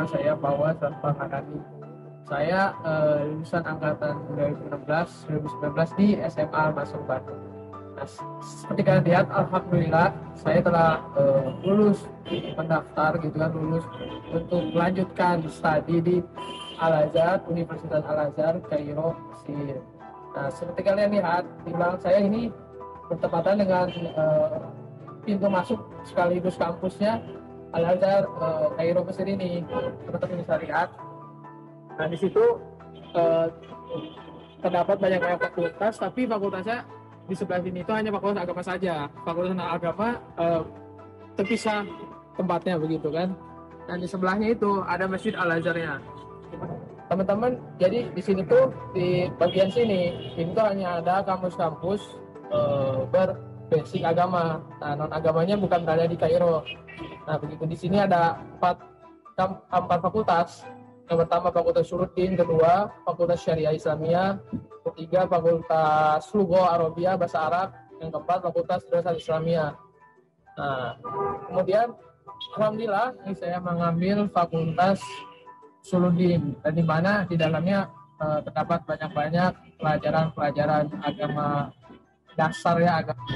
karena saya bawa tanpa Hanani. Saya uh, lulusan angkatan 2016 2019 di SMA Masuk Bandung. Nah, seperti kalian lihat, alhamdulillah saya telah uh, lulus mendaftar gitu kan lulus untuk melanjutkan studi di Al Azhar Universitas Al Azhar Cairo, Mesir. Nah seperti kalian lihat di belakang saya ini bertepatan dengan uh, pintu masuk sekaligus kampusnya Al Azhar uh, eh, Mesir ini teman-teman syariat nah di situ eh, terdapat banyak fakultas tapi fakultasnya di sebelah sini itu hanya fakultas agama saja fakultas agama eh, terpisah tempatnya begitu kan dan nah, di sebelahnya itu ada masjid Al Azharnya teman-teman jadi di sini tuh di bagian sini itu hanya ada kampus-kampus uh, ber basic agama. Nah, non agamanya bukan berada di Kairo. Nah, begitu di sini ada empat empat fakultas. Yang pertama Fakultas Syuruddin, kedua Fakultas Syariah Islamia, ketiga Fakultas Lugo Arabia Bahasa Arab, yang keempat Fakultas Dasar Islamia. Nah, kemudian alhamdulillah ini saya mengambil Fakultas Suludin dan di mana di dalamnya eh, terdapat banyak-banyak pelajaran-pelajaran agama dasar ya agama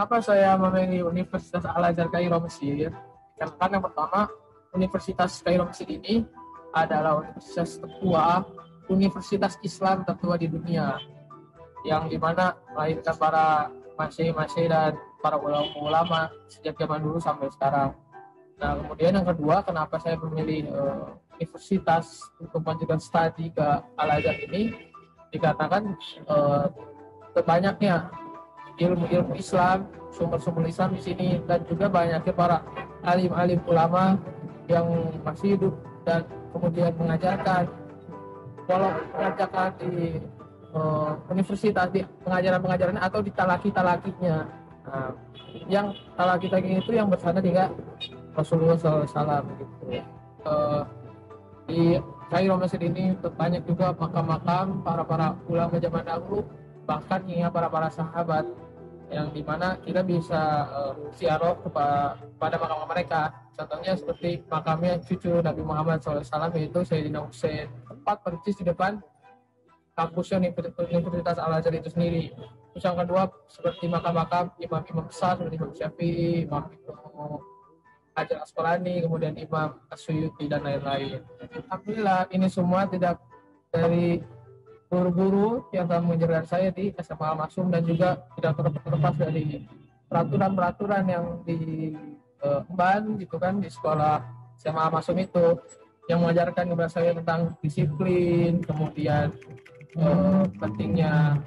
kenapa saya memilih Universitas Al-Azhar Kairo Mesir? Karena yang pertama, Universitas Kairo Mesir ini adalah universitas tertua, universitas Islam tertua di dunia, yang dimana melahirkan para masyaih-masyaih dan para ulama-ulama sejak zaman dulu sampai sekarang. Nah, kemudian yang kedua, kenapa saya memilih uh, universitas untuk melanjutkan studi ke Al-Azhar ini, dikatakan uh, banyaknya ilmu-ilmu Islam, sumber-sumber Islam di sini dan juga banyaknya para alim-alim ulama yang masih hidup dan kemudian mengajarkan walau mengajarkan di uh, universitas di pengajaran-pengajaran atau di talaki-talakinya nah, yang talaki-talaki itu yang bersandar hingga Rasulullah SAW gitu uh, di Cairo Mesir ini banyak juga makam-makam para para ulama zaman dahulu bahkan ya para para sahabat yang dimana kita bisa uh, eh, siaroh kepada makam mereka. Contohnya seperti makamnya cucu Nabi Muhammad SAW yaitu Sayyidina Hussein tepat persis di depan kampusnya Universitas Al Azhar itu sendiri. Terus yang kedua seperti makam-makam imam-imam besar seperti Imam Syafi'i, Imam Hajar Asqalani, kemudian Imam Asyuyuti dan lain-lain. Alhamdulillah ini semua tidak dari guru-guru yang telah mengajarkan saya di SMA Masum dan juga tidak terlepas dari peraturan-peraturan yang diemban uh, gitu kan di sekolah SMA Masum itu yang mengajarkan kepada saya tentang disiplin, kemudian uh, pentingnya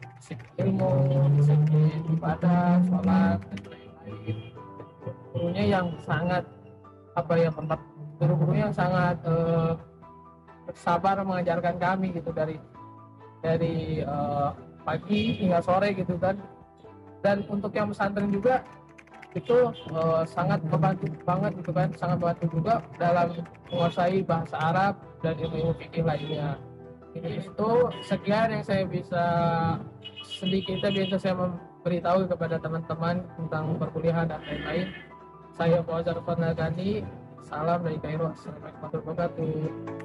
ilmu, disiplin ibadah, sholat dan lain-lain. Gurunya yang sangat apa ya tempat guru-guru yang sangat uh, sabar mengajarkan kami gitu dari dari uh, pagi hingga sore gitu kan dan untuk yang pesantren juga itu uh, sangat membantu banget gitu kan sangat membantu juga dalam menguasai bahasa Arab dan ilmu-ilmu fikih lainnya ini itu sekian yang saya bisa sedikitnya bisa saya memberitahu kepada teman-teman tentang perkuliahan dan lain-lain saya Fauzan Fernagani salam dari Kairo Assalamualaikum warahmatullahi wabarakatuh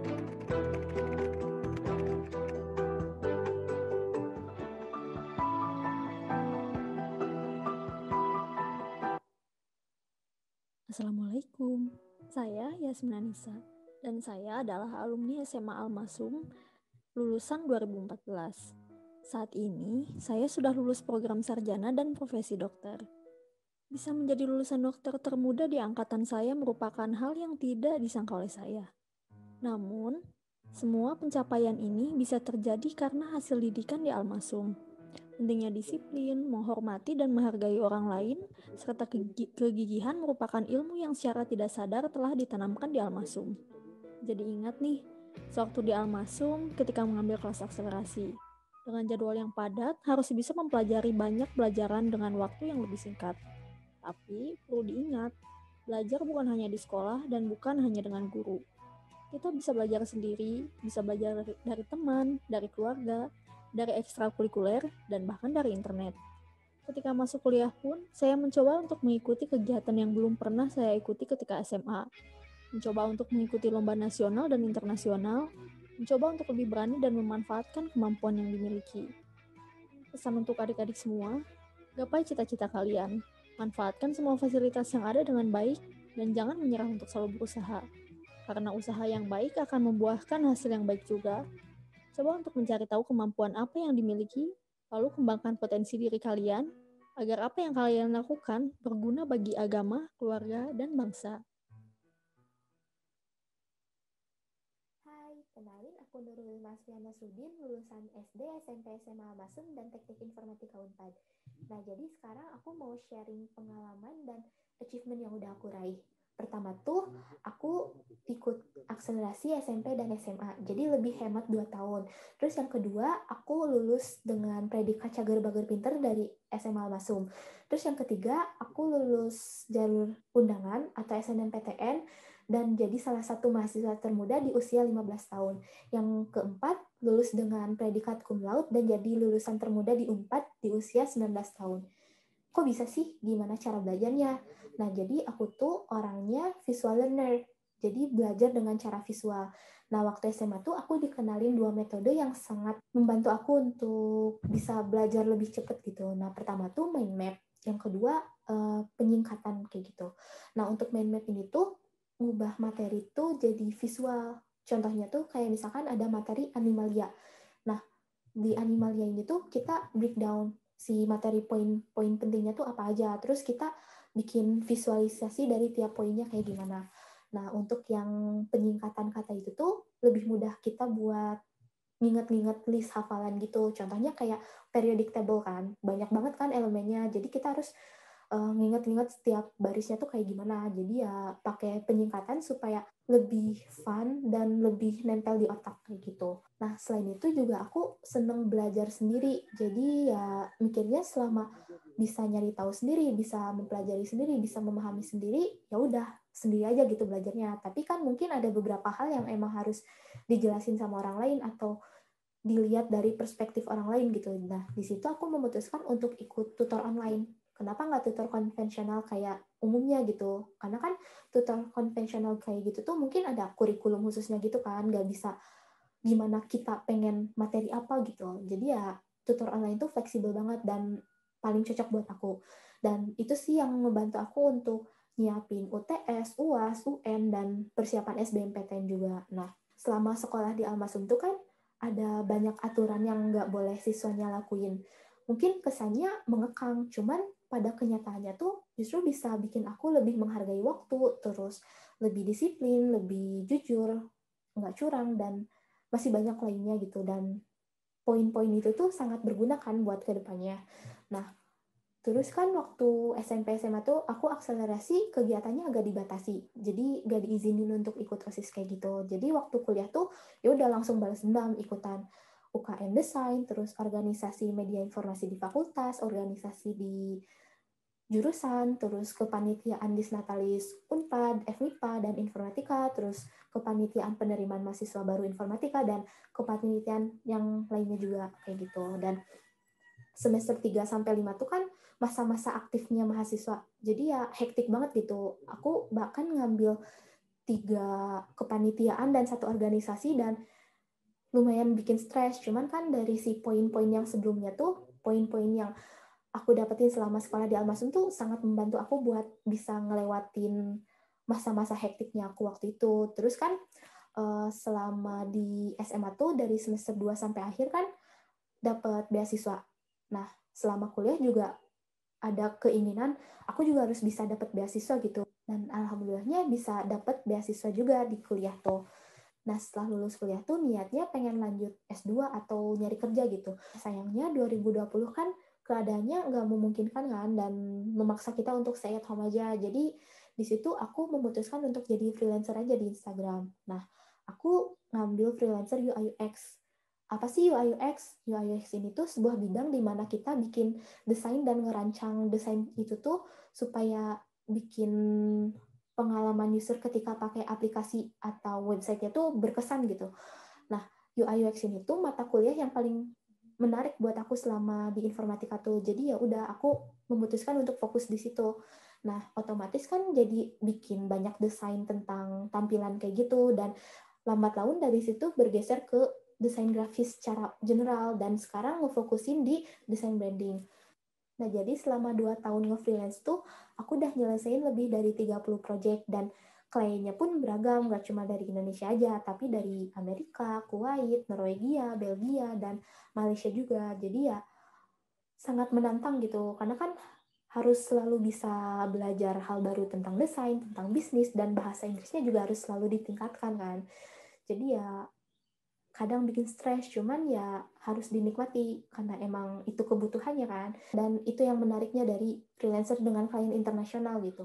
Nisa dan saya adalah alumni SMA Almasum lulusan 2014. Saat ini, saya sudah lulus program sarjana dan profesi dokter. Bisa menjadi lulusan dokter termuda di angkatan saya merupakan hal yang tidak disangka oleh saya. Namun, semua pencapaian ini bisa terjadi karena hasil didikan di Almasum. Pentingnya disiplin, menghormati dan menghargai orang lain, serta kegigihan merupakan ilmu yang secara tidak sadar telah ditanamkan di Almasum. Jadi ingat nih, sewaktu di Almasum ketika mengambil kelas akselerasi. Dengan jadwal yang padat, harus bisa mempelajari banyak pelajaran dengan waktu yang lebih singkat. Tapi perlu diingat, belajar bukan hanya di sekolah dan bukan hanya dengan guru. Kita bisa belajar sendiri, bisa belajar dari teman, dari keluarga, dari ekstrakurikuler, dan bahkan dari internet. Ketika masuk kuliah pun, saya mencoba untuk mengikuti kegiatan yang belum pernah saya ikuti ketika SMA. Mencoba untuk mengikuti lomba nasional dan internasional, mencoba untuk lebih berani dan memanfaatkan kemampuan yang dimiliki. Pesan untuk adik-adik semua, gapai cita-cita kalian. Manfaatkan semua fasilitas yang ada dengan baik dan jangan menyerah untuk selalu berusaha. Karena usaha yang baik akan membuahkan hasil yang baik juga, Coba untuk mencari tahu kemampuan apa yang dimiliki, lalu kembangkan potensi diri kalian agar apa yang kalian lakukan berguna bagi agama, keluarga, dan bangsa. Hai, kenalin aku Nurul Masriana Sudin, lulusan SD, SMP, SMA Masem, dan Teknik Informatika Unpad. Nah, jadi sekarang aku mau sharing pengalaman dan achievement yang udah aku raih pertama tuh aku ikut akselerasi SMP dan SMA. Jadi lebih hemat 2 tahun. Terus yang kedua, aku lulus dengan predikat cagar bager pinter dari SMA Masum Terus yang ketiga, aku lulus jalur undangan atau SNMPTN dan jadi salah satu mahasiswa termuda di usia 15 tahun. Yang keempat, lulus dengan predikat cum laude dan jadi lulusan termuda di UNPAD di usia 19 tahun. Kok bisa sih? Gimana cara belajarnya? Nah, jadi aku tuh orangnya visual learner. Jadi belajar dengan cara visual. Nah, waktu SMA tuh aku dikenalin dua metode yang sangat membantu aku untuk bisa belajar lebih cepat gitu. Nah, pertama tuh mind map, yang kedua eh, penyingkatan kayak gitu. Nah, untuk mind map ini tuh ngubah materi tuh jadi visual. Contohnya tuh kayak misalkan ada materi animalia. Nah, di animalia ini tuh kita breakdown si materi poin-poin pentingnya tuh apa aja. Terus kita bikin visualisasi dari tiap poinnya kayak gimana. Nah, untuk yang penyingkatan kata itu tuh lebih mudah kita buat nginget-nginget list hafalan gitu. Contohnya kayak periodic table kan, banyak banget kan elemennya. Jadi kita harus uh, nginget-nginget setiap barisnya tuh kayak gimana. Jadi ya pakai penyingkatan supaya lebih fun dan lebih nempel di otak kayak gitu. Nah, selain itu juga aku seneng belajar sendiri. Jadi ya mikirnya selama bisa nyari tahu sendiri, bisa mempelajari sendiri, bisa memahami sendiri, ya udah sendiri aja gitu belajarnya. Tapi kan mungkin ada beberapa hal yang emang harus dijelasin sama orang lain atau dilihat dari perspektif orang lain gitu. Nah, di situ aku memutuskan untuk ikut tutor online kenapa nggak tutor konvensional kayak umumnya gitu karena kan tutor konvensional kayak gitu tuh mungkin ada kurikulum khususnya gitu kan nggak bisa gimana kita pengen materi apa gitu jadi ya tutor online tuh fleksibel banget dan paling cocok buat aku dan itu sih yang membantu aku untuk nyiapin UTS, UAS, UN, dan persiapan SBMPTN juga. Nah, selama sekolah di Almasum itu kan ada banyak aturan yang nggak boleh siswanya lakuin. Mungkin kesannya mengekang, cuman pada kenyataannya tuh justru bisa bikin aku lebih menghargai waktu, terus lebih disiplin, lebih jujur, nggak curang, dan masih banyak lainnya gitu. Dan poin-poin itu tuh sangat berguna kan buat kedepannya. Nah, terus kan waktu SMP SMA tuh aku akselerasi kegiatannya agak dibatasi. Jadi gak diizinin untuk ikut OSIS kayak gitu. Jadi waktu kuliah tuh ya udah langsung balas dendam ikutan UKM desain, terus organisasi media informasi di fakultas, organisasi di jurusan, terus kepanitiaan disnatalis UNPAD, FMIPA, dan informatika, terus kepanitiaan penerimaan mahasiswa baru informatika, dan kepanitiaan yang lainnya juga kayak gitu. Dan semester 3 sampai 5 tuh kan masa-masa aktifnya mahasiswa. Jadi ya hektik banget gitu. Aku bahkan ngambil tiga kepanitiaan dan satu organisasi dan lumayan bikin stres cuman kan dari si poin-poin yang sebelumnya tuh poin-poin yang aku dapetin selama sekolah di Almasun tuh sangat membantu aku buat bisa ngelewatin masa-masa hektiknya aku waktu itu terus kan eh, selama di SMA tuh dari semester 2 sampai akhir kan dapat beasiswa nah selama kuliah juga ada keinginan aku juga harus bisa dapat beasiswa gitu dan alhamdulillahnya bisa dapat beasiswa juga di kuliah tuh Nah, setelah lulus kuliah tuh niatnya pengen lanjut S2 atau nyari kerja gitu. Sayangnya 2020 kan keadaannya nggak memungkinkan kan dan memaksa kita untuk stay at home aja. Jadi di situ aku memutuskan untuk jadi freelancer aja di Instagram. Nah, aku ngambil freelancer UI UX. Apa sih UI UX? UI UX ini tuh sebuah bidang di mana kita bikin desain dan ngerancang desain itu tuh supaya bikin pengalaman user ketika pakai aplikasi atau websitenya tuh berkesan gitu. Nah, UI UX ini tuh mata kuliah yang paling menarik buat aku selama di informatika tuh. Jadi ya udah aku memutuskan untuk fokus di situ. Nah, otomatis kan jadi bikin banyak desain tentang tampilan kayak gitu dan lambat laun dari situ bergeser ke desain grafis secara general dan sekarang ngefokusin di desain branding. Nah, jadi selama 2 tahun nge-freelance tuh, aku udah nyelesain lebih dari 30 project dan kliennya pun beragam, gak cuma dari Indonesia aja, tapi dari Amerika, Kuwait, Norwegia, Belgia, dan Malaysia juga. Jadi ya sangat menantang gitu, karena kan harus selalu bisa belajar hal baru tentang desain, tentang bisnis, dan bahasa Inggrisnya juga harus selalu ditingkatkan kan. Jadi ya kadang bikin stres cuman ya harus dinikmati karena emang itu kebutuhannya kan dan itu yang menariknya dari freelancer dengan klien internasional gitu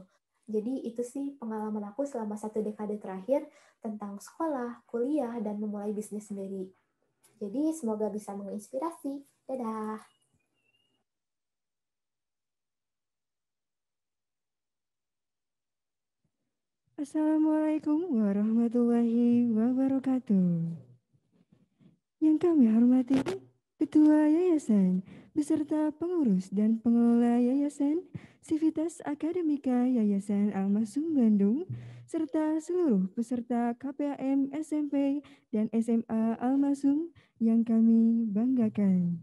jadi itu sih pengalaman aku selama satu dekade terakhir tentang sekolah, kuliah, dan memulai bisnis sendiri. Jadi semoga bisa menginspirasi. Dadah! Assalamualaikum warahmatullahi wabarakatuh yang kami hormati Ketua Yayasan, beserta pengurus dan pengelola Yayasan, Sivitas Akademika Yayasan Almasum Bandung, serta seluruh peserta KPAM SMP dan SMA Almasum yang kami banggakan.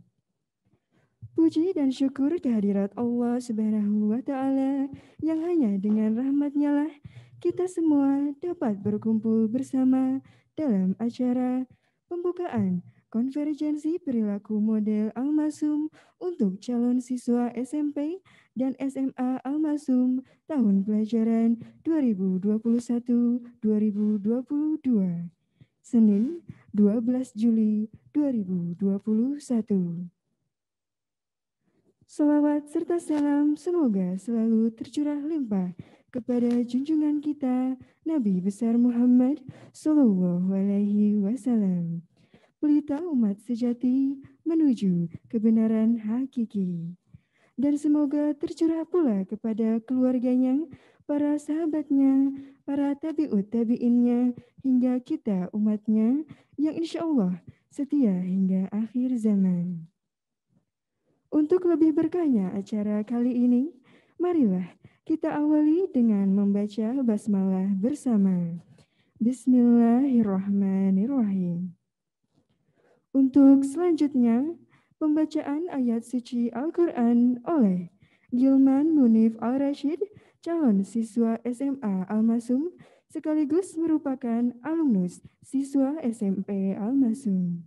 Puji dan syukur kehadirat Allah Subhanahu wa Ta'ala yang hanya dengan rahmatnya lah kita semua dapat berkumpul bersama dalam acara Pembukaan Konvergensi Perilaku Model Almasum untuk calon siswa SMP dan SMA Almasum tahun pelajaran 2021-2022. Senin 12 Juli 2021. Selawat serta salam semoga selalu tercurah limpah kepada junjungan kita Nabi besar Muhammad SAW Alaihi Wasallam, pelita umat sejati menuju kebenaran hakiki. Dan semoga tercurah pula kepada keluarganya, para sahabatnya, para tabiut tabiinnya, hingga kita umatnya yang insya Allah setia hingga akhir zaman. Untuk lebih berkahnya acara kali ini, marilah kita awali dengan membaca basmalah bersama. Bismillahirrahmanirrahim. Untuk selanjutnya, pembacaan ayat suci Al-Quran oleh Gilman Munif Al-Rashid, calon siswa SMA Al-Masum, sekaligus merupakan alumnus siswa SMP Al-Masum.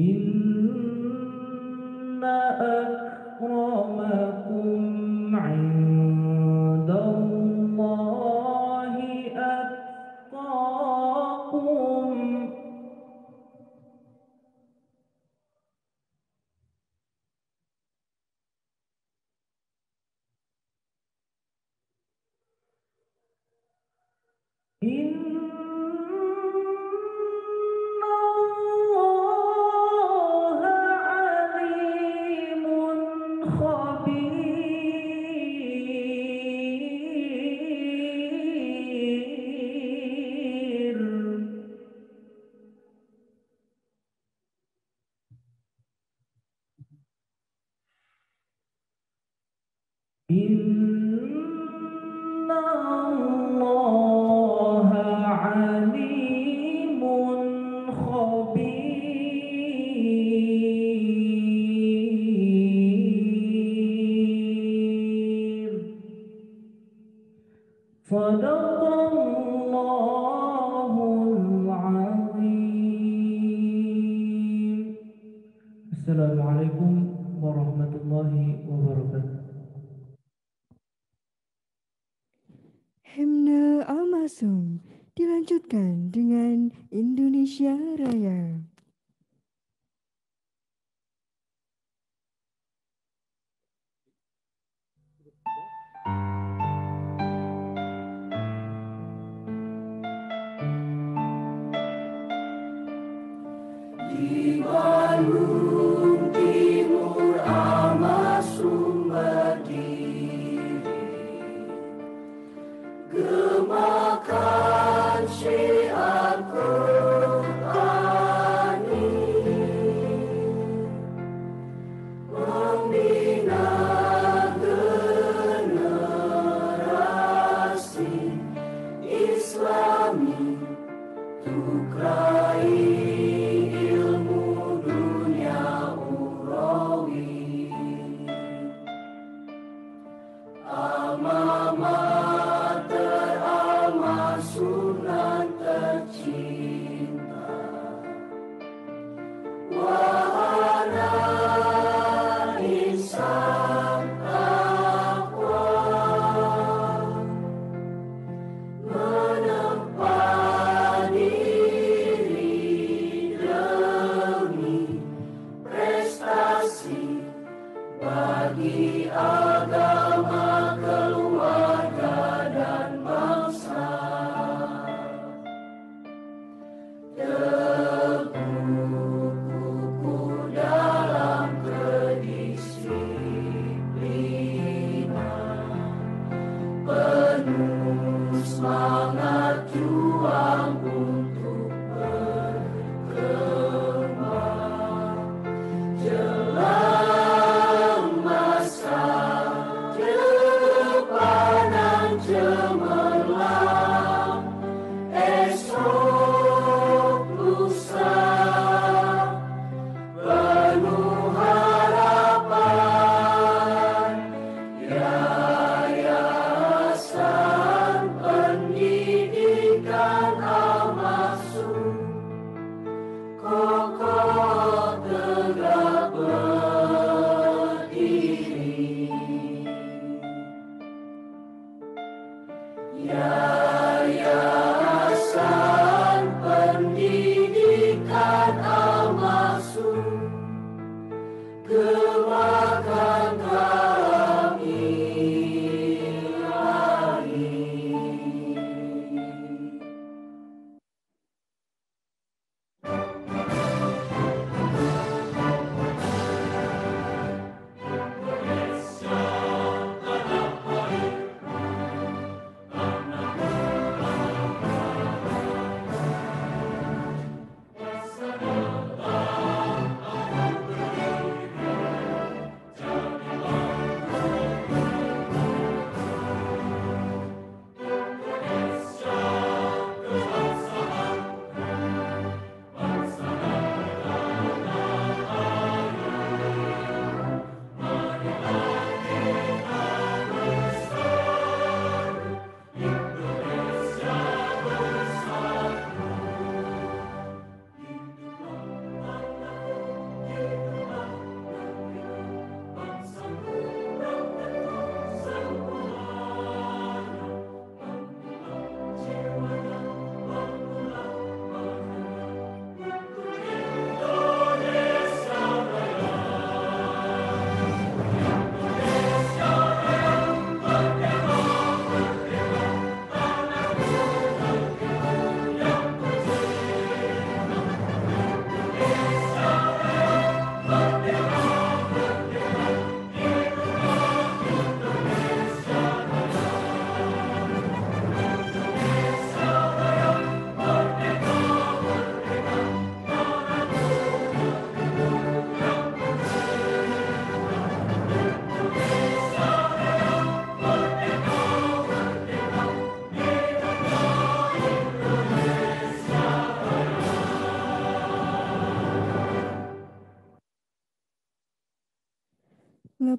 إن أكرمكم عند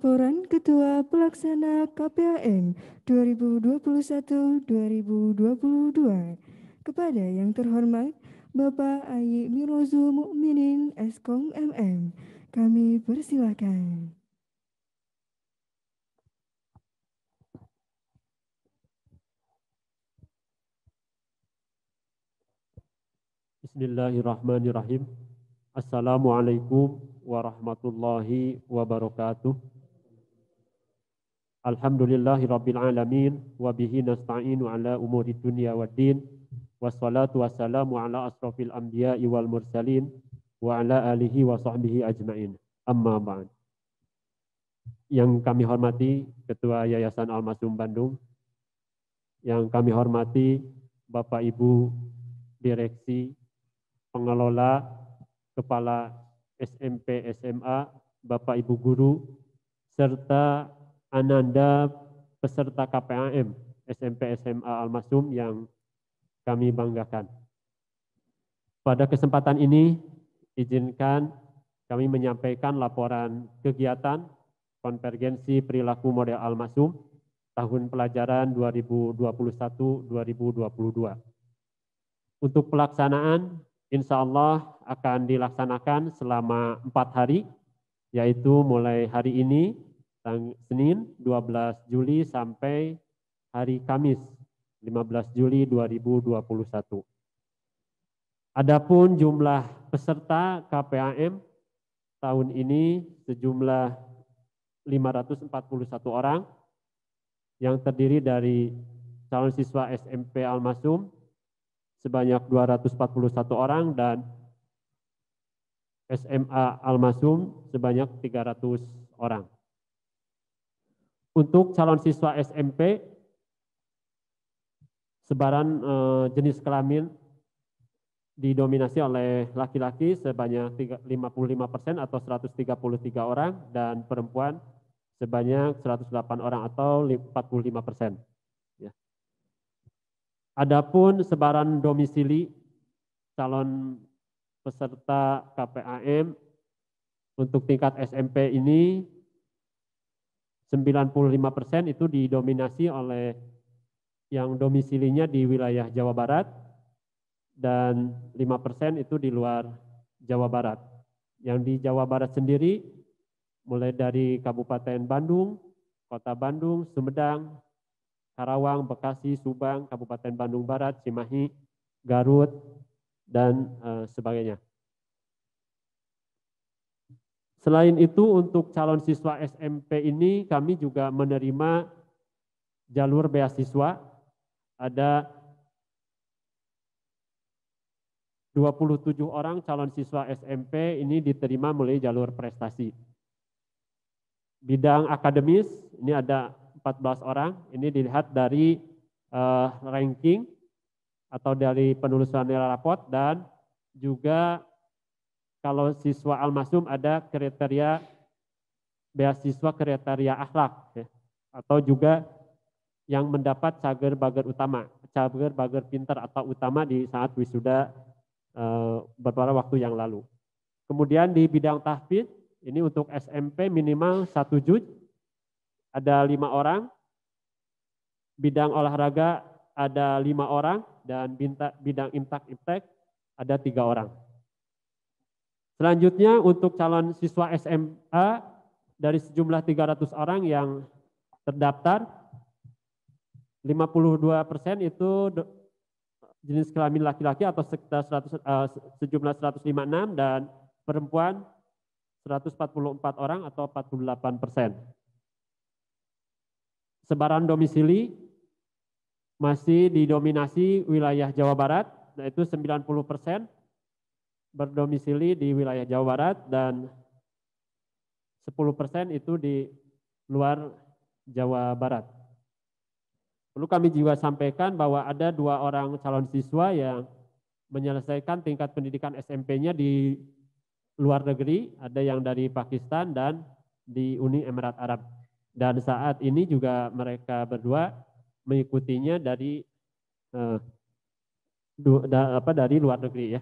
Laporan Ketua Pelaksana KPAM 2021-2022 kepada yang terhormat Bapak Ayi Mirozu Mukminin Eskom MM. Kami persilakan. Bismillahirrahmanirrahim. Assalamualaikum warahmatullahi wabarakatuh. Alhamdulillahi rabbil alamin Wabihi nasta'inu ala umuri wa din wassalatu wassalamu ala asrafil anbiya'i wal mursalin wa ala alihi wa sahbihi ajmain. Amma baan. Yang kami hormati Ketua Yayasan Almasum Bandung, yang kami hormati Bapak Ibu Direksi Pengelola Kepala SMP SMA, Bapak Ibu Guru, serta ananda peserta KPAM SMP SMA Almasum yang kami banggakan. Pada kesempatan ini, izinkan kami menyampaikan laporan kegiatan konvergensi perilaku model Almasum tahun pelajaran 2021-2022. Untuk pelaksanaan, insya Allah akan dilaksanakan selama empat hari, yaitu mulai hari ini Senin 12 Juli sampai hari Kamis 15 Juli 2021. Adapun jumlah peserta KPAM tahun ini sejumlah 541 orang yang terdiri dari calon siswa SMP Almasum sebanyak 241 orang dan SMA Almasum sebanyak 300 orang. Untuk calon siswa SMP, sebaran eh, jenis kelamin didominasi oleh laki-laki sebanyak 55% persen atau 133 orang dan perempuan sebanyak 108 orang atau 45 persen. Ya. Adapun sebaran domisili calon peserta KPAM untuk tingkat SMP ini 95% persen itu didominasi oleh yang domisilinya di wilayah Jawa Barat dan 5% persen itu di luar Jawa Barat. Yang di Jawa Barat sendiri mulai dari Kabupaten Bandung, Kota Bandung, Sumedang, Karawang, Bekasi, Subang, Kabupaten Bandung Barat, Cimahi, Garut, dan e, sebagainya. Selain itu untuk calon siswa SMP ini kami juga menerima jalur beasiswa ada 27 orang calon siswa SMP ini diterima melalui jalur prestasi. Bidang akademis ini ada 14 orang, ini dilihat dari uh, ranking atau dari penulisan nilai rapot dan juga kalau siswa almasum ada kriteria beasiswa kriteria akhlak ya. atau juga yang mendapat cager bager utama, cager bager pintar atau utama di saat wisuda e, beberapa waktu yang lalu. Kemudian di bidang tahfidz ini untuk SMP minimal satu juz ada lima orang, bidang olahraga ada lima orang dan bidang intak impact ada tiga orang. Selanjutnya untuk calon siswa SMA dari sejumlah 300 orang yang terdaftar, 52 persen itu jenis kelamin laki-laki atau sekitar 100, uh, eh, sejumlah 156 dan perempuan 144 orang atau 48 persen. Sebaran domisili masih didominasi wilayah Jawa Barat, yaitu 90 persen, berdomisili di wilayah Jawa Barat dan 10% itu di luar Jawa Barat. Perlu kami juga sampaikan bahwa ada dua orang calon siswa yang menyelesaikan tingkat pendidikan SMP-nya di luar negeri, ada yang dari Pakistan dan di Uni Emirat Arab. Dan saat ini juga mereka berdua mengikutinya dari eh, du, da, apa dari luar negeri ya.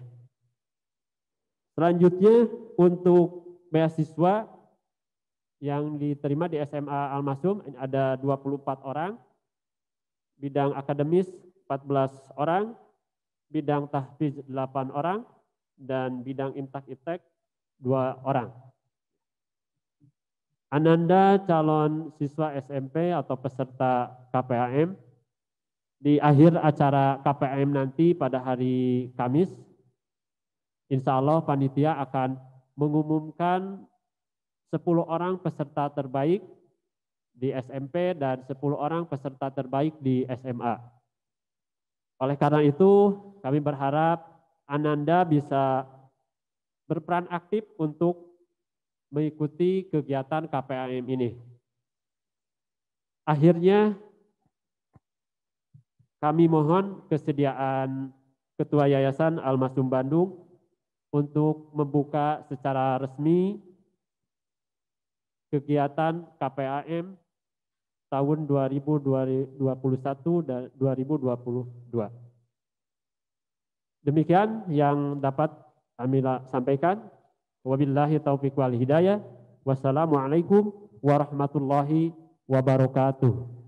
Selanjutnya untuk beasiswa yang diterima di SMA Almasum ada 24 orang, bidang akademis 14 orang, bidang tahfiz 8 orang, dan bidang intak-intek 2 orang. Ananda calon siswa SMP atau peserta KPAM di akhir acara KPAM nanti pada hari Kamis Insya Allah panitia akan mengumumkan 10 orang peserta terbaik di SMP dan 10 orang peserta terbaik di SMA. Oleh karena itu, kami berharap Ananda bisa berperan aktif untuk mengikuti kegiatan KPAM ini. Akhirnya, kami mohon kesediaan Ketua Yayasan Almasum Bandung untuk membuka secara resmi kegiatan KPAM tahun 2021 dan 2022. Demikian yang dapat kami sampaikan. Wabillahi taufiq wal hidayah. Wassalamualaikum warahmatullahi wabarakatuh.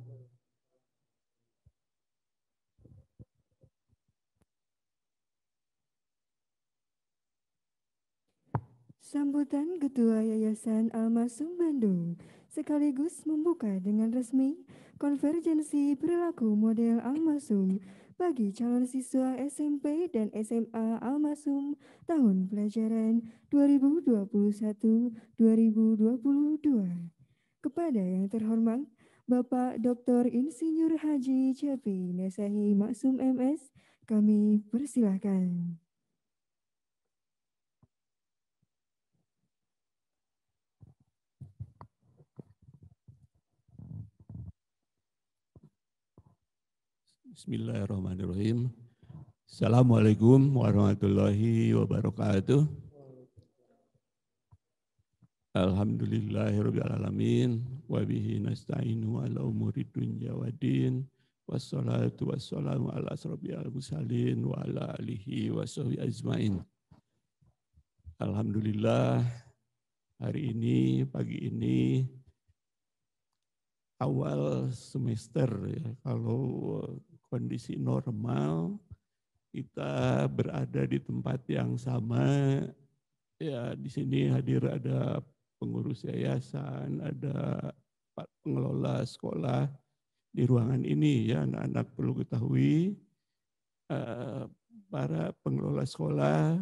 Sambutan Ketua Yayasan Almasum Bandung sekaligus membuka dengan resmi konvergensi perilaku model Almasum bagi calon siswa SMP dan SMA Almasum tahun pelajaran 2021-2022 kepada yang terhormat Bapak Dr. Insinyur Haji Cepi Nesahi Maksum MS, kami persilahkan. Bismillahirrahmanirrahim. Assalamualaikum warahmatullahi wabarakatuh. Alhamdulillahirrahmanirrahim. Wabihi nasta'inu ala umuri dunya wa din. Wassalatu wassalamu ala asrabi al-musalin wa ala alihi wa sahbihi ajmain. Alhamdulillah hari ini, pagi ini, awal semester ya, kalau kondisi normal, kita berada di tempat yang sama. Ya, di sini hadir ada pengurus yayasan, ada pengelola sekolah di ruangan ini ya anak-anak perlu ketahui eh, para pengelola sekolah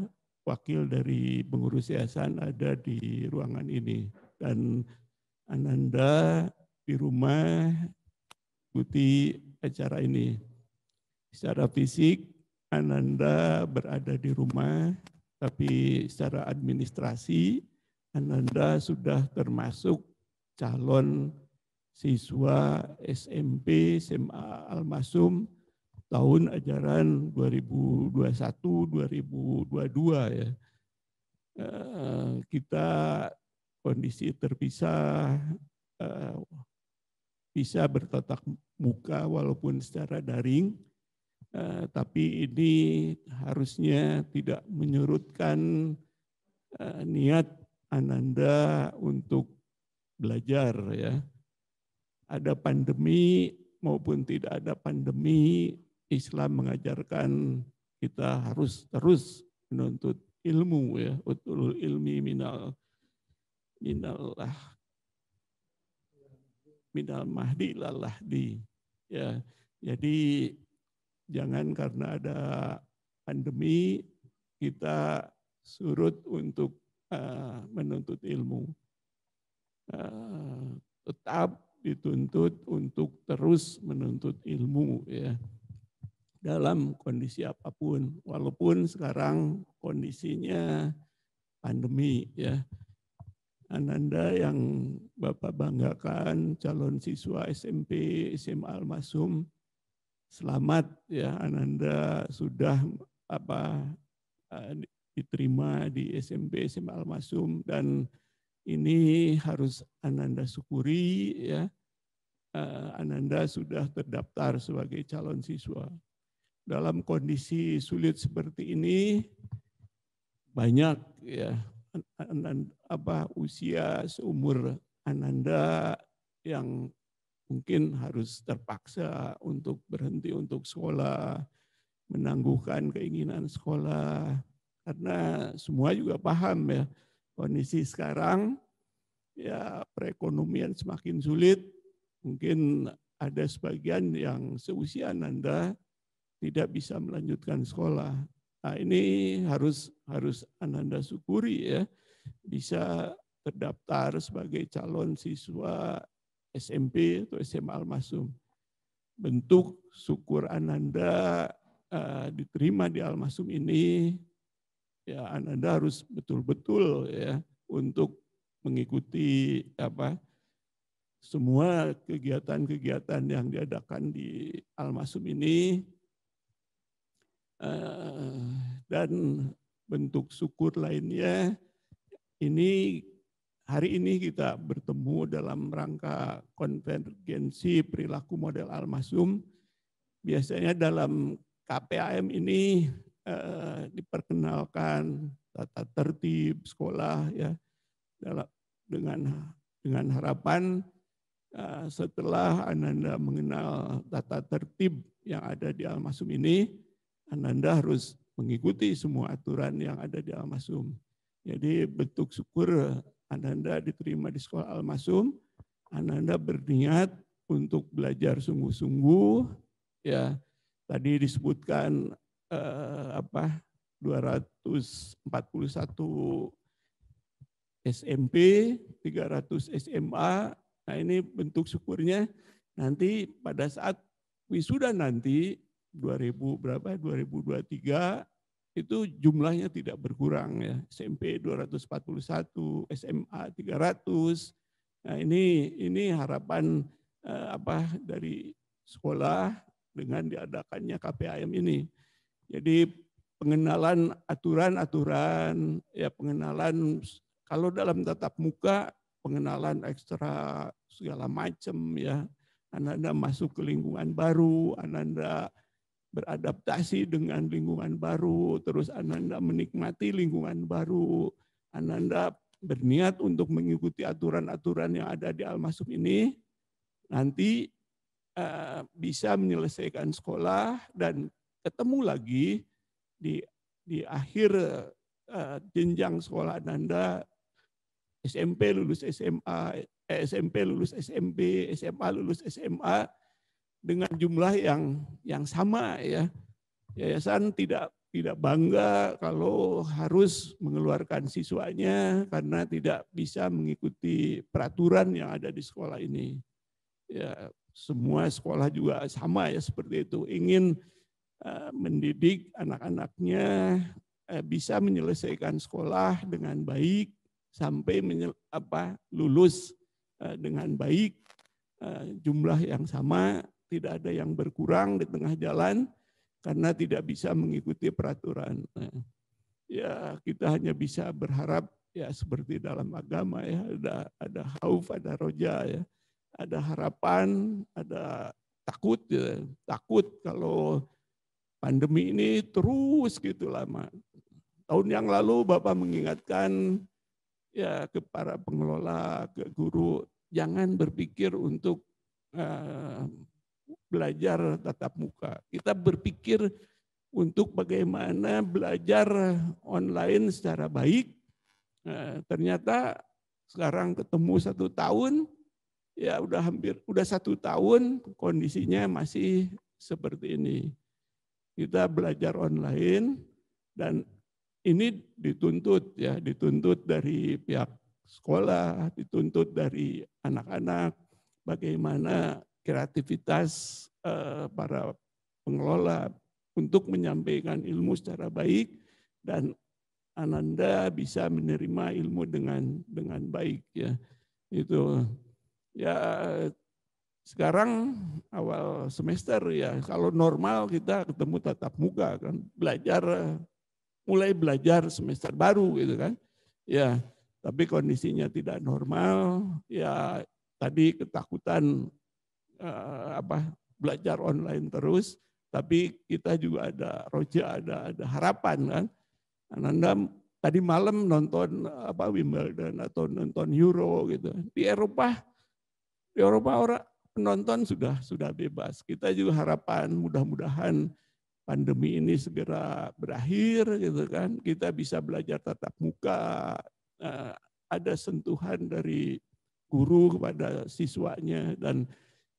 wakil dari pengurus yayasan ada di ruangan ini dan Ananda di rumah ikuti acara ini. Secara fisik, Ananda berada di rumah, tapi secara administrasi, Ananda sudah termasuk calon siswa SMP SMA Almasum tahun ajaran 2021-2022 ya. Eh, kita kondisi terpisah, eh, bisa bertatap muka walaupun secara daring, eh, tapi ini harusnya tidak menyurutkan eh, niat Ananda untuk belajar ya. Ada pandemi maupun tidak ada pandemi, Islam mengajarkan kita harus terus menuntut ilmu ya, utul ilmi minal minal lah minal mahdi lalahdi ya. Jadi Jangan karena ada pandemi kita surut untuk eh, menuntut ilmu. Eh, tetap dituntut untuk terus menuntut ilmu ya dalam kondisi apapun walaupun sekarang kondisinya pandemi ya Ananda yang Bapak banggakan calon siswa SMP SMA Almasum selamat ya Ananda sudah apa eh, diterima di SMP SMA Almasum dan ini harus Ananda syukuri ya eh, Ananda sudah terdaftar sebagai calon siswa. Dalam kondisi sulit seperti ini banyak ya Ananda apa usia seumur Ananda yang mungkin harus terpaksa untuk berhenti untuk sekolah, menangguhkan keinginan sekolah, karena semua juga paham ya kondisi sekarang ya perekonomian semakin sulit mungkin ada sebagian yang seusia Anda tidak bisa melanjutkan sekolah. Nah, ini harus harus Anda syukuri ya bisa terdaftar sebagai calon siswa SMP atau SMA Almasum Bentuk syukur Ananda uh, diterima di Almasum ini, ya Ananda harus betul-betul ya untuk mengikuti apa semua kegiatan-kegiatan yang diadakan di Almasum ini uh, dan bentuk syukur lainnya ini Hari ini kita bertemu dalam rangka konvergensi perilaku model almasum. Biasanya dalam KPAM ini eh, diperkenalkan tata tertib sekolah ya dalam dengan dengan harapan eh, setelah Ananda mengenal tata tertib yang ada di Almasum ini, Ananda harus mengikuti semua aturan yang ada di Almasum. Jadi bentuk syukur Ananda diterima di sekolah Al-Masum, Ananda berniat untuk belajar sungguh-sungguh ya. Tadi disebutkan eh, apa? 241 SMP, 300 SMA. Nah, ini bentuk syukurnya nanti pada saat wisuda nanti 2000 berapa? 2023 itu jumlahnya tidak berkurang ya. SMP 241, SMA 300. Nah, ini ini harapan eh, apa dari sekolah dengan diadakannya KPAM ini. Jadi pengenalan aturan-aturan ya pengenalan kalau dalam tatap muka pengenalan ekstra segala macam ya. Anda masuk ke lingkungan baru, Anda beradaptasi dengan lingkungan baru, terus Ananda menikmati lingkungan baru, Ananda berniat untuk mengikuti aturan-aturan yang ada di Almasum ini, nanti eh, bisa menyelesaikan sekolah dan ketemu lagi di di akhir eh, jenjang sekolah Ananda SMP lulus SMA, eh, SMP lulus SMP, SMA lulus SMA, dengan jumlah yang yang sama ya. Yayasan tidak tidak bangga kalau harus mengeluarkan siswanya karena tidak bisa mengikuti peraturan yang ada di sekolah ini. Ya, semua sekolah juga sama ya seperti itu. Ingin uh, mendidik anak-anaknya uh, bisa menyelesaikan sekolah dengan baik sampai menyel, apa lulus uh, dengan baik jumlah yang sama tidak ada yang berkurang di tengah jalan karena tidak bisa mengikuti peraturan. Nah, ya kita hanya bisa berharap ya seperti dalam agama ya ada ada hauf, ada roja ya, ada harapan, ada takut ya. takut kalau pandemi ini terus gitu lama. Tahun yang lalu Bapak mengingatkan ya ke para pengelola, ke guru jangan berpikir untuk uh, belajar tatap muka. Kita berpikir untuk bagaimana belajar online secara baik. Nah, ternyata sekarang ketemu satu tahun, ya udah hampir udah satu tahun kondisinya masih seperti ini. Kita belajar online dan ini dituntut ya, dituntut dari pihak sekolah, dituntut dari anak-anak bagaimana kreativitas uh, para pengelola untuk menyampaikan ilmu secara baik dan Ananda bisa menerima ilmu dengan dengan baik ya itu ya sekarang awal semester ya kalau normal kita ketemu tatap muka kan belajar mulai belajar semester baru gitu kan ya tapi kondisinya tidak normal ya tadi ketakutan uh, apa belajar online terus, tapi kita juga ada roja, ada ada harapan kan. Ananda tadi malam nonton apa Wimbledon atau nonton Euro gitu. Di Eropa di Eropa orang penonton sudah sudah bebas. Kita juga harapan mudah-mudahan pandemi ini segera berakhir gitu kan kita bisa belajar tatap muka eh, ada sentuhan dari guru kepada siswanya dan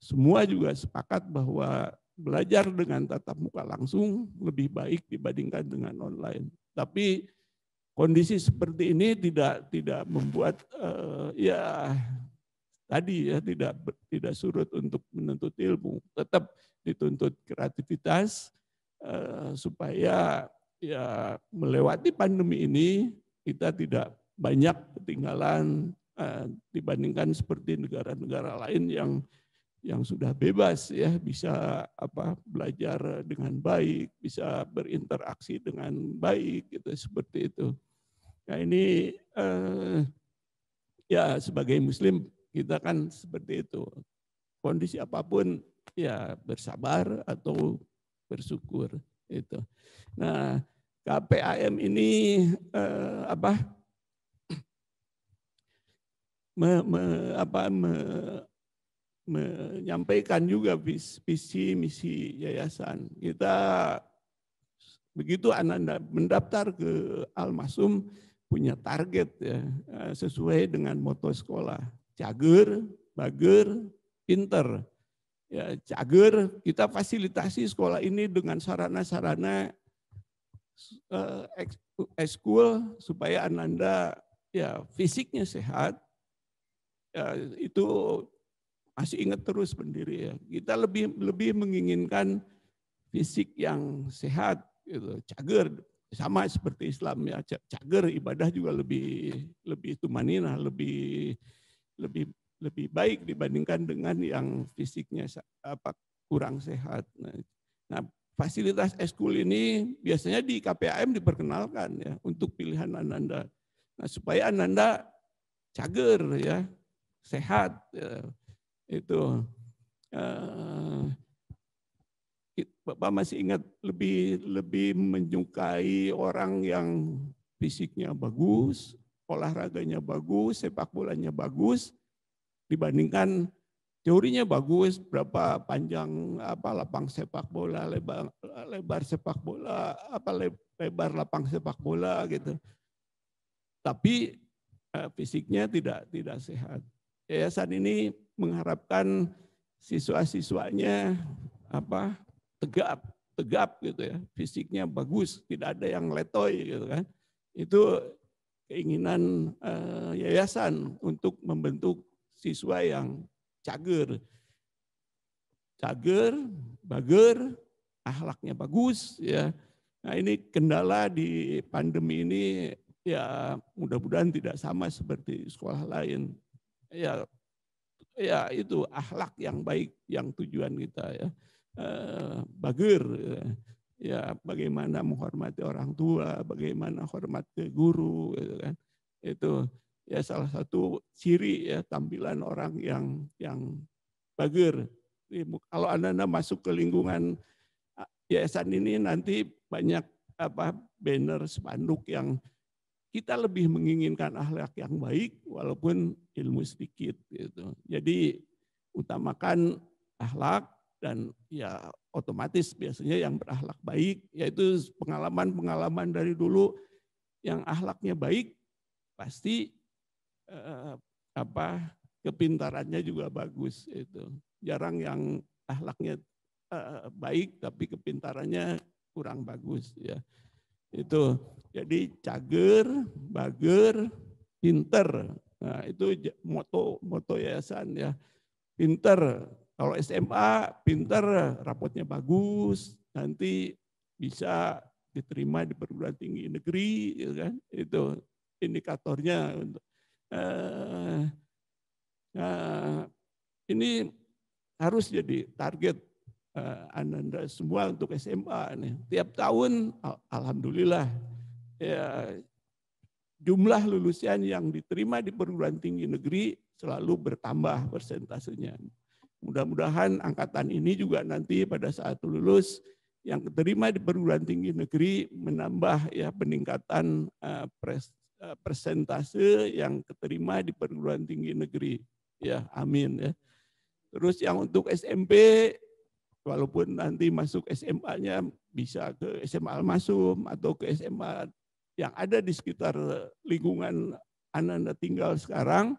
semua juga sepakat bahwa belajar dengan tatap muka langsung lebih baik dibandingkan dengan online. Tapi kondisi seperti ini tidak tidak membuat uh, ya tadi ya tidak tidak surut untuk menuntut ilmu. Tetap dituntut kreativitas uh, supaya ya melewati pandemi ini kita tidak banyak ketinggalan uh, dibandingkan seperti negara-negara lain yang yang sudah bebas ya bisa apa belajar dengan baik, bisa berinteraksi dengan baik gitu seperti itu. Nah ini eh, ya sebagai muslim kita kan seperti itu. Kondisi apapun ya bersabar atau bersyukur itu. Nah, KPAM ini eh, apa me, me, apa me, menyampaikan juga visi misi yayasan. Kita begitu anak mendaftar ke Almasum punya target ya eh, sesuai dengan moto sekolah. Cager, bager, pinter. Ya, cager kita fasilitasi sekolah ini dengan sarana-sarana uh, eh, school supaya ananda ya fisiknya sehat. Ya, itu masih ingat terus pendiri ya. Kita lebih lebih menginginkan fisik yang sehat gitu. Cager sama seperti Islam ya. Cager ibadah juga lebih lebih tumanina, lebih lebih lebih baik dibandingkan dengan yang fisiknya apa kurang sehat. Nah, nah fasilitas eskul ini biasanya di KPAM diperkenalkan ya untuk pilihan ananda. Nah, supaya ananda cager ya, sehat ya itu uh, Bapak masih ingat lebih lebih menyukai orang yang fisiknya bagus, olahraganya bagus, sepak bolanya bagus dibandingkan teorinya bagus, berapa panjang apa lapang sepak bola, lebar lebar sepak bola, apa lebar lapang sepak bola gitu. Tapi eh, fisiknya tidak tidak sehat. Yayasan ini mengharapkan siswa-siswanya apa tegap tegap gitu ya fisiknya bagus tidak ada yang letoy gitu kan itu keinginan uh, yayasan untuk membentuk siswa yang cager cager bager ahlaknya bagus ya nah ini kendala di pandemi ini ya mudah-mudahan tidak sama seperti sekolah lain ya ya itu akhlak yang baik yang tujuan kita ya eh, bagir ya. bagaimana menghormati orang tua bagaimana hormat ke guru gitu kan itu ya salah satu ciri ya tampilan orang yang yang bagir kalau anda, anda masuk ke lingkungan ah, yayasan ini nanti banyak apa banner spanduk yang kita lebih menginginkan akhlak yang baik walaupun ilmu sedikit gitu. Jadi utamakan akhlak dan ya otomatis biasanya yang berakhlak baik yaitu pengalaman-pengalaman dari dulu yang akhlaknya baik pasti eh, apa kepintarannya juga bagus itu. Jarang yang akhlaknya eh, baik tapi kepintarannya kurang bagus ya. Itu. Jadi cager, bager, pinter. Nah, itu moto moto yayasan ya. Pinter. Kalau SMA pinter, rapotnya bagus, nanti bisa diterima di perguruan tinggi negeri, ya kan? Itu indikatornya untuk eh, nah, ini harus jadi target Eh, ananda semua untuk SMA nih. Tiap tahun alhamdulillah ya jumlah lulusan yang diterima di perguruan tinggi negeri selalu bertambah persentasenya. Mudah-mudahan angkatan ini juga nanti pada saat lulus yang diterima di perguruan tinggi negeri menambah ya peningkatan uh, pres, eh, persentase yang diterima di perguruan tinggi negeri. Ya, amin ya. Terus yang untuk SMP walaupun nanti masuk SMA-nya bisa ke SMA Almasum atau ke SMA yang ada di sekitar lingkungan Ananda tinggal sekarang,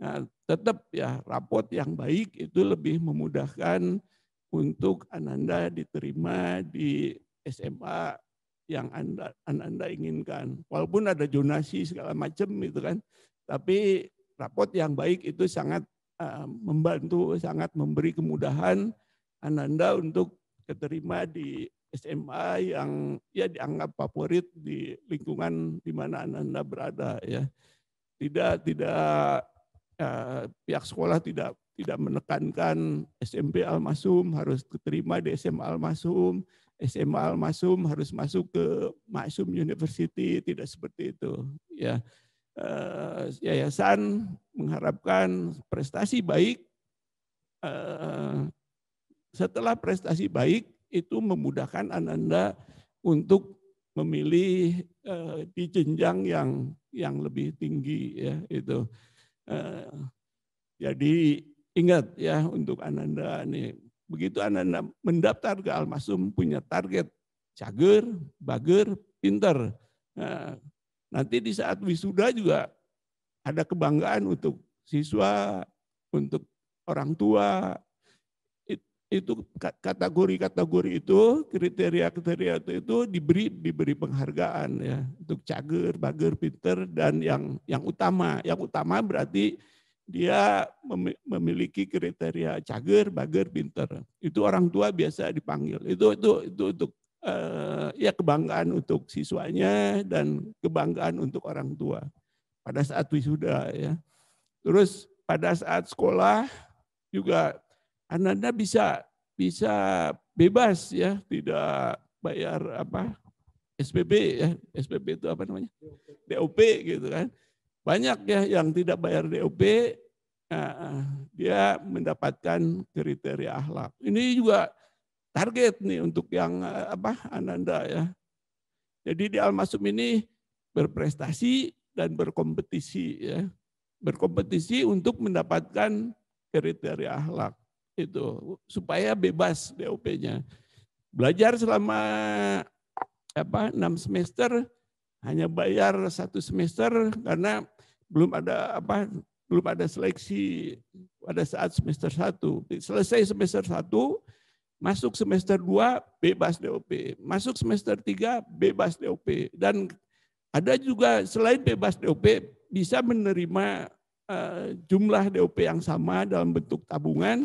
nah, tetap ya rapot yang baik itu lebih memudahkan untuk Ananda diterima di SMA yang Anda, Anda inginkan. Walaupun ada jonasi segala macam gitu kan, tapi rapot yang baik itu sangat eh, membantu, sangat memberi kemudahan Ananda untuk keterima di SMA yang ya dianggap favorit di lingkungan di mana Ananda berada ya. Tidak tidak eh, pihak sekolah tidak tidak menekankan SMP Almasum harus keterima di SMA Almasum, SMA Almasum harus masuk ke masum University, tidak seperti itu ya. Eh, yayasan mengharapkan prestasi baik eh, setelah prestasi baik itu memudahkan Ananda untuk memilih eh, di jenjang yang yang lebih tinggi ya itu. Eh, jadi ingat ya untuk Ananda nih begitu Ananda mendaftar ke Almasum punya target cager, bager, pinter. Nah, nanti di saat wisuda juga ada kebanggaan untuk siswa, untuk orang tua, itu kategori-kategori itu kriteria-kriteria itu, itu diberi diberi penghargaan ya untuk cager, bager, pinter dan yang yang utama. Yang utama berarti dia memiliki kriteria cager, bager, pinter. Itu orang tua biasa dipanggil. Itu itu itu untuk uh, ya kebanggaan untuk siswanya dan kebanggaan untuk orang tua pada saat wisuda ya. Terus pada saat sekolah juga Ananda bisa bisa bebas ya, tidak bayar apa SPP ya, SPP itu apa namanya? DOP gitu kan. Banyak ya yang tidak bayar DOP, nah, eh, dia mendapatkan kriteria akhlak. Ini juga target nih untuk yang eh, apa Ananda ya. Jadi di Almasum ini berprestasi dan berkompetisi ya. Berkompetisi untuk mendapatkan kriteria akhlak itu supaya bebas DOP-nya. Belajar selama apa enam semester hanya bayar satu semester karena belum ada apa belum ada seleksi pada saat semester satu Selesai semester satu masuk semester dua bebas DOP, masuk semester tiga bebas DOP dan ada juga selain bebas DOP bisa menerima uh, jumlah DOP yang sama dalam bentuk tabungan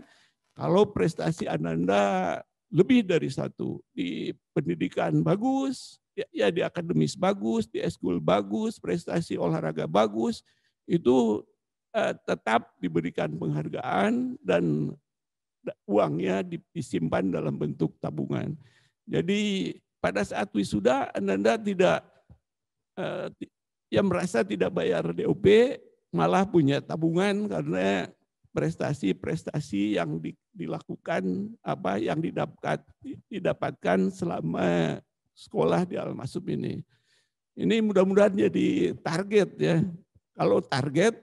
kalau prestasi Ananda lebih dari satu, di pendidikan bagus, ya, ya di akademis bagus, di eskul bagus, prestasi olahraga bagus, itu eh, tetap diberikan penghargaan dan uangnya disimpan dalam bentuk tabungan. Jadi pada saat wisuda Ananda tidak eh, yang merasa tidak bayar DOP malah punya tabungan karena prestasi-prestasi yang di, dilakukan apa yang didapat, didapatkan selama sekolah di al ini. Ini mudah-mudahan jadi target ya. Kalau target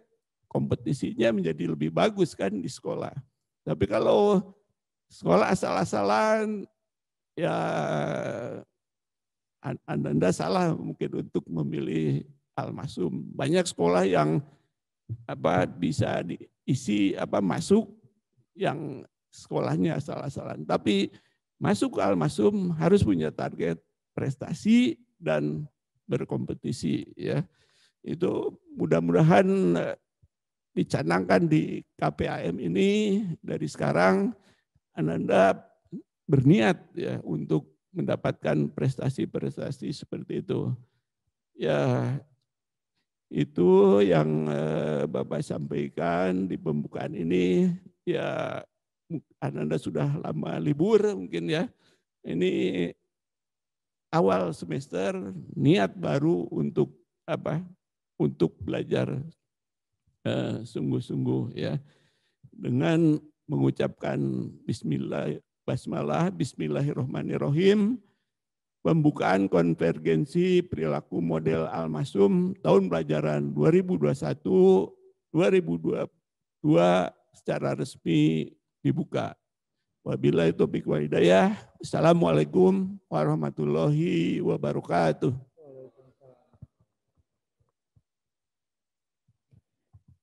kompetisinya menjadi lebih bagus kan di sekolah. Tapi kalau sekolah asal-asalan ya anda, anda salah mungkin untuk memilih almasum Banyak sekolah yang apa bisa diisi apa masuk yang sekolahnya salah-salahan. Tapi masuk ke Almasum harus punya target prestasi dan berkompetisi ya. Itu mudah-mudahan eh, dicanangkan di KPAM ini dari sekarang anda berniat ya untuk mendapatkan prestasi-prestasi seperti itu. Ya itu yang eh, Bapak sampaikan di pembukaan ini ya anda sudah lama libur mungkin ya. Ini awal semester niat baru untuk apa? Untuk belajar eh, sungguh-sungguh ya. Dengan mengucapkan bismillah basmalah Bismillahirrohmanirrohim pembukaan konvergensi perilaku model Almasum tahun pelajaran 2021 2022 secara resmi dibuka. Wabillahi taufiq wa hidayah. Assalamualaikum warahmatullahi wabarakatuh.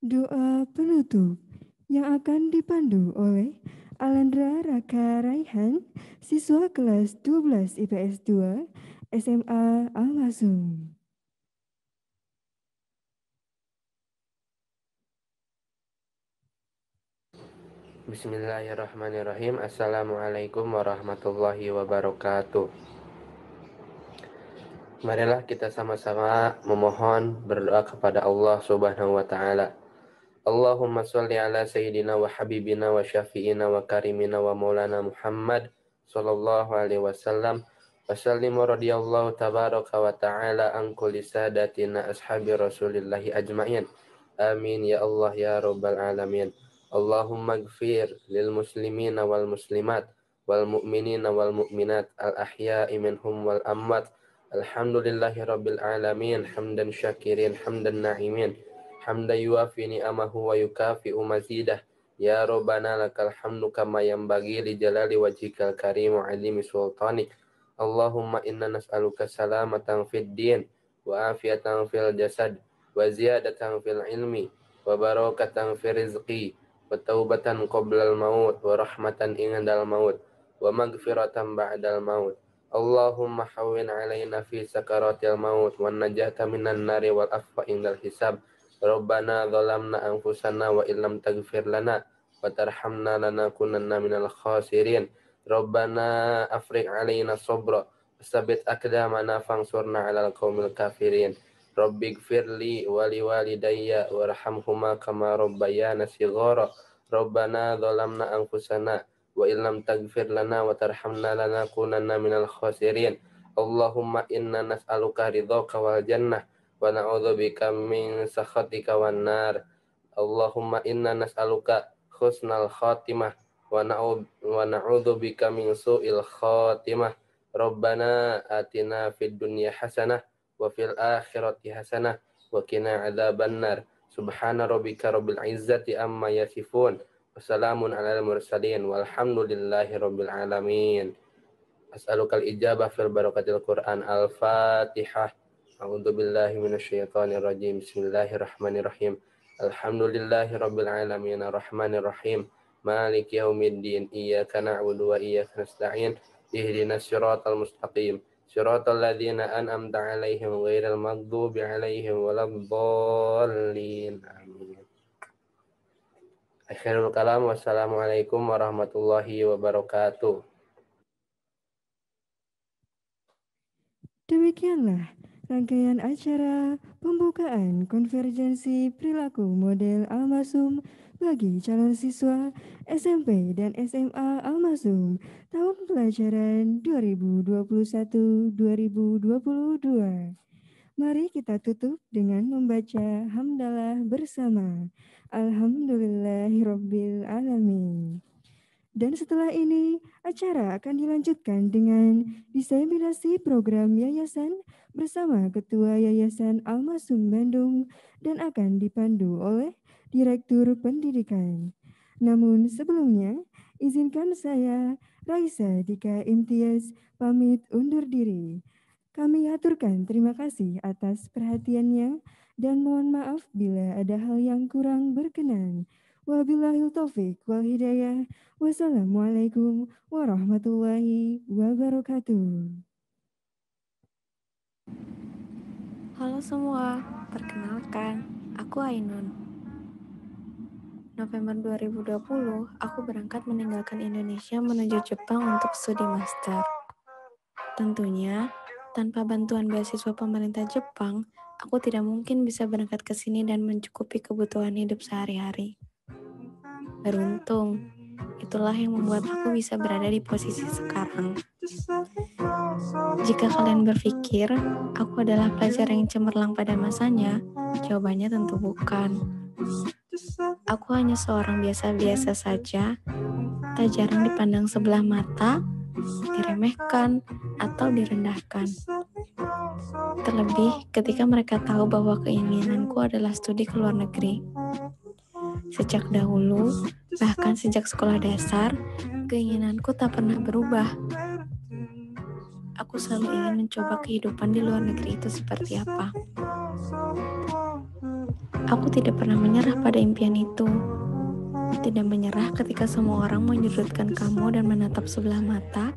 Doa penutup yang akan dipandu oleh Alandra Raka Raihan, siswa kelas 12 IPS 2, SMA Al-Masum. Bismillahirrahmanirrahim. Assalamualaikum warahmatullahi wabarakatuh. Marilah kita sama-sama memohon berdoa kepada Allah Subhanahu wa taala. Allahumma shalli ala sayyidina wa habibina wa syafi'ina wa karimina wa maulana Muhammad sallallahu alaihi wasallam wa radiyallahu tabaraka wa ta'ala an kulli sadatina ashabi rasulillahi ajmain. Amin ya Allah ya rabbal alamin. Allahumma gfir lil muslimina wal muslimat wal mu'minina wal mu'minat al ahya'i minhum wal amwat alhamdulillahi rabbil alamin hamdan syakirin hamdan na'imin hamda yuafi ni'amahu wa yukafi umazidah ya rabbana lakal hamdu kama bagi li jalali wajikal karim wa alimi sultanik Allahumma inna nas'aluka salamatan fid din wa afiatan fil jasad wa ziyadatan fil ilmi wa barakatan fil rizqi wa qoblal maut wa rahmatan ingan dal maut wa magfiratan ba'dal maut Allahumma hawwin alaina fi sakaratil maut wa najata minan nari wal afwa indal hisab Rabbana zalamna anfusana wa illam taghfir lana wa tarhamna lanakunanna minal khasirin Rabbana afriq alaina sabra sabit akdamana fangsurna alal qaumil kafirin Rabbik firli wali wali daya warhamhuma kama rabbayana sigara Rabbana dhalamna anfusana wa illam tagfir lana wa tarhamna lanakunanna minal khasirin. Allahumma inna nas'aluka ridhaka wal jannah wa na'udzubika min sakhatika wan nar. Allahumma inna nas'aluka husnal khatimah wa na'udzubika min su'il khatimah. Rabbana atina fid dunya hasanah wa fil akhirati hasanah wa qina adzabannar subhana rabbika rabbil izzati amma yasifun wassalamun alal mursalin walhamdulillahi rabbil alamin as'alukal ijabah fil barakatil quran al fatihah A'udzu billahi minasyaitonir rajim. Rahim Alhamdulillahi rabbil alamin arrahmanir rahim. Maliki yaumiddin. Iyyaka na'budu wa iyyaka nasta'in. Ihdinas siratal mustaqim. Shiratal ladzina an'amta 'alaihim ghairal maghdubi 'alaihim waladdallin. Amin. Akhirul kalam. Wassalamualaikum warahmatullahi wabarakatuh. Demikianlah rangkaian acara pembukaan konvergensi perilaku model Almasum bagi calon siswa SMP dan SMA Almasum tahun pelajaran 2021-2022. Mari kita tutup dengan membaca hamdalah bersama. Alhamdulillahirabbil alamin. Dan setelah ini, acara akan dilanjutkan dengan diseminasi program yayasan bersama Ketua Yayasan Almasum Bandung dan akan dipandu oleh Direktur Pendidikan. Namun sebelumnya, izinkan saya Raisa Dika Imtiaz pamit undur diri. Kami aturkan. terima kasih atas perhatiannya dan mohon maaf bila ada hal yang kurang berkenan. Wabillahi taufik wal hidayah. Wassalamualaikum warahmatullahi wabarakatuh. Halo semua, perkenalkan, aku Ainun, November 2020, aku berangkat meninggalkan Indonesia menuju Jepang untuk studi master. Tentunya, tanpa bantuan beasiswa pemerintah Jepang, aku tidak mungkin bisa berangkat ke sini dan mencukupi kebutuhan hidup sehari-hari. Beruntung, itulah yang membuat aku bisa berada di posisi sekarang. Jika kalian berpikir aku adalah pelajar yang cemerlang pada masanya, jawabannya tentu bukan. Aku hanya seorang biasa-biasa saja, tak jarang dipandang sebelah mata, diremehkan, atau direndahkan. Terlebih ketika mereka tahu bahwa keinginanku adalah studi ke luar negeri. Sejak dahulu, bahkan sejak sekolah dasar, keinginanku tak pernah berubah aku selalu ingin mencoba kehidupan di luar negeri itu seperti apa. Aku tidak pernah menyerah pada impian itu. Tidak menyerah ketika semua orang menyudutkan kamu dan menatap sebelah mata.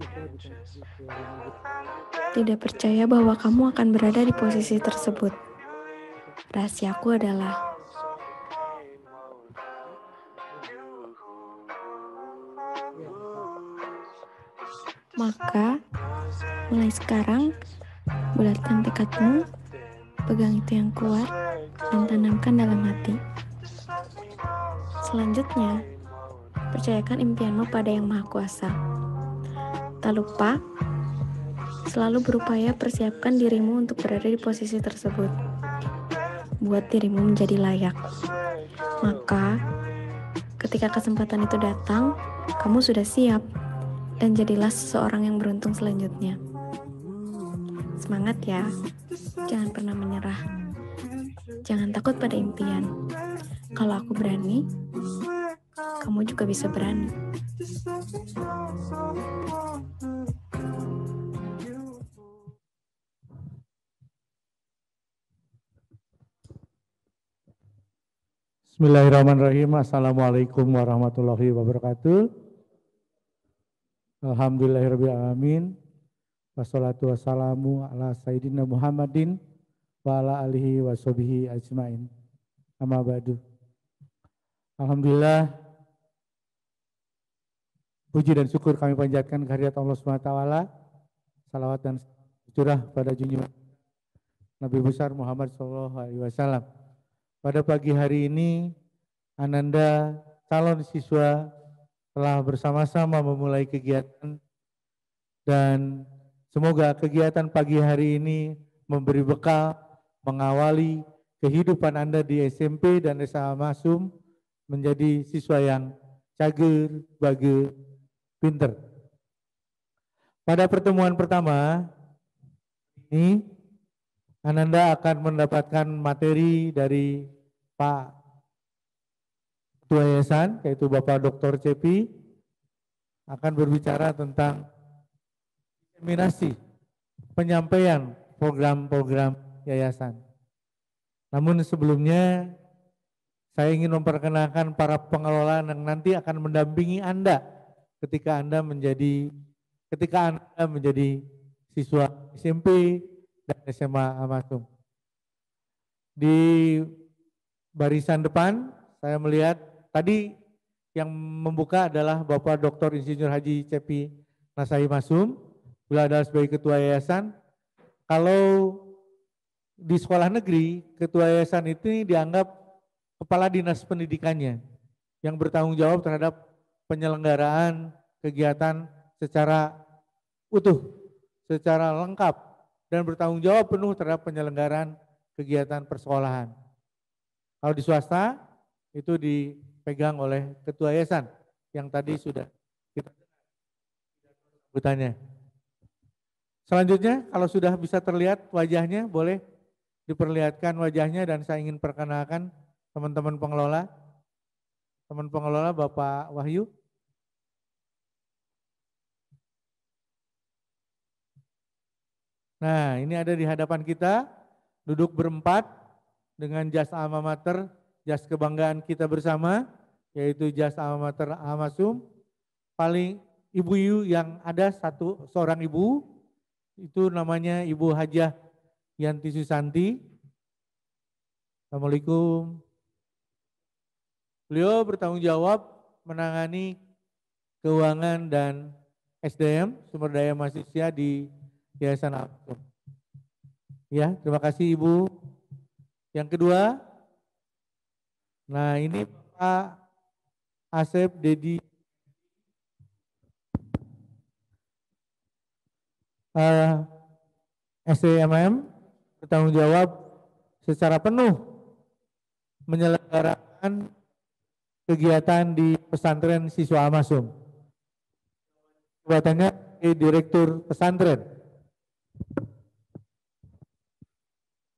Tidak percaya bahwa kamu akan berada di posisi tersebut. Rahasiaku adalah maka Mulai sekarang, bulatkan tekadmu, pegang itu yang kuat, dan tanamkan dalam hati. Selanjutnya, percayakan impianmu pada Yang Maha Kuasa. Tak lupa, selalu berupaya persiapkan dirimu untuk berada di posisi tersebut. Buat dirimu menjadi layak. Maka, ketika kesempatan itu datang, kamu sudah siap dan jadilah seseorang yang beruntung selanjutnya. Semangat ya, jangan pernah menyerah. Jangan takut pada impian. Kalau aku berani, kamu juga bisa berani. Bismillahirrahmanirrahim. Assalamualaikum warahmatullahi wabarakatuh. Alhamdulillahirrahmanirrahim wassalatu wassalamu ala sayyidina Muhammadin wa ala alihi wa sahbihi ajmain. Amma ba'du. Alhamdulillah puji dan syukur kami panjatkan kehadirat Allah SWT. Salawat dan curah pada junjungan Nabi besar Muhammad saw alaihi wasallam. Pada pagi hari ini Ananda calon siswa telah bersama-sama memulai kegiatan dan Semoga kegiatan pagi hari ini memberi bekal, mengawali kehidupan Anda di SMP dan SMA Masum menjadi siswa yang cager, bage, pinter. Pada pertemuan pertama ini, Ananda akan mendapatkan materi dari Pak Ketua Yayasan, yaitu Bapak Dr. Cepi, akan berbicara tentang diseminasi penyampaian program-program yayasan. Namun sebelumnya saya ingin memperkenalkan para pengelola yang nanti akan mendampingi Anda ketika Anda menjadi ketika Anda menjadi siswa SMP dan SMA Amasum. Di barisan depan saya melihat tadi yang membuka adalah Bapak Dr. Insinyur Haji Cepi Nasai Masum. Bila adalah sebagai ketua yayasan, kalau di sekolah negeri, ketua yayasan itu dianggap kepala dinas pendidikannya yang bertanggung jawab terhadap penyelenggaraan kegiatan secara utuh, secara lengkap, dan bertanggung jawab penuh terhadap penyelenggaraan kegiatan persekolahan. Kalau di swasta, itu dipegang oleh ketua yayasan yang tadi sudah kita bertanya. Selanjutnya, kalau sudah bisa terlihat wajahnya, boleh diperlihatkan wajahnya dan saya ingin perkenalkan teman-teman pengelola. Teman pengelola Bapak Wahyu. Nah, ini ada di hadapan kita, duduk berempat dengan jas alma mater, jas kebanggaan kita bersama, yaitu jas alma mater Amasum. Paling ibu-ibu yang ada satu seorang ibu, itu namanya Ibu Hajah Yanti Susanti. Assalamualaikum. Beliau bertanggung jawab menangani keuangan dan SDM, sumber daya mahasiswa di Yayasan Altum. Ya, terima kasih Ibu. Yang kedua, nah ini Pak Asep Dedi uh, eh, SDMM e bertanggung jawab secara penuh menyelenggarakan kegiatan di pesantren siswa Amasum. Kebatannya di Direktur Pesantren.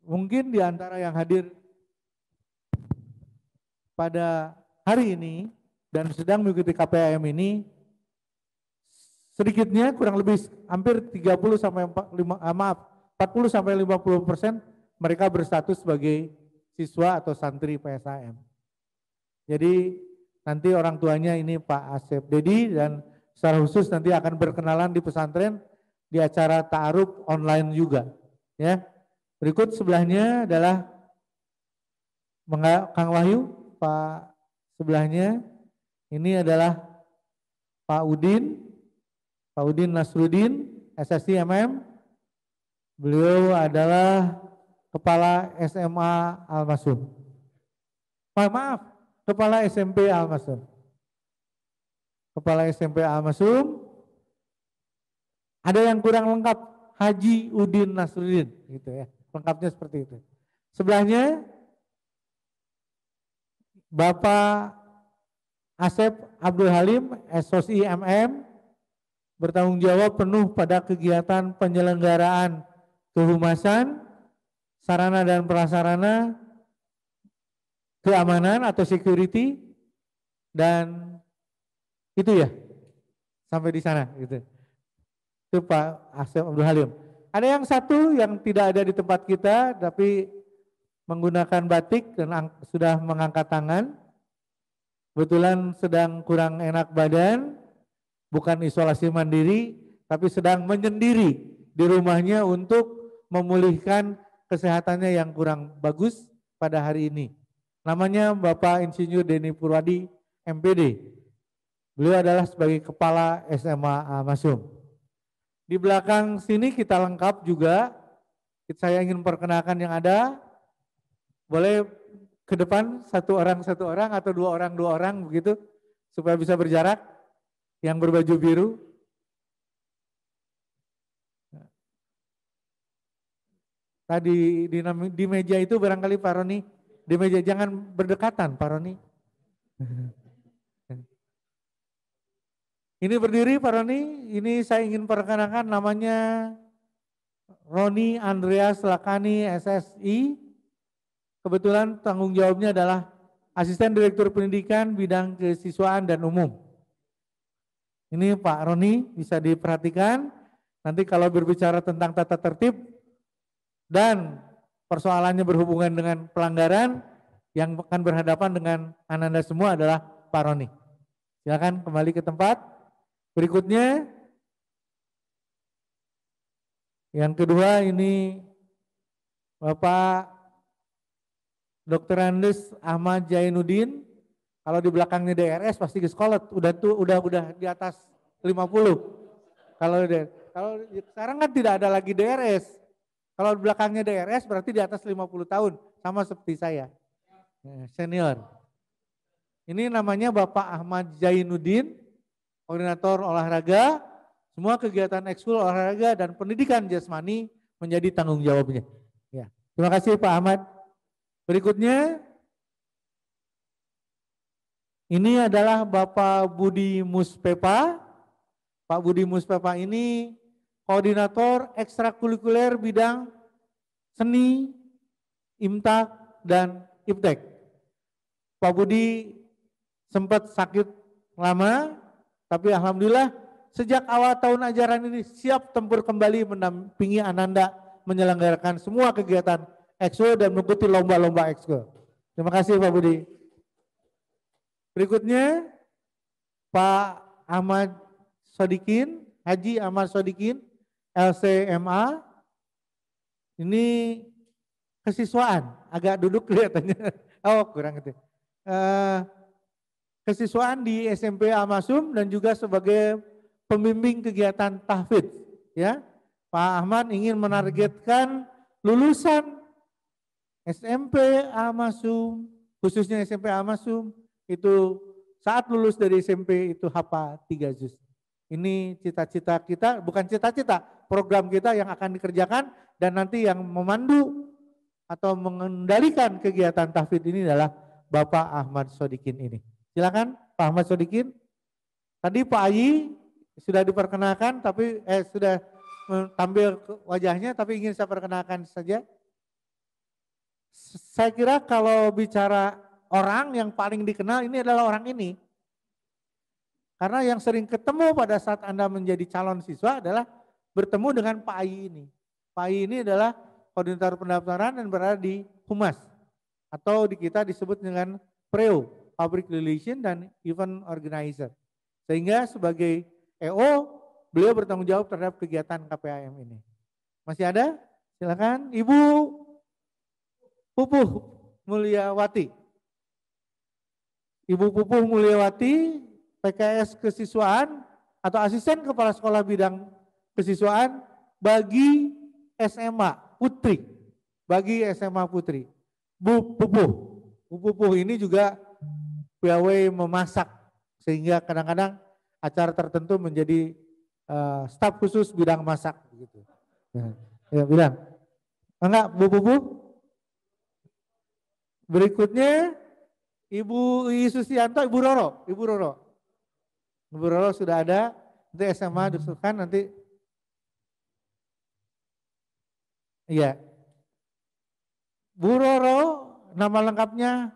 Mungkin di antara yang hadir pada hari ini dan sedang mengikuti KPM ini sedikitnya kurang lebih hampir 30 sampai 45 ah, maaf 40 sampai 50 persen mereka berstatus sebagai siswa atau santri PSAM. Jadi nanti orang tuanya ini Pak Asep Dedi dan secara khusus nanti akan berkenalan di pesantren di acara taaruf online juga. Ya, berikut sebelahnya adalah Kang Wahyu, Pak sebelahnya ini adalah Pak Udin, Paudin Nasrudin, SSC MM. Beliau adalah Kepala SMA Almasum. Maaf, maaf, Kepala SMP Almasum. Kepala SMP Almasum. Ada yang kurang lengkap, Haji Udin Nasrudin, gitu ya. Lengkapnya seperti itu. Sebelahnya Bapak Asep Abdul Halim, SOSI MM, bertanggung jawab penuh pada kegiatan penyelenggaraan kehumasan, sarana dan prasarana, keamanan atau security, dan itu ya, sampai di sana gitu. Itu Pak Asep Abdul Halim. Ada yang satu yang tidak ada di tempat kita, tapi menggunakan batik dan sudah mengangkat tangan. Kebetulan sedang kurang enak badan, bukan isolasi mandiri, tapi sedang menyendiri di rumahnya untuk memulihkan kesehatannya yang kurang bagus pada hari ini. Namanya Bapak Insinyur Deni Purwadi, MPD. Beliau adalah sebagai Kepala SMA Masum. Di belakang sini kita lengkap juga. Saya ingin perkenalkan yang ada. Boleh ke depan satu orang satu orang atau dua orang dua orang begitu supaya bisa berjarak. Yang berbaju biru? Tadi di, di meja itu barangkali Pak Roni, di meja jangan berdekatan Pak Roni. Ini berdiri Pak Roni, ini saya ingin perkenalkan namanya Roni Andreas Lakani SSI. Kebetulan tanggung jawabnya adalah Asisten Direktur Pendidikan Bidang Kesiswaan dan Umum. Ini Pak Roni bisa diperhatikan. Nanti kalau berbicara tentang tata tertib dan persoalannya berhubungan dengan pelanggaran, yang akan berhadapan dengan ananda semua adalah Pak Roni. Silakan kembali ke tempat. Berikutnya, yang kedua ini Bapak Dr. Andes Ahmad Jainuddin kalau di belakangnya DRS pasti ke sekolah, udah tuh udah udah di atas 50. Kalau kalau sekarang kan tidak ada lagi DRS. Kalau di belakangnya DRS berarti di atas 50 tahun, sama seperti saya. Eh, senior. Ini namanya Bapak Ahmad Jainuddin, koordinator olahraga, semua kegiatan ekskul olahraga dan pendidikan jasmani menjadi tanggung jawabnya. Ya. Terima kasih Pak Ahmad. Berikutnya ini adalah Bapak Budi Muspepa. Pak Budi Muspepa ini koordinator ekstrakurikuler bidang seni, imtak, dan iptek. Pak Budi sempat sakit lama, tapi Alhamdulillah sejak awal tahun ajaran ini siap tempur kembali mendampingi Ananda menyelenggarakan semua kegiatan ekskul dan mengikuti lomba-lomba ekskul. Terima kasih Pak Budi. Berikutnya Pak Ahmad Sodikin, Haji Ahmad Sodikin, LCMA. Ini kesiswaan, agak duduk kelihatannya. Oh kurang gitu. kesiswaan di SMP Amasum dan juga sebagai pembimbing kegiatan tahfidz. Ya, Pak Ahmad ingin menargetkan lulusan SMP Amasum, khususnya SMP Amasum, itu saat lulus dari SMP itu hapa tiga juz. Ini cita-cita kita, bukan cita-cita, program kita yang akan dikerjakan dan nanti yang memandu atau mengendalikan kegiatan tahfid ini adalah Bapak Ahmad Sodikin ini. Silakan Pak Ahmad Sodikin. Tadi Pak Ayi sudah diperkenalkan tapi eh sudah tampil wajahnya tapi ingin saya perkenalkan saja. Saya kira kalau bicara orang yang paling dikenal ini adalah orang ini. Karena yang sering ketemu pada saat Anda menjadi calon siswa adalah bertemu dengan Pak Ayi ini. Pak Ayi ini adalah koordinator pendaftaran dan berada di Humas. Atau di kita disebut dengan PREO, Public Relation dan Event Organizer. Sehingga sebagai EO, beliau bertanggung jawab terhadap kegiatan KPAM ini. Masih ada? Silakan Ibu Pupuh Mulyawati. Ibu Pupuh Mulyawati, PKS Kesiswaan atau asisten kepala sekolah bidang kesiswaan bagi SMA Putri. Bagi SMA Putri. Bu Pupuh. Bu Pupuh ini juga piawai memasak sehingga kadang-kadang acara tertentu menjadi uh, staf khusus bidang masak gitu. Ya, ya bilang. Enggak, Bu Pupuh. Berikutnya Ibu I Ibu Roro, Ibu Roro. Ibu Roro sudah ada, nanti SMA hmm. diusulkan nanti. Iya. Bu Roro, nama lengkapnya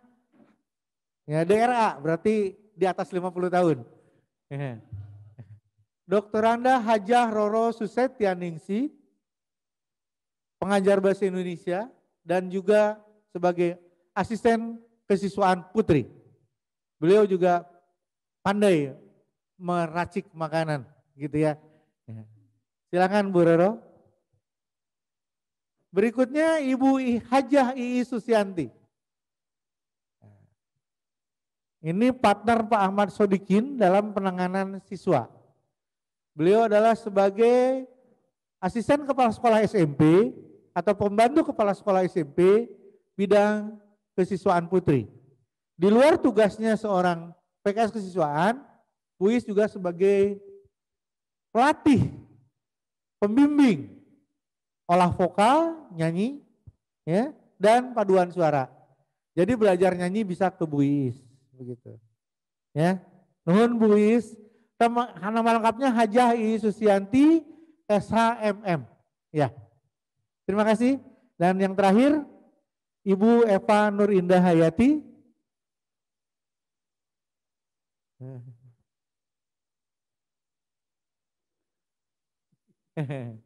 ya DRA, berarti di atas 50 tahun. Iya. Dokter Anda Hajah Roro Susetianingsi, pengajar bahasa Indonesia dan juga sebagai asisten kesiswaan putri. Beliau juga pandai meracik makanan gitu ya. Silakan Bu Roro. Berikutnya Ibu Hajah Ii Susianti. Ini partner Pak Ahmad Sodikin dalam penanganan siswa. Beliau adalah sebagai asisten kepala sekolah SMP atau pembantu kepala sekolah SMP bidang kesiswaan putri. Di luar tugasnya seorang PKS kesiswaan, Puis juga sebagai pelatih, pembimbing, olah vokal, nyanyi, ya, dan paduan suara. Jadi belajar nyanyi bisa ke Buis, begitu. Ya, nuhun Buis. Nama lengkapnya Hajah I Susianti SHMM. Ya. Terima kasih. Dan yang terakhir, Ibu Eva Nur Indah Hayati.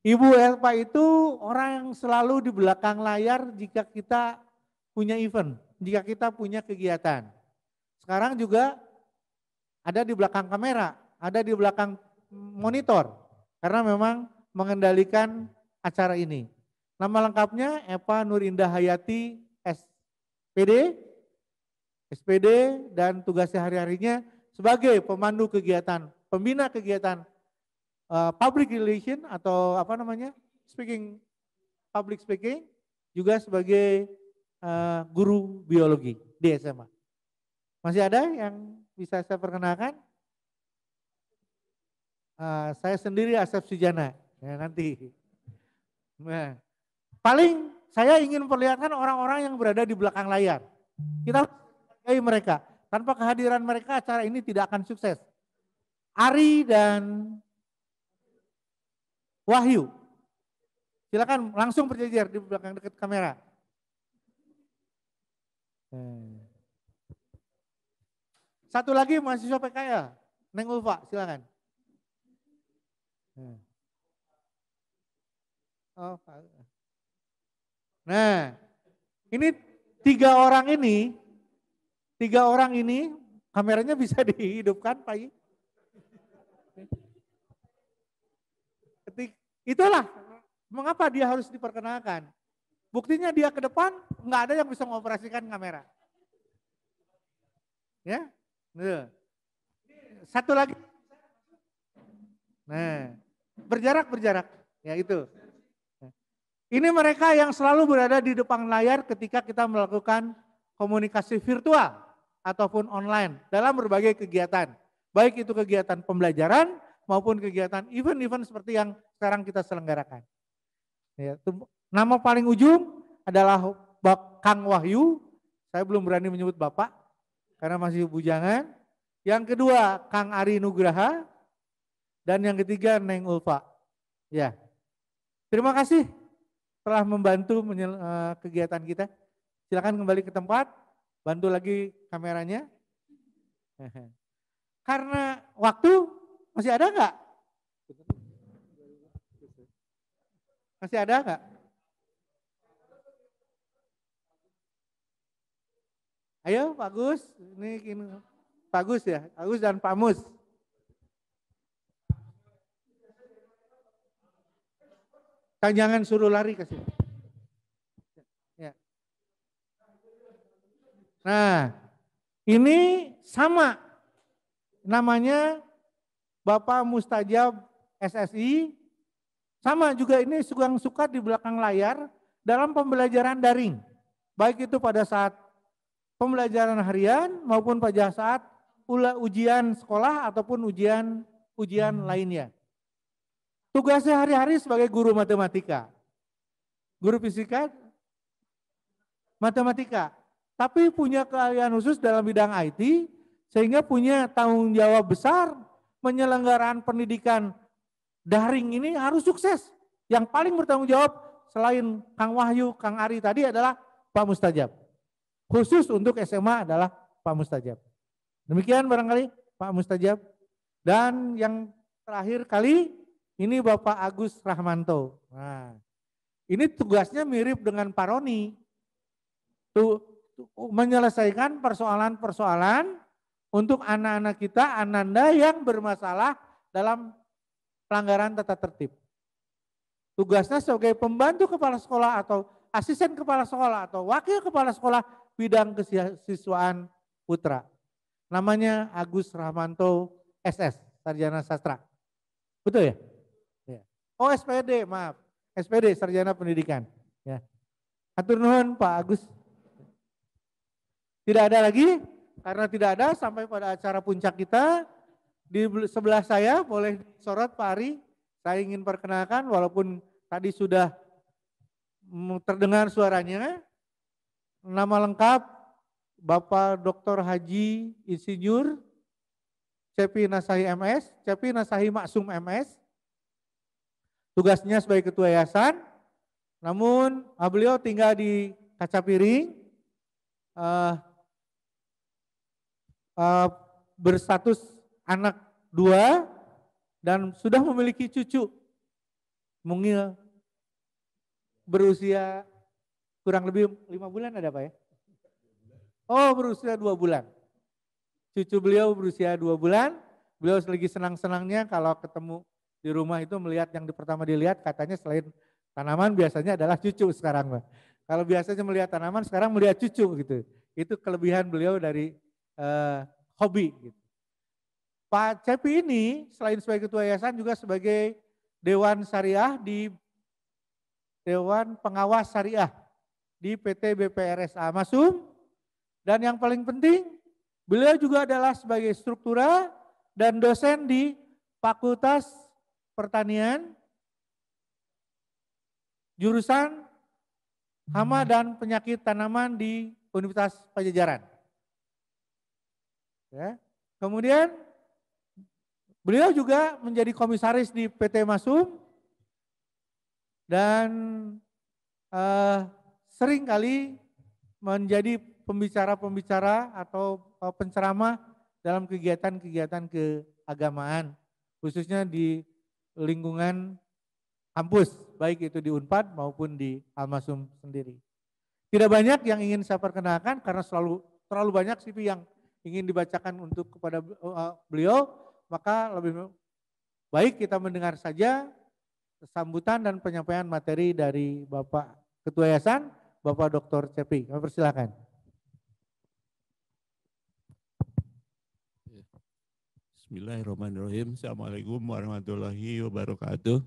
Ibu Eva itu orang yang selalu di belakang layar jika kita punya event, jika kita punya kegiatan. Sekarang juga ada di belakang kamera, ada di belakang monitor, karena memang mengendalikan acara ini. Nama lengkapnya Eva Nur Hayati SPD, SPD dan tugas sehari-harinya sebagai pemandu kegiatan, pembina kegiatan uh, public relation atau apa namanya speaking, public speaking, juga sebagai uh, guru biologi di SMA. Masih ada yang bisa saya perkenalkan? Uh, saya sendiri Asep Sujana. Ya, nanti. Nah, Paling saya ingin perlihatkan orang-orang yang berada di belakang layar. Kita hargai mereka. Tanpa kehadiran mereka acara ini tidak akan sukses. Ari dan Wahyu. Silakan langsung berjejer di belakang dekat kamera. Eh. Satu lagi mahasiswa PKL, Neng Ulfa, silakan. Eh. Oh, Pak. Nah, ini tiga orang ini, tiga orang ini kameranya bisa dihidupkan, Pak Itulah mengapa dia harus diperkenalkan. Buktinya dia ke depan nggak ada yang bisa mengoperasikan kamera. Ya, satu lagi. Nah, berjarak berjarak, ya itu. Ini mereka yang selalu berada di depan layar ketika kita melakukan komunikasi virtual ataupun online dalam berbagai kegiatan. Baik itu kegiatan pembelajaran maupun kegiatan event-event seperti yang sekarang kita selenggarakan. Ya, nama paling ujung adalah Kang Wahyu. Saya belum berani menyebut Bapak karena masih bujangan. Yang kedua Kang Ari Nugraha dan yang ketiga Neng Ulfa. Ya. Terima kasih telah membantu menyel, uh, kegiatan kita. Silakan kembali ke tempat, bantu lagi kameranya. Karena waktu masih ada nggak? Masih ada nggak? Ayo Pak Gus, ini Pak Gus ya, Pak Gus dan Pak Mus. Kan jangan suruh lari ke sini. Ya. Nah, ini sama. Namanya Bapak Mustajab SSI. Sama juga ini Sugang suka di belakang layar dalam pembelajaran daring. Baik itu pada saat pembelajaran harian maupun pada saat ujian sekolah ataupun ujian ujian hmm. lainnya. Tugasnya hari hari sebagai guru matematika. Guru fisika, matematika. Tapi punya keahlian khusus dalam bidang IT, sehingga punya tanggung jawab besar penyelenggaraan pendidikan daring ini harus sukses. Yang paling bertanggung jawab selain Kang Wahyu, Kang Ari tadi adalah Pak Mustajab. Khusus untuk SMA adalah Pak Mustajab. Demikian barangkali Pak Mustajab. Dan yang terakhir kali ini Bapak Agus Rahmanto. Nah, ini tugasnya mirip dengan Paroni. Tuh, menyelesaikan persoalan-persoalan untuk anak-anak kita, ananda yang bermasalah dalam pelanggaran tata tertib. Tugasnya sebagai pembantu kepala sekolah atau asisten kepala sekolah atau wakil kepala sekolah bidang kesiswaan putra. Namanya Agus Rahmanto SS, Sarjana Sastra. Betul ya? Oh SPD, maaf. SPD, Sarjana Pendidikan. Ya. Atur nuhun Pak Agus. Tidak ada lagi? Karena tidak ada sampai pada acara puncak kita. Di sebelah saya boleh sorot Pak Ari. Saya ingin perkenalkan walaupun tadi sudah terdengar suaranya. Nama lengkap Bapak Dr. Haji Insinyur Cepi Nasahi MS, Cepi Nasahi Maksum MS, tugasnya sebagai ketua yayasan. Namun ah, beliau tinggal di kaca piring, uh, uh, berstatus anak dua dan sudah memiliki cucu. Mungil berusia kurang lebih lima bulan ada apa ya? Oh berusia dua bulan. Cucu beliau berusia dua bulan. Beliau lagi senang-senangnya kalau ketemu di rumah itu melihat yang pertama dilihat katanya selain tanaman biasanya adalah cucu sekarang Pak. Kalau biasanya melihat tanaman sekarang melihat cucu gitu. Itu kelebihan beliau dari eh, hobi gitu. Pak Cepi ini selain sebagai ketua yayasan juga sebagai dewan syariah di dewan pengawas syariah di PT BPRSA Masum dan yang paling penting beliau juga adalah sebagai struktural dan dosen di Fakultas pertanian, jurusan hama hmm. dan penyakit tanaman di Universitas Pajajaran. Ya. Kemudian beliau juga menjadi komisaris di PT Masum dan eh, sering kali menjadi pembicara-pembicara atau eh, penceramah dalam kegiatan-kegiatan keagamaan khususnya di lingkungan kampus, baik itu di UNPAD maupun di Almasum sendiri. Tidak banyak yang ingin saya perkenalkan karena selalu terlalu banyak CV yang ingin dibacakan untuk kepada eh, beliau, maka lebih baik kita mendengar saja sambutan dan penyampaian materi dari Bapak Ketua Yayasan, Bapak Dr. Cepi. Kami persilakan. Bismillahirrahmanirrahim. Assalamualaikum warahmatullahi wabarakatuh.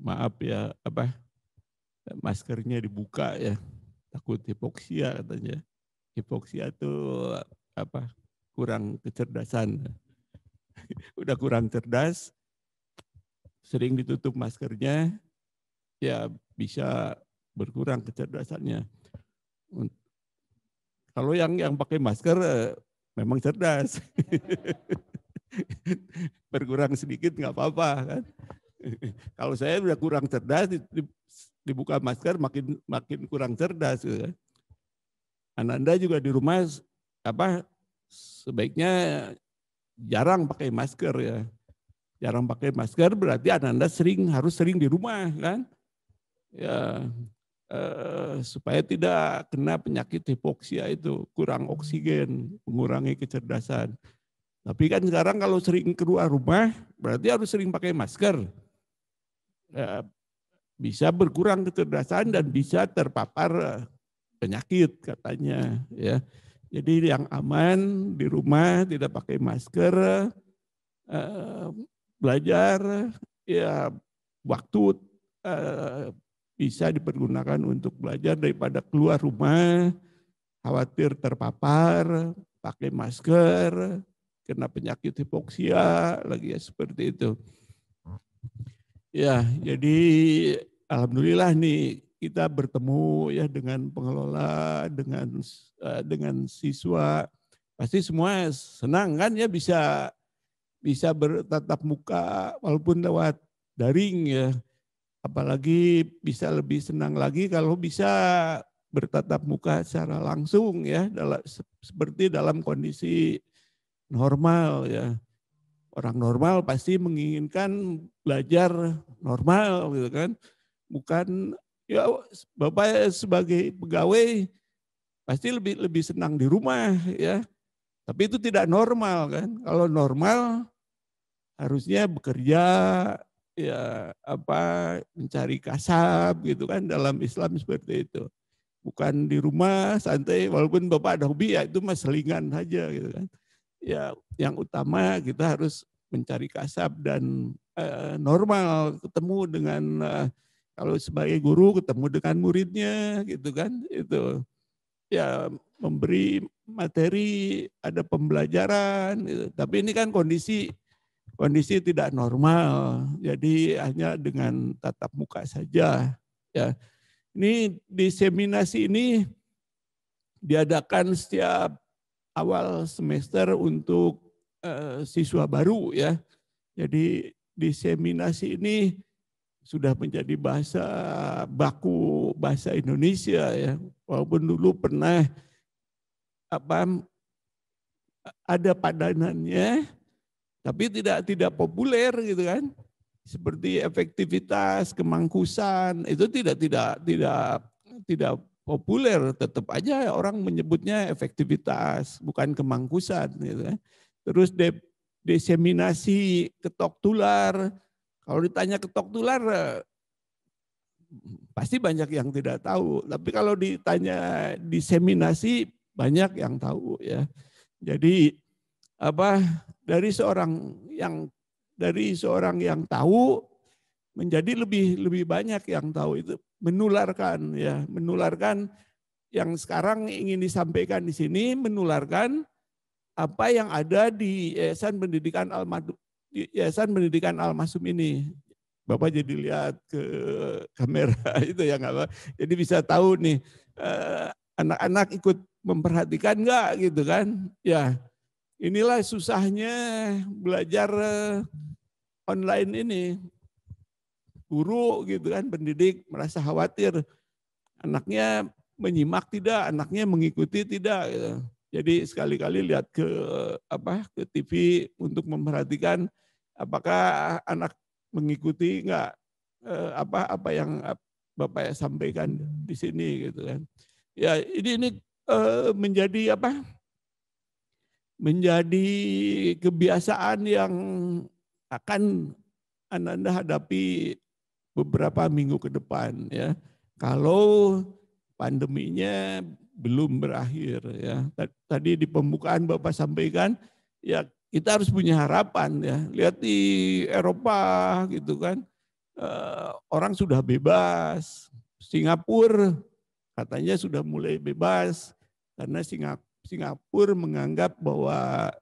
Maaf ya, apa maskernya dibuka ya. Takut hipoksia katanya. Hipoksia itu apa kurang kecerdasan. Udah kurang cerdas, sering ditutup maskernya, ya bisa berkurang kecerdasannya. Kalau yang yang pakai masker eh, memang cerdas. Berkurang sedikit nggak apa-apa kan. Kalau saya udah kurang cerdas, dibuka masker makin makin kurang cerdas. Gitu Ananda juga di rumah apa sebaiknya jarang pakai masker ya. Jarang pakai masker berarti Ananda sering harus sering di rumah kan. Ya, eh, supaya tidak kena penyakit hipoksia itu kurang oksigen mengurangi kecerdasan tapi kan sekarang kalau sering keluar rumah berarti harus sering pakai masker eh, bisa berkurang kecerdasan dan bisa terpapar eh, penyakit katanya ya jadi yang aman di rumah tidak pakai masker eh, belajar ya waktu eh, bisa dipergunakan untuk belajar daripada keluar rumah, khawatir terpapar, pakai masker, kena penyakit hipoksia, lagi ya seperti itu. Ya, jadi alhamdulillah nih kita bertemu ya dengan pengelola, dengan eh, dengan siswa. Pasti semua senang kan ya bisa bisa bertatap muka walaupun lewat daring ya. Apalagi bisa lebih senang lagi kalau bisa bertatap muka secara langsung ya dalam seperti dalam kondisi normal ya. Orang normal pasti menginginkan belajar normal gitu kan. Bukan ya Bapak sebagai pegawai pasti lebih lebih senang di rumah ya. Tapi itu tidak normal kan. Kalau normal harusnya bekerja ya apa mencari kasab gitu kan dalam Islam seperti itu. Bukan di rumah santai walaupun Bapak ada hobi ya itu mas selingan saja gitu kan. Ya yang utama kita harus mencari kasab dan eh, normal ketemu dengan eh, kalau sebagai guru ketemu dengan muridnya gitu kan itu ya memberi materi ada pembelajaran gitu. tapi ini kan kondisi kondisi tidak normal. Jadi hanya dengan tatap muka saja. Ya. Ini diseminasi ini diadakan setiap awal semester untuk uh, siswa baru ya. Jadi diseminasi ini sudah menjadi bahasa baku bahasa Indonesia ya. Walaupun dulu pernah apa ada padanannya tapi tidak tidak populer gitu kan seperti efektivitas kemangkusan itu tidak tidak tidak tidak populer tetap aja orang menyebutnya efektivitas bukan kemangkusan gitu kan. terus de, diseminasi ketok tular kalau ditanya ketok tular eh, pasti banyak yang tidak tahu tapi kalau ditanya diseminasi banyak yang tahu ya jadi apa dari seorang yang dari seorang yang tahu menjadi lebih lebih banyak yang tahu itu menularkan ya menularkan yang sekarang ingin disampaikan di sini menularkan apa yang ada di Yayasan Pendidikan Almasum Yayasan Pendidikan Almasum ini Bapak jadi lihat ke kamera itu ya nggak Jadi bisa tahu nih eh, anak-anak ikut memperhatikan nggak gitu kan? Ya Inilah susahnya belajar eh, online ini. Guru gitu kan, pendidik merasa khawatir. Anaknya menyimak tidak, anaknya mengikuti tidak. Gitu. Jadi sekali-kali lihat ke apa ke TV untuk memperhatikan apakah anak mengikuti enggak eh, apa apa yang Bapak sampaikan di sini gitu kan. Ya, ini ini eh, menjadi apa? menjadi kebiasaan yang akan Anda hadapi beberapa minggu ke depan ya. Kalau pandeminya belum berakhir ya. Tadi di pembukaan Bapak sampaikan ya kita harus punya harapan ya. Lihat di Eropa gitu kan. Eh, orang sudah bebas. Singapura katanya sudah mulai bebas karena Singapura Singapura menganggap bahwa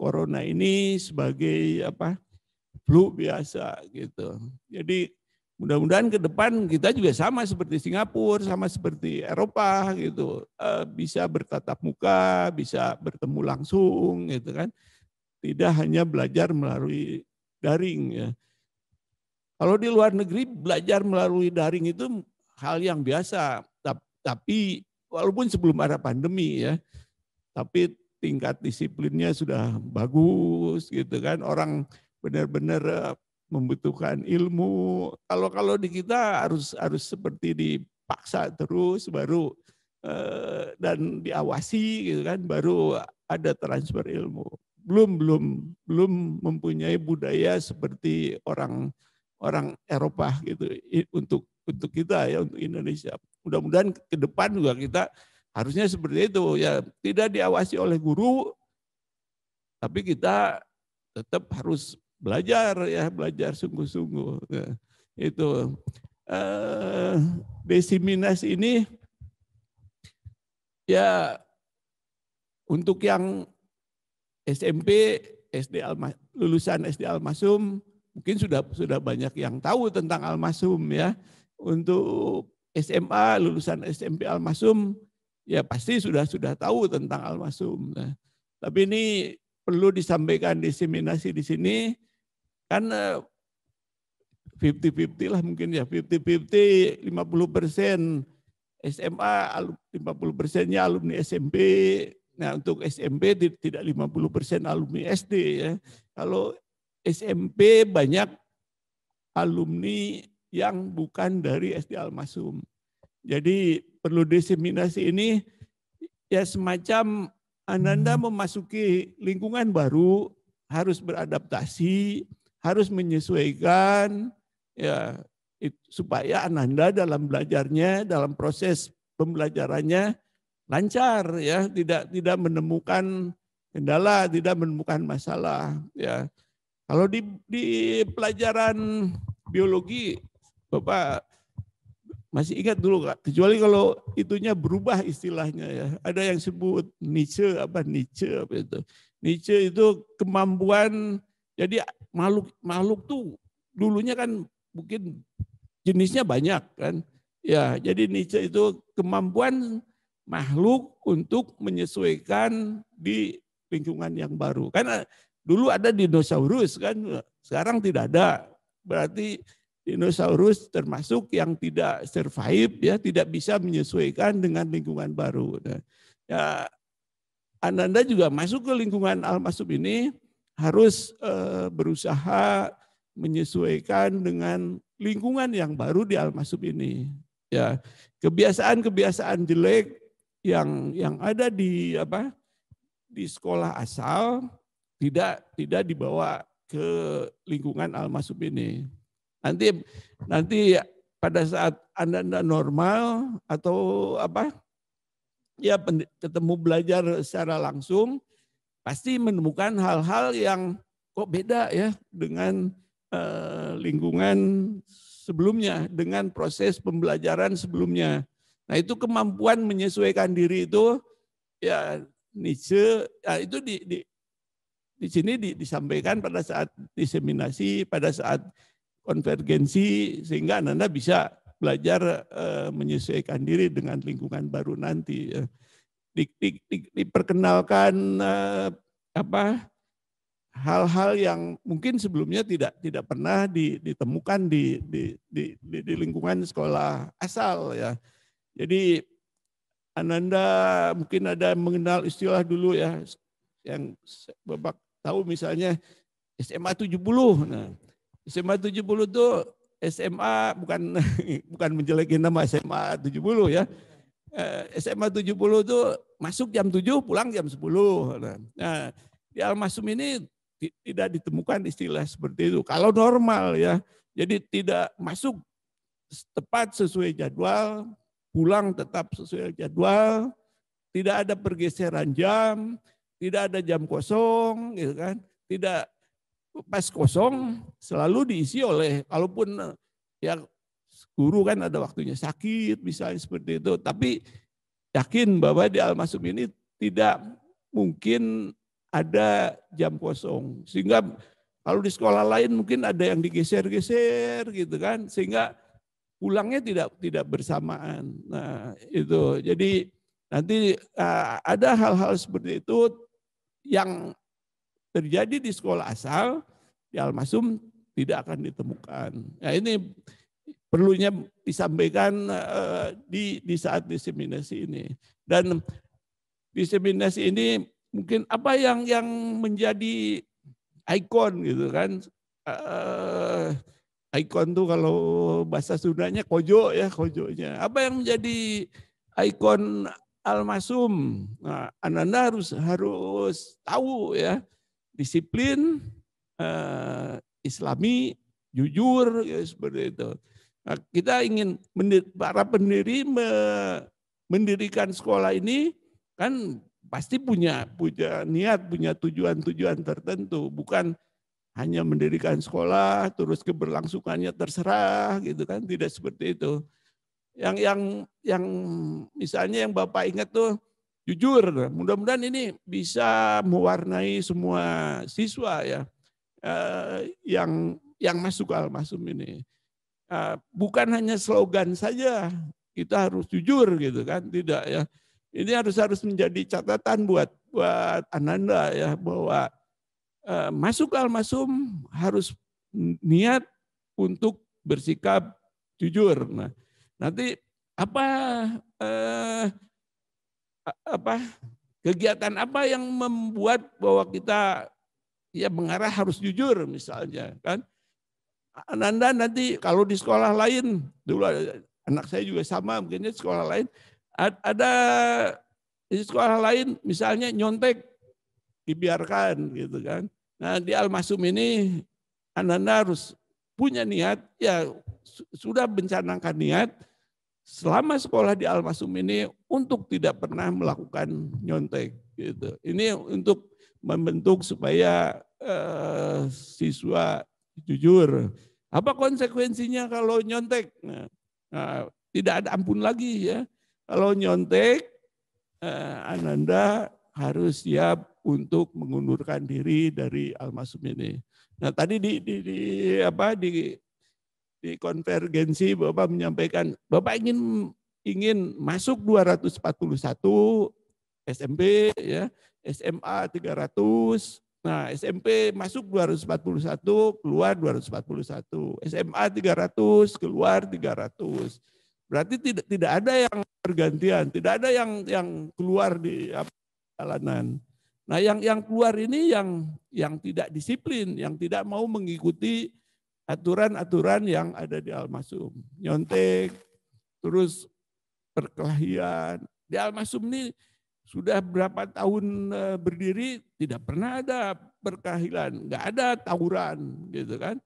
corona ini sebagai apa flu biasa gitu. Jadi mudah-mudahan ke depan kita juga sama seperti Singapura, sama seperti Eropa gitu, eh, bisa bertatap muka, bisa bertemu langsung gitu kan, tidak hanya belajar melalui daring ya. Kalau di luar negeri belajar melalui daring itu hal yang biasa, tapi walaupun sebelum ada pandemi ya, tapi tingkat disiplinnya sudah bagus gitu kan. Orang benar-benar eh, membutuhkan ilmu. Kalau kalau di kita harus harus seperti dipaksa terus baru eh, dan diawasi gitu kan baru ada transfer ilmu. Belum belum belum mempunyai budaya seperti orang orang Eropa gitu untuk untuk kita ya untuk Indonesia. Mudah-mudahan ke depan juga kita Harusnya seperti itu ya, tidak diawasi oleh guru tapi kita tetap harus belajar ya, belajar sungguh-sungguh. Ya, itu eh desiminas ini ya untuk yang SMP, SD Alma, lulusan SD Almasum mungkin sudah sudah banyak yang tahu tentang Almasum ya. Untuk SMA, lulusan SMP Almasum ya pasti sudah sudah tahu tentang al-masum. Nah, tapi ini perlu disampaikan diseminasi di sini kan 50-50 lah mungkin ya 50-50 50 persen SMA 50 persennya alumni SMP nah untuk SMP tidak 50 persen alumni SD ya kalau SMP banyak alumni yang bukan dari SD Almasum jadi perlu diseminasi ini ya semacam Ananda hmm. memasuki lingkungan baru harus beradaptasi, harus menyesuaikan ya supaya Ananda dalam belajarnya, dalam proses pembelajarannya lancar ya, tidak tidak menemukan kendala, tidak menemukan masalah ya. Kalau di di pelajaran biologi Bapak masih ingat dulu Kak, kecuali kalau itunya berubah istilahnya ya. Ada yang sebut Nietzsche apa Nietzsche apa itu. Nietzsche itu kemampuan jadi makhluk makhluk tuh dulunya kan mungkin jenisnya banyak kan. Ya, jadi Nietzsche itu kemampuan makhluk untuk menyesuaikan di lingkungan yang baru. Karena dulu ada dinosaurus kan, sekarang tidak ada. Berarti dinosaurus termasuk yang tidak survive ya tidak bisa menyesuaikan dengan lingkungan baru. Nah, ya Ananda juga masuk ke lingkungan almasum ini harus eh, berusaha menyesuaikan dengan lingkungan yang baru di almasum ini. Ya, kebiasaan-kebiasaan jelek yang yang ada di apa di sekolah asal tidak tidak dibawa ke lingkungan almasum ini. Nanti nanti pada saat Anda, anda normal atau apa ya ketemu belajar secara langsung pasti menemukan hal-hal yang kok beda ya dengan eh, lingkungan sebelumnya, dengan proses pembelajaran sebelumnya. Nah, itu kemampuan menyesuaikan diri itu ya Nietzsche ya, itu di, di di sini disampaikan pada saat diseminasi, pada saat konvergensi sehingga Anda bisa belajar eh, menyesuaikan diri dengan lingkungan baru nanti. Ya. di, di, di, diperkenalkan eh, apa hal-hal yang mungkin sebelumnya tidak tidak pernah ditemukan di, di, di, di lingkungan sekolah asal ya. Jadi Ananda mungkin ada mengenal istilah dulu ya yang Bapak tahu misalnya SMA 70. Nah, SMA 70 tuh SMA bukan bukan menjelekin nama SMA 70 ya. Eh, SMA 70 tuh masuk jam 7, pulang jam 10. Nah, nah, di almasum ini tidak ditemukan istilah seperti itu. Kalau normal ya. Jadi tidak masuk tepat sesuai jadwal, pulang tetap sesuai jadwal, tidak ada pergeseran jam, tidak ada jam kosong gitu kan. Tidak pas kosong selalu diisi oleh kalaupun eh, ya guru kan ada waktunya sakit misalnya seperti itu tapi yakin bahwa di almasum ini tidak mungkin ada jam kosong sehingga kalau di sekolah lain mungkin ada yang digeser-geser gitu kan sehingga pulangnya tidak tidak bersamaan nah itu jadi nanti eh, ada hal-hal seperti itu yang terjadi di sekolah asal, di al tidak akan ditemukan. Nah, ini perlunya disampaikan eh, di di saat diseminasi ini. Dan diseminasi ini mungkin apa yang yang menjadi ikon gitu kan. Uh, ikon tuh kalau bahasa Sundanya kojo ya kojonya. Apa yang menjadi ikon almasum? Nah, Ananda harus harus tahu ya disiplin eh, Islami jujur ya seperti itu. Nah, kita ingin para pendiri me, mendirikan sekolah ini kan pasti punya punya niat, punya tujuan-tujuan tertentu, bukan hanya mendirikan sekolah terus keberlangsungannya terserah gitu kan, tidak seperti itu. Yang yang yang misalnya yang Bapak ingat tuh jujur mudah-mudahan ini bisa mewarnai semua siswa ya eh, yang yang masuk ke al ini eh, bukan hanya slogan saja kita harus jujur gitu kan tidak ya ini harus harus menjadi catatan buat buat ananda ya bahwa eh, masuk ke al harus niat untuk bersikap jujur nah nanti apa eh, apa kegiatan apa yang membuat bahwa kita ya mengarah harus jujur misalnya kan Ananda nanti kalau di sekolah lain dulu ada, anak saya juga sama mungkinnya sekolah lain ada di sekolah lain misalnya nyontek dibiarkan gitu kan nah di almasum ini Ananda harus punya niat ya sudah bencanakan niat selama sekolah di Almasum ini untuk tidak pernah melakukan nyontek gitu. Ini untuk membentuk supaya uh, siswa jujur. Apa konsekuensinya kalau nyontek? Nah, nah, tidak ada ampun lagi ya. Kalau nyontek uh, Ananda harus siap untuk mengundurkan diri dari almasum ini. Nah tadi di, di, di apa di di konvergensi Bapak menyampaikan, Bapak ingin ingin masuk 241 SMP ya, SMA 300, Nah, SMP masuk 241, keluar 241. SMA 300, keluar 300. Berarti tidak tidak ada yang pergantian, tidak ada yang yang keluar di jalanan. Nah, yang yang keluar ini yang yang tidak disiplin, yang tidak mau mengikuti aturan-aturan yang ada di Almasum Nyontek, terus perkelahian. Di Almasum ini sudah berapa tahun eh, berdiri tidak pernah ada perkelahian, nggak ada tawuran gitu kan.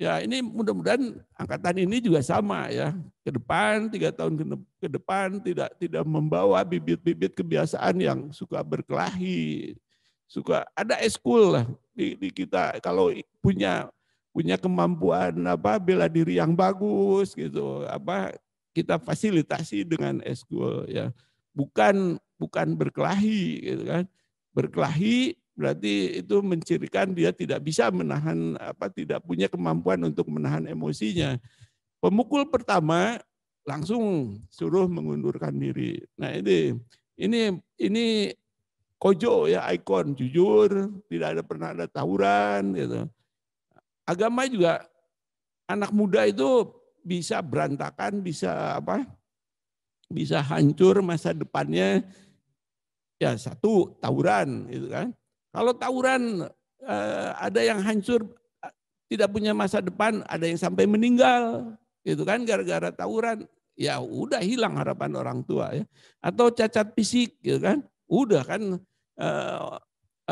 Ya ini mudah-mudahan angkatan ini juga sama ya. Ke depan, tiga tahun ke depan tidak tidak membawa bibit-bibit kebiasaan yang suka berkelahi. Suka ada eskul lah di, di kita kalau punya punya kemampuan apa bela diri yang bagus gitu apa kita fasilitasi dengan eskul ya bukan bukan berkelahi gitu kan berkelahi berarti itu mencirikan dia tidak bisa menahan apa tidak punya kemampuan untuk menahan emosinya pemukul pertama langsung suruh mengundurkan diri nah ini ini ini kojo ya ikon jujur tidak ada pernah ada tawuran gitu Agama juga anak muda itu bisa berantakan, bisa apa? Bisa hancur masa depannya. Ya satu tawuran gitu kan. Kalau tawuran eh, ada yang hancur tidak punya masa depan, ada yang sampai meninggal gitu kan gara-gara tawuran. Ya udah hilang harapan orang tua ya. Atau cacat fisik gitu kan. Udah kan eh,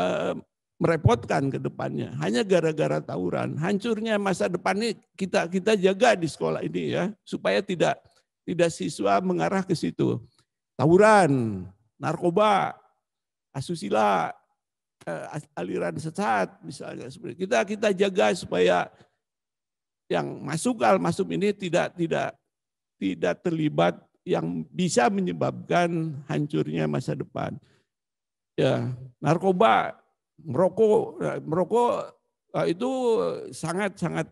eh, merepotkan ke depannya. Hanya gara-gara tawuran. Hancurnya masa depan ini kita kita jaga di sekolah ini ya supaya tidak tidak siswa mengarah ke situ. Tawuran, narkoba, asusila, eh, aliran sesat misalnya seperti kita kita jaga supaya yang masuk al masuk ini tidak tidak tidak terlibat yang bisa menyebabkan hancurnya masa depan. Ya, narkoba merokok eh, merokok eh, itu sangat-sangat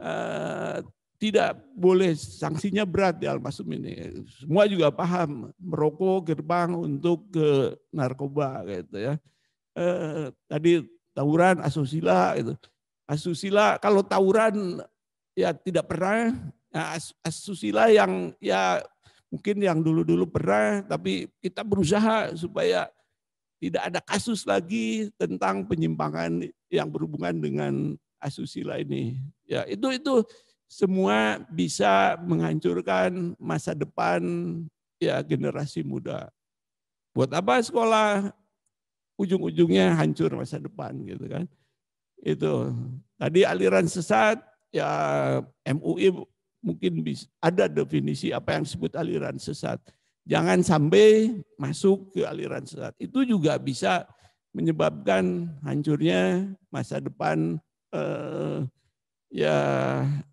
eh, tidak boleh sanksinya berat di Almasum ini. Semua juga paham merokok gerbang untuk ke narkoba gitu ya. tadi tawuran asusila itu Asusila kalau tawuran ya tidak pernah nah, asusila yang ya mungkin yang dulu-dulu pernah tapi kita berusaha supaya tidak ada kasus lagi tentang penyimpangan yang berhubungan dengan asusila ini. Ya, itu itu semua bisa menghancurkan masa depan ya generasi muda. Buat apa sekolah? Ujung-ujungnya hancur masa depan gitu kan. Itu. Tadi aliran sesat ya MUI mungkin bisa, ada definisi apa yang disebut aliran sesat. Jangan sampai masuk ke aliran sesat. Itu juga bisa menyebabkan hancurnya masa depan eh, ya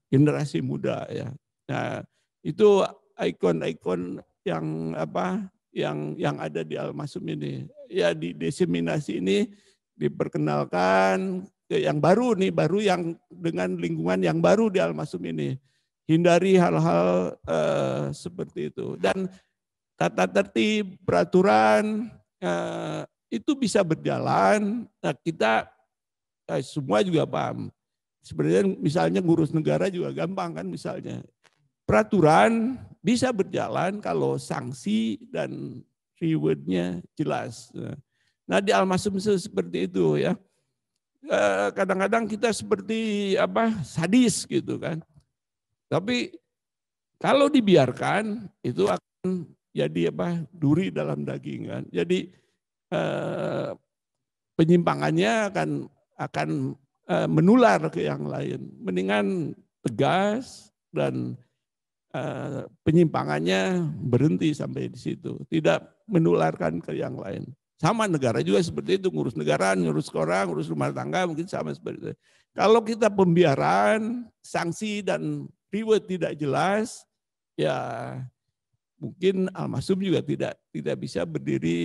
generasi muda ya. Nah, itu ikon-ikon yang apa yang yang ada di Almasum ini. Ya di diseminasi ini diperkenalkan ke yang baru nih, baru yang dengan lingkungan yang baru di Almasum ini. Hindari hal-hal eh, seperti itu dan tata tertib, peraturan ya, itu bisa berjalan. Nah, kita eh, semua juga paham. Sebenarnya misalnya ngurus negara juga gampang kan misalnya. Peraturan bisa berjalan kalau sanksi dan rewardnya jelas. Nah di almasum masum seperti itu ya. Eh, kadang-kadang kita seperti apa sadis gitu kan. Tapi kalau dibiarkan itu akan jadi ya, apa duri dalam daging kan? Jadi eh, penyimpangannya akan akan eh, menular ke yang lain. Mendingan tegas dan eh, penyimpangannya berhenti sampai di situ, tidak menularkan ke yang lain. Sama negara juga seperti itu, ngurus negara, ngurus orang, ngurus rumah tangga, mungkin sama seperti itu. Kalau kita pembiaran, sanksi dan reward tidak jelas, ya mungkin Almasum juga tidak tidak bisa berdiri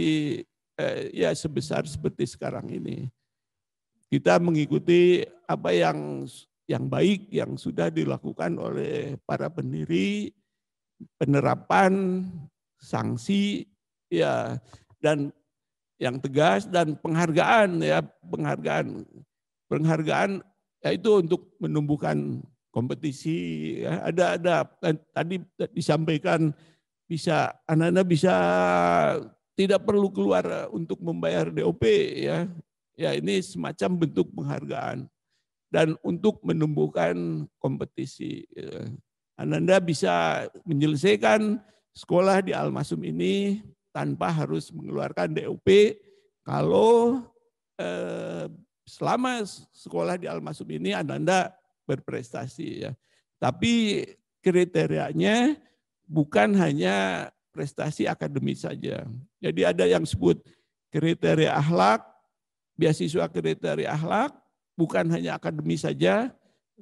eh, ya sebesar seperti sekarang ini. Kita mengikuti apa yang yang baik yang sudah dilakukan oleh para pendiri penerapan sanksi ya dan yang tegas dan penghargaan ya penghargaan penghargaan yaitu untuk menumbuhkan kompetisi ya ada ada tadi disampaikan bisa anak-anak bisa tidak perlu keluar eh, untuk membayar DOP ya. Ya ini semacam bentuk penghargaan dan untuk menumbuhkan kompetisi. Ya. Ananda bisa menyelesaikan sekolah di Almasum ini tanpa harus mengeluarkan DOP kalau eh, selama sekolah di Almasum ini Ananda berprestasi ya. Tapi kriterianya bukan hanya prestasi akademis saja. Jadi ada yang sebut kriteria akhlak, beasiswa kriteria akhlak, bukan hanya akademis saja,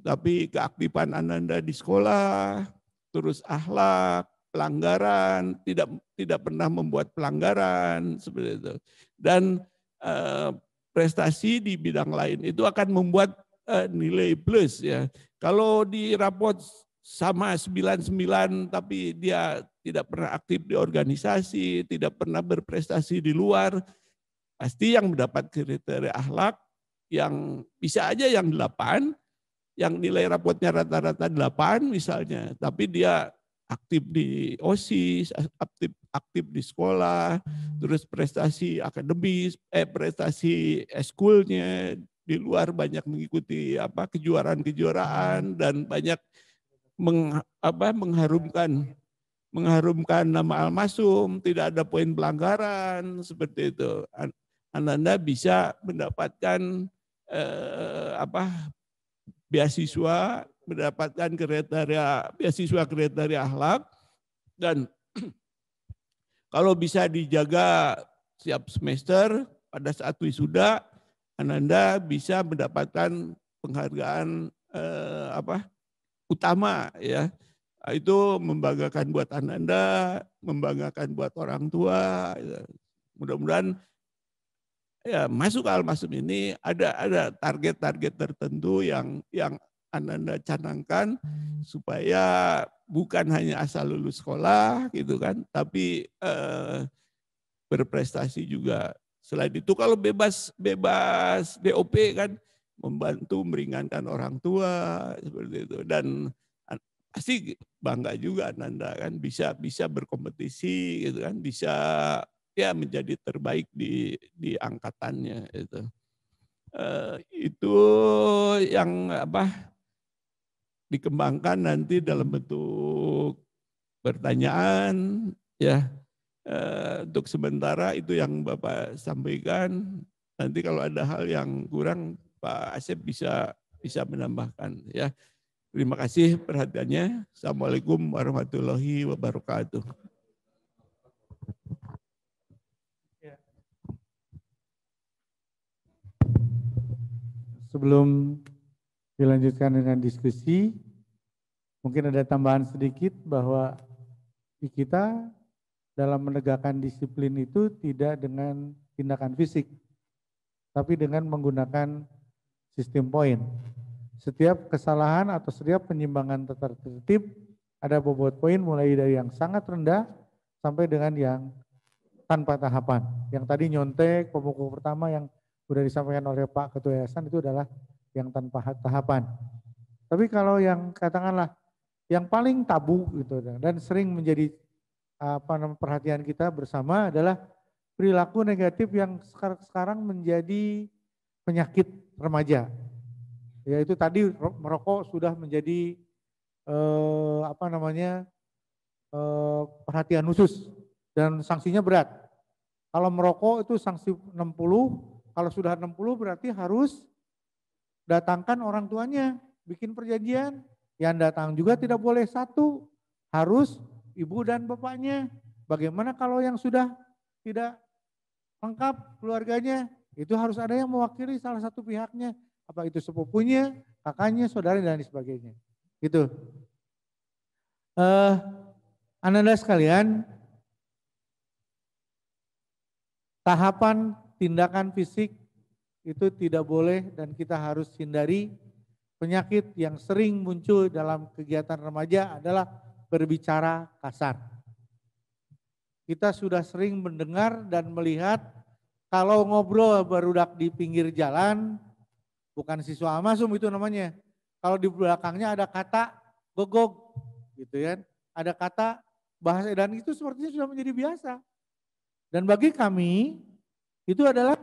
tapi keaktifan Ananda di sekolah, terus akhlak, pelanggaran, tidak tidak pernah membuat pelanggaran seperti itu. Dan eh, prestasi di bidang lain itu akan membuat eh, nilai plus ya. Kalau di rapot sama 99 tapi dia tidak pernah aktif di organisasi, tidak pernah berprestasi di luar, pasti yang mendapat kriteria akhlak yang bisa aja yang 8, yang nilai rapotnya rata-rata 8 misalnya, tapi dia aktif di OSIS, aktif aktif di sekolah, terus prestasi akademis, eh prestasi eskulnya di luar banyak mengikuti apa kejuaraan-kejuaraan dan banyak meng, apa, mengharumkan mengharumkan nama almasum, tidak ada poin pelanggaran seperti itu. Ananda bisa mendapatkan eh, apa beasiswa, mendapatkan kriteria beasiswa kriteria akhlak dan kalau bisa dijaga setiap semester pada saat wisuda Ananda bisa mendapatkan penghargaan eh, apa utama ya. Ah, itu membanggakan buat Anda, membanggakan buat orang tua. Ya. Mudah-mudahan ya masuk Al-Masum ini ada ada target-target tertentu yang yang Anda canangkan supaya bukan hanya asal lulus sekolah gitu kan, tapi eh, berprestasi juga. Selain itu kalau bebas bebas BOP kan membantu meringankan orang tua seperti itu dan pasti bangga juga Nanda kan bisa bisa berkompetisi gitu kan bisa ya menjadi terbaik di di angkatannya itu uh, eh, itu yang apa dikembangkan nanti dalam bentuk pertanyaan ya uh, untuk sementara itu yang Bapak sampaikan nanti kalau ada hal yang kurang Pak Asep bisa bisa menambahkan ya. Terima kasih perhatiannya. Assalamualaikum warahmatullahi wabarakatuh. Sebelum dilanjutkan dengan diskusi, mungkin ada tambahan sedikit bahwa di kita dalam menegakkan disiplin itu tidak dengan tindakan fisik, tapi dengan menggunakan sistem poin. Setiap kesalahan atau setiap penyimbangan tertib ada bobot poin mulai dari yang sangat rendah sampai dengan yang tanpa tahapan. Yang tadi nyontek, pemukul pertama yang sudah disampaikan oleh Pak Ketua Yayasan itu adalah yang tanpa tahapan. Tapi kalau yang katakanlah yang paling tabu gitu dan sering menjadi apa namanya perhatian kita bersama adalah perilaku negatif yang sekarang menjadi penyakit remaja. Yaitu tadi merokok sudah menjadi eh, apa namanya eh, perhatian khusus dan sanksinya berat. Kalau merokok itu sanksi 60, kalau sudah 60 berarti harus datangkan orang tuanya, bikin perjanjian. Yang datang juga tidak boleh satu, harus ibu dan bapaknya. Bagaimana kalau yang sudah tidak lengkap keluarganya? Itu harus ada yang mewakili salah satu pihaknya, apa itu sepupunya, kakaknya, saudara dan sebagainya. Gitu. Eh, Ananda sekalian, tahapan tindakan fisik itu tidak boleh dan kita harus hindari penyakit yang sering muncul dalam kegiatan remaja adalah berbicara kasar. Kita sudah sering mendengar dan melihat kalau ngobrol barudak di pinggir jalan, bukan siswa masum itu namanya. Kalau di belakangnya ada kata gogog, gitu ya, Ada kata bahasa dan itu sepertinya sudah menjadi biasa. Dan bagi kami itu adalah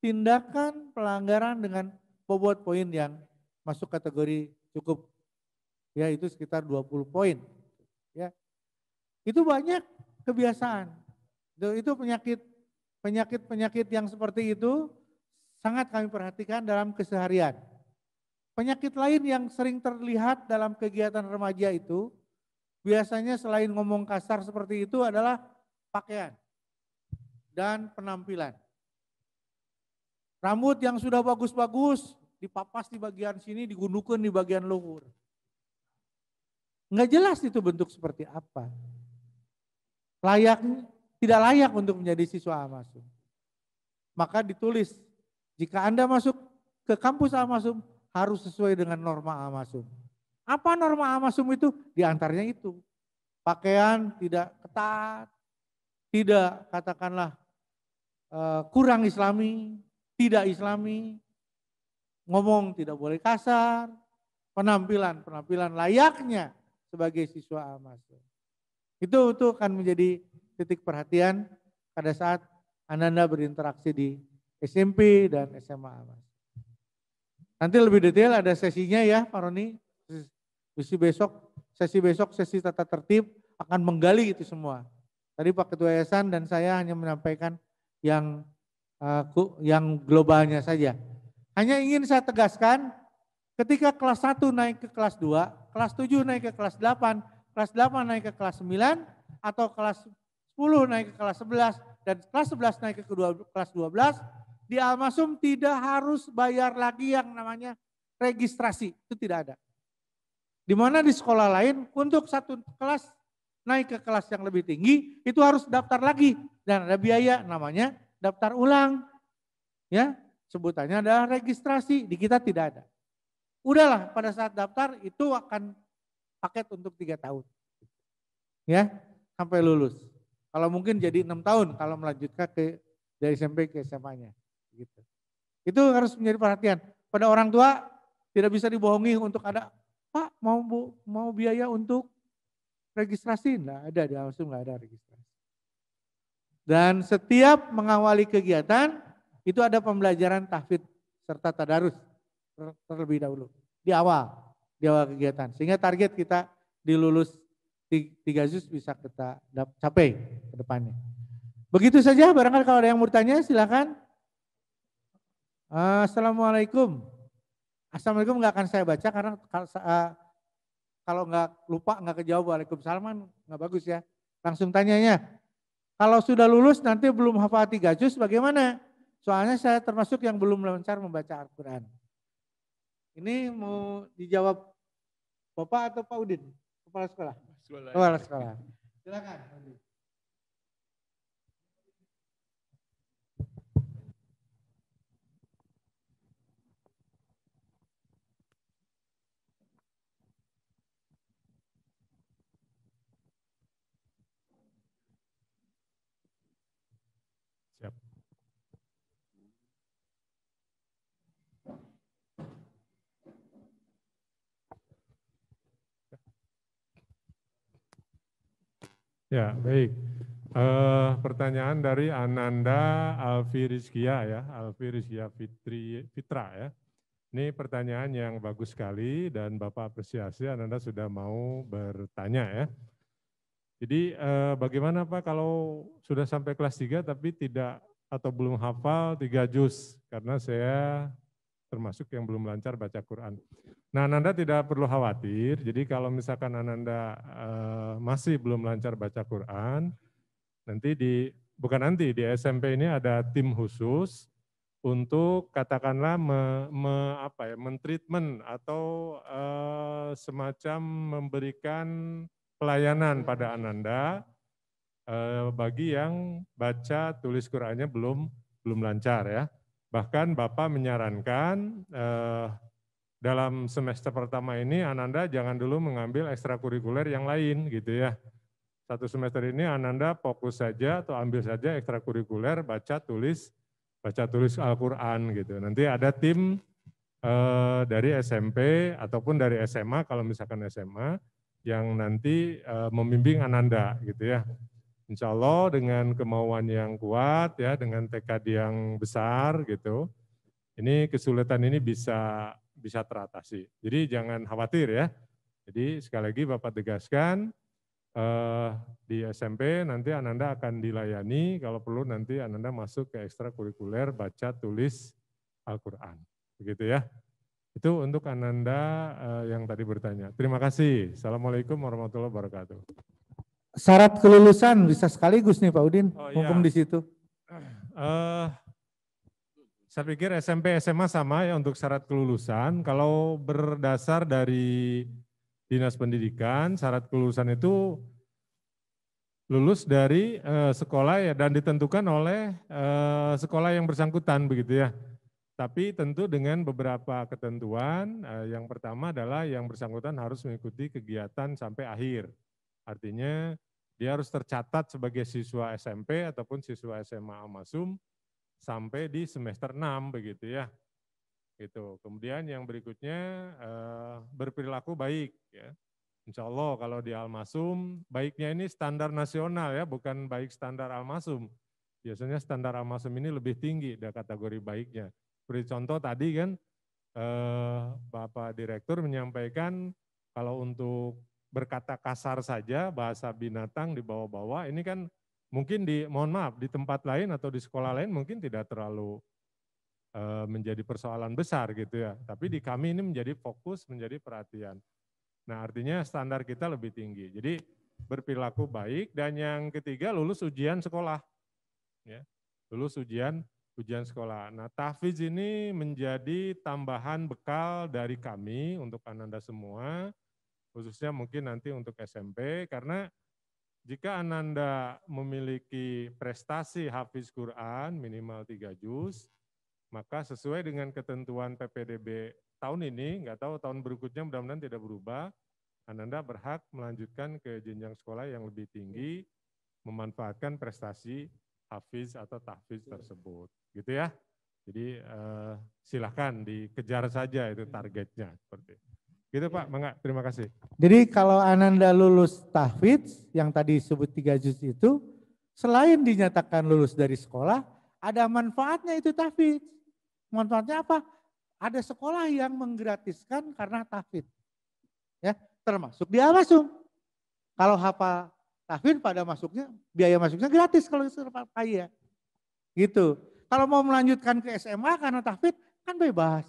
tindakan pelanggaran dengan bobot poin yang masuk kategori cukup ya itu sekitar 20 poin ya itu banyak kebiasaan itu, itu penyakit penyakit-penyakit yang seperti itu sangat kami perhatikan dalam keseharian. Penyakit lain yang sering terlihat dalam kegiatan remaja itu biasanya selain ngomong kasar seperti itu adalah pakaian dan penampilan. Rambut yang sudah bagus-bagus dipapas di bagian sini, digundukkan di bagian luhur. Nggak jelas itu bentuk seperti apa. Layaknya tidak layak untuk menjadi siswa Amasum. Maka ditulis, jika Anda masuk ke kampus Amasum harus sesuai dengan norma Amasum. Apa norma Amasum itu? Di antaranya itu. Pakaian tidak ketat, tidak katakanlah eh, kurang islami, tidak islami, ngomong tidak boleh kasar, penampilan penampilan layaknya sebagai siswa Amasum. Itu itu akan menjadi titik perhatian pada saat Ananda berinteraksi di SMP dan SMA. Mas. Nanti lebih detail ada sesinya ya Pak Roni. Sesi besok, sesi besok, sesi tata tertib akan menggali itu semua. Tadi Pak Ketua Yayasan dan saya hanya menyampaikan yang eh, yang globalnya saja. Hanya ingin saya tegaskan, ketika kelas 1 naik ke kelas 2, kelas 7 naik ke kelas 8, kelas 8 naik ke kelas 9, atau kelas 10 naik ke kelas 11 dan kelas 11 naik ke kedua, kelas 12 di Almasum tidak harus bayar lagi yang namanya registrasi. Itu tidak ada. Di mana di sekolah lain untuk satu kelas naik ke kelas yang lebih tinggi itu harus daftar lagi dan ada biaya namanya daftar ulang. Ya, sebutannya adalah registrasi. Di kita tidak ada. Udahlah pada saat daftar itu akan paket untuk tiga tahun. Ya, sampai lulus. Kalau mungkin jadi enam tahun kalau melanjutkan ke dari SMP ke SMA-nya. Gitu. Itu harus menjadi perhatian. Pada orang tua tidak bisa dibohongi untuk ada Pak mau bu, mau biaya untuk registrasi enggak ada di langsung enggak ada registrasi. Dan setiap mengawali kegiatan itu ada pembelajaran tahfidz serta tadarus terlebih dahulu di awal di awal kegiatan sehingga target kita dilulus tiga juz bisa kita capai ke depannya. Begitu saja, barangkali kalau ada yang bertanya silakan. Assalamualaikum. Assalamualaikum nggak akan saya baca karena eh, kalau nggak lupa nggak kejawab Waalaikumsalam kan nggak bagus ya. Langsung tanyanya. Kalau sudah lulus nanti belum hafal tiga juz bagaimana? Soalnya saya termasuk yang belum lancar membaca Al-Quran. Ini mau dijawab Bapak atau Pak Udin, kepala sekolah? sekolah. Luar sekolah. Silakan. Ya, baik. Uh, pertanyaan dari Ananda Alfi Rizkia ya, Alfi Rizkia Fitri, Fitra ya. Ini pertanyaan yang bagus sekali dan Bapak apresiasi Ananda sudah mau bertanya ya. Jadi uh, bagaimana Pak kalau sudah sampai kelas 3 tapi tidak atau belum hafal 3 juz? Karena saya termasuk yang belum lancar baca Quran. Nah, Ananda tidak perlu khawatir. Jadi kalau misalkan Ananda uh, masih belum lancar baca Quran, nanti di bukan nanti di SMP ini ada tim khusus untuk katakanlah me, me apa ya mentreatment atau uh, semacam memberikan pelayanan pada Ananda uh, bagi yang baca tulis Qurannya belum belum lancar ya. Bahkan Bapak menyarankan eh, dalam semester pertama ini Ananda jangan dulu mengambil ekstrakurikuler yang lain gitu ya. Satu semester ini Ananda fokus saja atau ambil saja ekstrakurikuler baca tulis baca tulis Al-Qur'an gitu. Nanti ada tim eh, dari SMP ataupun dari SMA kalau misalkan SMA yang nanti e, membimbing Ananda gitu ya. Insya Allah dengan kemauan yang kuat ya, dengan tekad yang besar gitu, ini kesulitan ini bisa bisa teratasi. Jadi jangan khawatir ya. Jadi sekali lagi Bapak tegaskan eh, di SMP nanti Ananda akan dilayani kalau perlu nanti Ananda masuk ke ekstrakurikuler baca tulis Al-Qur'an. Begitu ya. Itu untuk Ananda eh, yang tadi bertanya. Terima kasih. Assalamualaikum warahmatullahi wabarakatuh syarat kelulusan bisa sekaligus nih Pak Udin, oh, iya. di situ. Uh, saya pikir SMP SMA sama ya untuk syarat kelulusan. Kalau berdasar dari dinas pendidikan, syarat kelulusan itu lulus dari uh, sekolah ya dan ditentukan oleh uh, sekolah yang bersangkutan begitu ya. Tapi tentu dengan beberapa ketentuan. yang pertama adalah yang bersangkutan harus mengikuti kegiatan sampai akhir Artinya dia harus tercatat sebagai siswa SMP ataupun siswa SMA Almasum sampai di semester 6 begitu ya. Gitu. Kemudian yang berikutnya eh, berperilaku baik ya. Insya Allah kalau di Almasum baiknya ini standar nasional ya, bukan baik standar Almasum. Biasanya standar Almasum ini lebih tinggi dari kategori baiknya. Beri contoh tadi kan eh, Bapak Direktur menyampaikan kalau untuk berkata kasar saja bahasa binatang di bawah-bawah ini kan mungkin di mohon maaf di tempat lain atau di sekolah lain mungkin tidak terlalu e, menjadi persoalan besar gitu ya tapi di kami ini menjadi fokus menjadi perhatian nah artinya standar kita lebih tinggi jadi berperilaku baik dan yang ketiga lulus ujian sekolah ya lulus ujian ujian sekolah nah tahfiz ini menjadi tambahan bekal dari kami untuk ananda semua khususnya mungkin nanti untuk SMP, karena jika Ananda memiliki prestasi hafiz Quran minimal tiga juz, maka sesuai dengan ketentuan PPDB tahun ini, nggak tahu tahun berikutnya mudah-mudahan tidak berubah, Ananda berhak melanjutkan ke jenjang sekolah yang lebih tinggi, memanfaatkan prestasi hafiz atau tahfiz iya. tersebut. Gitu ya. Jadi eh, silahkan dikejar saja itu targetnya. seperti itu. Gitu Pak, iya. Mangga. Terima kasih. Jadi kalau Ananda lulus tahfidz yang tadi sebut tiga juz itu, selain dinyatakan lulus dari sekolah, ada manfaatnya itu tahfidz. Manfaatnya apa? Ada sekolah yang menggratiskan karena tahfidz. Ya, termasuk di Awasum. Kalau hafal tahfidz pada masuknya, biaya masuknya gratis kalau itu kaya. Gitu. Kalau mau melanjutkan ke SMA karena tahfidz kan bebas.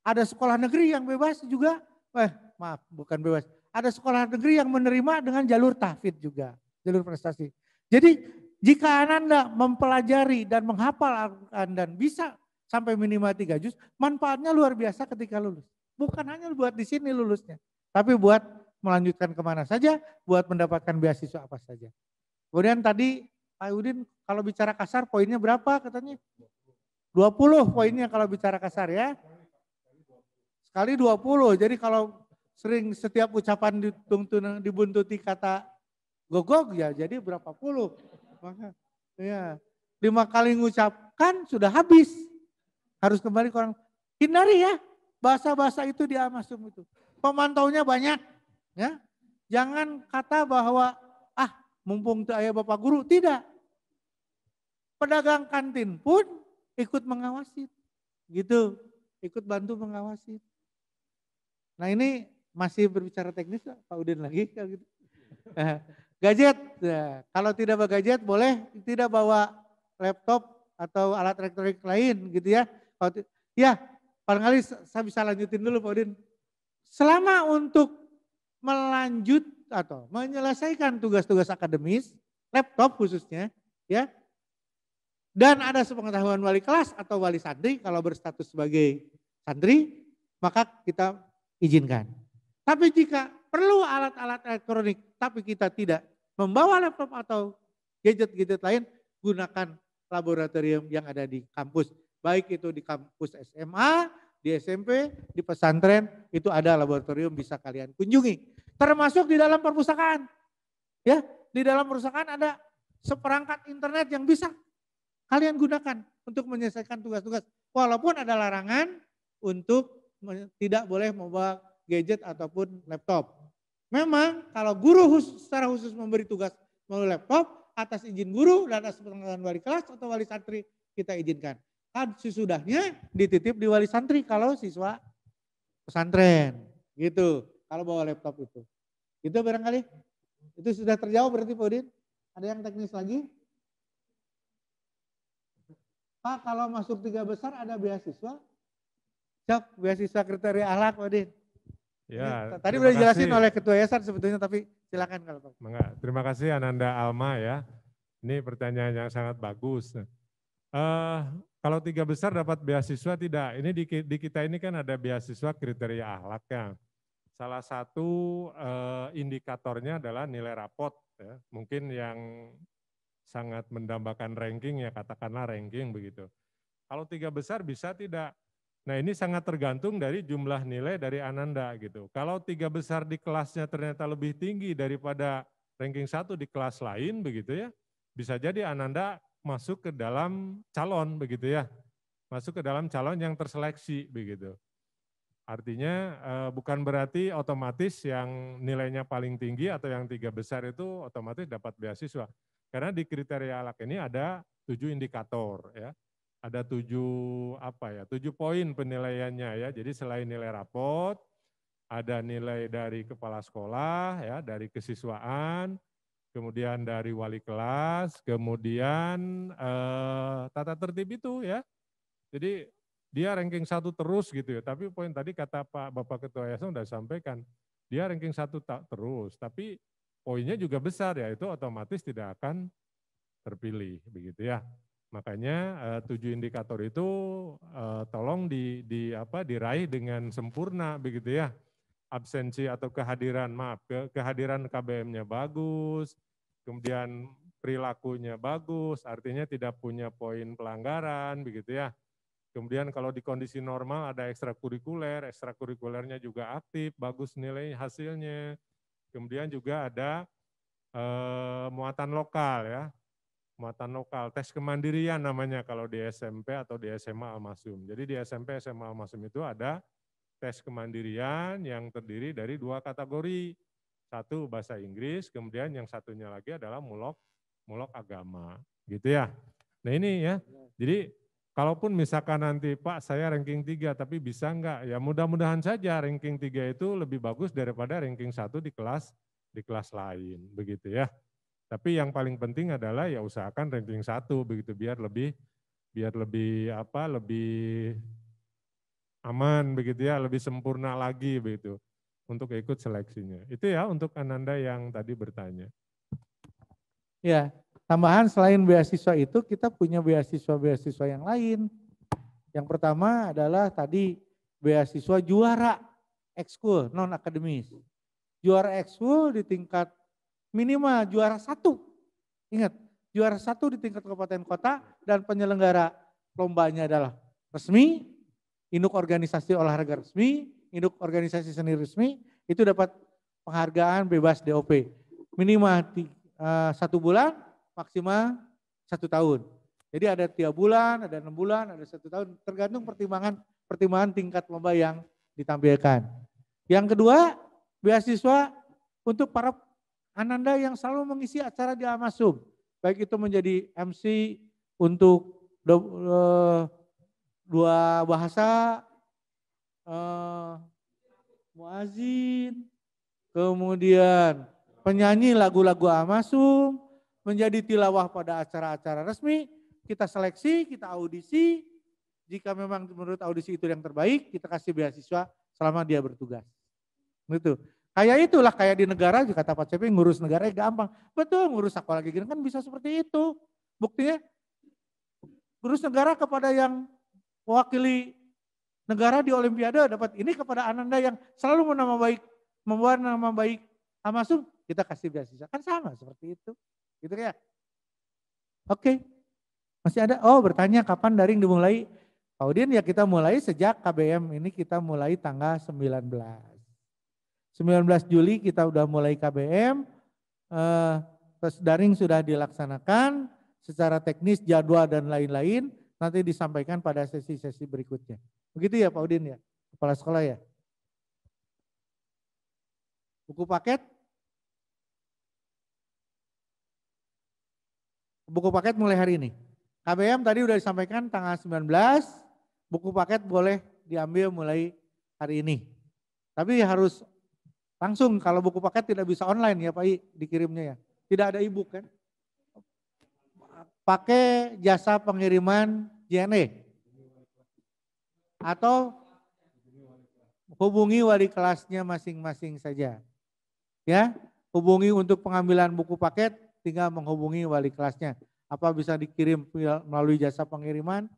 Ada sekolah negeri yang bebas juga eh maaf bukan bebas. Ada sekolah negeri yang menerima dengan jalur tahfidz juga, jalur prestasi. Jadi jika Anda mempelajari dan menghafal Al-Quran dan bisa sampai minimal tiga juz, manfaatnya luar biasa ketika lulus. Bukan hanya buat di sini lulusnya, tapi buat melanjutkan kemana saja, buat mendapatkan beasiswa apa saja. Kemudian tadi Pak Udin kalau bicara kasar poinnya berapa katanya? 20 poinnya kalau bicara kasar ya. Sekali 20. Jadi kalau sering setiap ucapan dituntun, dibuntuti kata gogok ya jadi berapa puluh. Maka, ya. Iya. Lima kali mengucapkan sudah habis. Harus kembali ke orang. Hindari ya bahasa-bahasa itu di masuk itu. Pemantaunya banyak. ya Jangan kata bahwa ah mumpung itu ayah bapak guru. Tidak. Pedagang kantin pun ikut mengawasi. Gitu. Ikut bantu mengawasi. Nah ini masih berbicara teknis Pak Udin lagi gitu. eh, Gadget, ya. kalau tidak bawa gadget boleh tidak bawa laptop atau alat elektronik lain gitu ya. Ya, ngali saya bisa lanjutin dulu Pak Udin. Selama untuk melanjut atau menyelesaikan tugas-tugas akademis, laptop khususnya, ya. Dan ada sepengetahuan wali kelas atau wali santri kalau berstatus sebagai santri, maka kita izinkan. Tapi jika perlu alat-alat elektronik, tapi kita tidak membawa laptop atau gadget-gadget lain, gunakan laboratorium yang ada di kampus. Baik itu di kampus SMA, di SMP, di pesantren, itu ada laboratorium bisa kalian kunjungi. Termasuk di dalam perpustakaan. Ya, di dalam perpustakaan ada seperangkat internet yang bisa kalian gunakan untuk menyelesaikan tugas-tugas. Walaupun ada larangan untuk tidak boleh membawa gadget ataupun laptop. Memang kalau guru khusus, secara khusus memberi tugas melalui laptop, atas izin guru dan atas pengetahuan wali kelas atau wali santri kita izinkan. Kan sesudahnya dititip di wali santri kalau siswa pesantren. Gitu, kalau bawa laptop itu. Itu barangkali. Itu sudah terjawab berarti Pak Udin? Ada yang teknis lagi? Pak, kalau masuk tiga besar ada beasiswa? Cok, beasiswa kriteria Pak Din. Ya, Tadi udah dijelasin oleh Ketua Yayasan sebetulnya, tapi silakan kalau Pak. Enggak, terima kasih Ananda Alma ya. Ini pertanyaan yang sangat bagus. Uh, kalau tiga besar dapat beasiswa tidak? Ini di, di kita ini kan ada beasiswa kriteria ahlak ya. Salah satu uh, indikatornya adalah nilai rapot. Ya. Mungkin yang sangat mendambakan ranking ya katakanlah ranking begitu. Kalau tiga besar bisa tidak? Nah ini sangat tergantung dari jumlah nilai dari ananda gitu. Kalau tiga besar di kelasnya ternyata lebih tinggi daripada ranking satu di kelas lain begitu ya, bisa jadi ananda masuk ke dalam calon begitu ya, masuk ke dalam calon yang terseleksi begitu. Artinya eh, bukan berarti otomatis yang nilainya paling tinggi atau yang tiga besar itu otomatis dapat beasiswa. Karena di kriteria alak ini ada tujuh indikator ya ada tujuh apa ya tujuh poin penilaiannya ya jadi selain nilai rapot ada nilai dari kepala sekolah ya dari kesiswaan kemudian dari wali kelas kemudian eh, tata tertib itu ya jadi dia ranking satu terus gitu ya tapi poin tadi kata pak bapak ketua yayasan sudah sampaikan dia ranking satu tak terus tapi poinnya juga besar ya itu otomatis tidak akan terpilih begitu ya Makanya uh, tujuh indikator itu uh, tolong di, di apa diraih dengan sempurna begitu ya. Absensi atau kehadiran maaf ke, kehadiran KBM-nya bagus, kemudian perilakunya bagus, artinya tidak punya poin pelanggaran begitu ya. Kemudian kalau di kondisi normal ada ekstrakurikuler, ekstrakurikulernya juga aktif, bagus nilai hasilnya. Kemudian juga ada eh, muatan lokal ya, mata lokal, tes kemandirian namanya kalau di SMP atau di SMA Almasum. Jadi di SMP SMA Almasum itu ada tes kemandirian yang terdiri dari dua kategori. Satu bahasa Inggris, kemudian yang satunya lagi adalah mulok mulok agama, gitu ya. Nah ini ya, jadi kalaupun misalkan nanti Pak saya ranking tiga, tapi bisa enggak? Ya mudah-mudahan saja ranking tiga itu lebih bagus daripada ranking satu di kelas di kelas lain, begitu ya. Tapi yang paling penting adalah ya usahakan ranking satu begitu biar lebih biar lebih apa lebih aman begitu ya, lebih sempurna lagi begitu untuk ikut seleksinya. Itu ya untuk Ananda yang tadi bertanya. Ya, tambahan selain beasiswa itu kita punya beasiswa-beasiswa yang lain. Yang pertama adalah tadi beasiswa juara ekskul non akademis. Juara ekskul di tingkat minimal juara satu. Ingat, juara satu di tingkat kabupaten kota dan penyelenggara lombanya adalah resmi, induk organisasi olahraga resmi, induk organisasi seni resmi, itu dapat penghargaan bebas DOP. Minimal di, uh, eh, satu bulan, maksimal satu tahun. Jadi ada tiap bulan, ada enam bulan, ada satu tahun, tergantung pertimbangan pertimbangan tingkat lomba yang ditampilkan. Yang kedua, beasiswa untuk para Ananda yang selalu mengisi acara di Amasum, Baik itu menjadi MC untuk eh, dua bahasa, eh, muazin, kemudian penyanyi lagu-lagu Amasum, menjadi tilawah pada acara-acara resmi, kita seleksi, kita audisi, jika memang menurut audisi itu yang terbaik, kita kasih beasiswa selama dia bertugas. Gitu. Kayak itulah, kayak di negara juga kata Pak Cepi ngurus negara ya gampang. Betul, ngurus aku lagi gini kan bisa seperti itu. Buktinya ngurus negara kepada yang mewakili negara di olimpiade dapat ini kepada ananda yang selalu menama baik, membuat nama baik Amasum, kita kasih beasiswa. Kan sama seperti itu. Gitu ya. Oke. Masih ada? Oh, bertanya kapan daring dimulai? Pak Udin ya kita mulai sejak KBM ini kita mulai tanggal 19. 19 Juli kita sudah mulai KBM, eh, tes daring sudah dilaksanakan secara teknis, jadwal dan lain-lain, nanti disampaikan pada sesi-sesi berikutnya. Begitu ya Pak Udin ya, kepala sekolah ya. Buku paket? Buku paket mulai hari ini. KBM tadi sudah disampaikan tanggal 19, buku paket boleh diambil mulai hari ini. Tapi harus Langsung kalau buku paket tidak bisa online ya Pak I dikirimnya ya. Tidak ada ibu kan. Pakai jasa pengiriman JNE. Atau hubungi wali kelasnya masing-masing saja. Ya, hubungi untuk pengambilan buku paket tinggal menghubungi wali kelasnya. Apa bisa dikirim melalui jasa pengiriman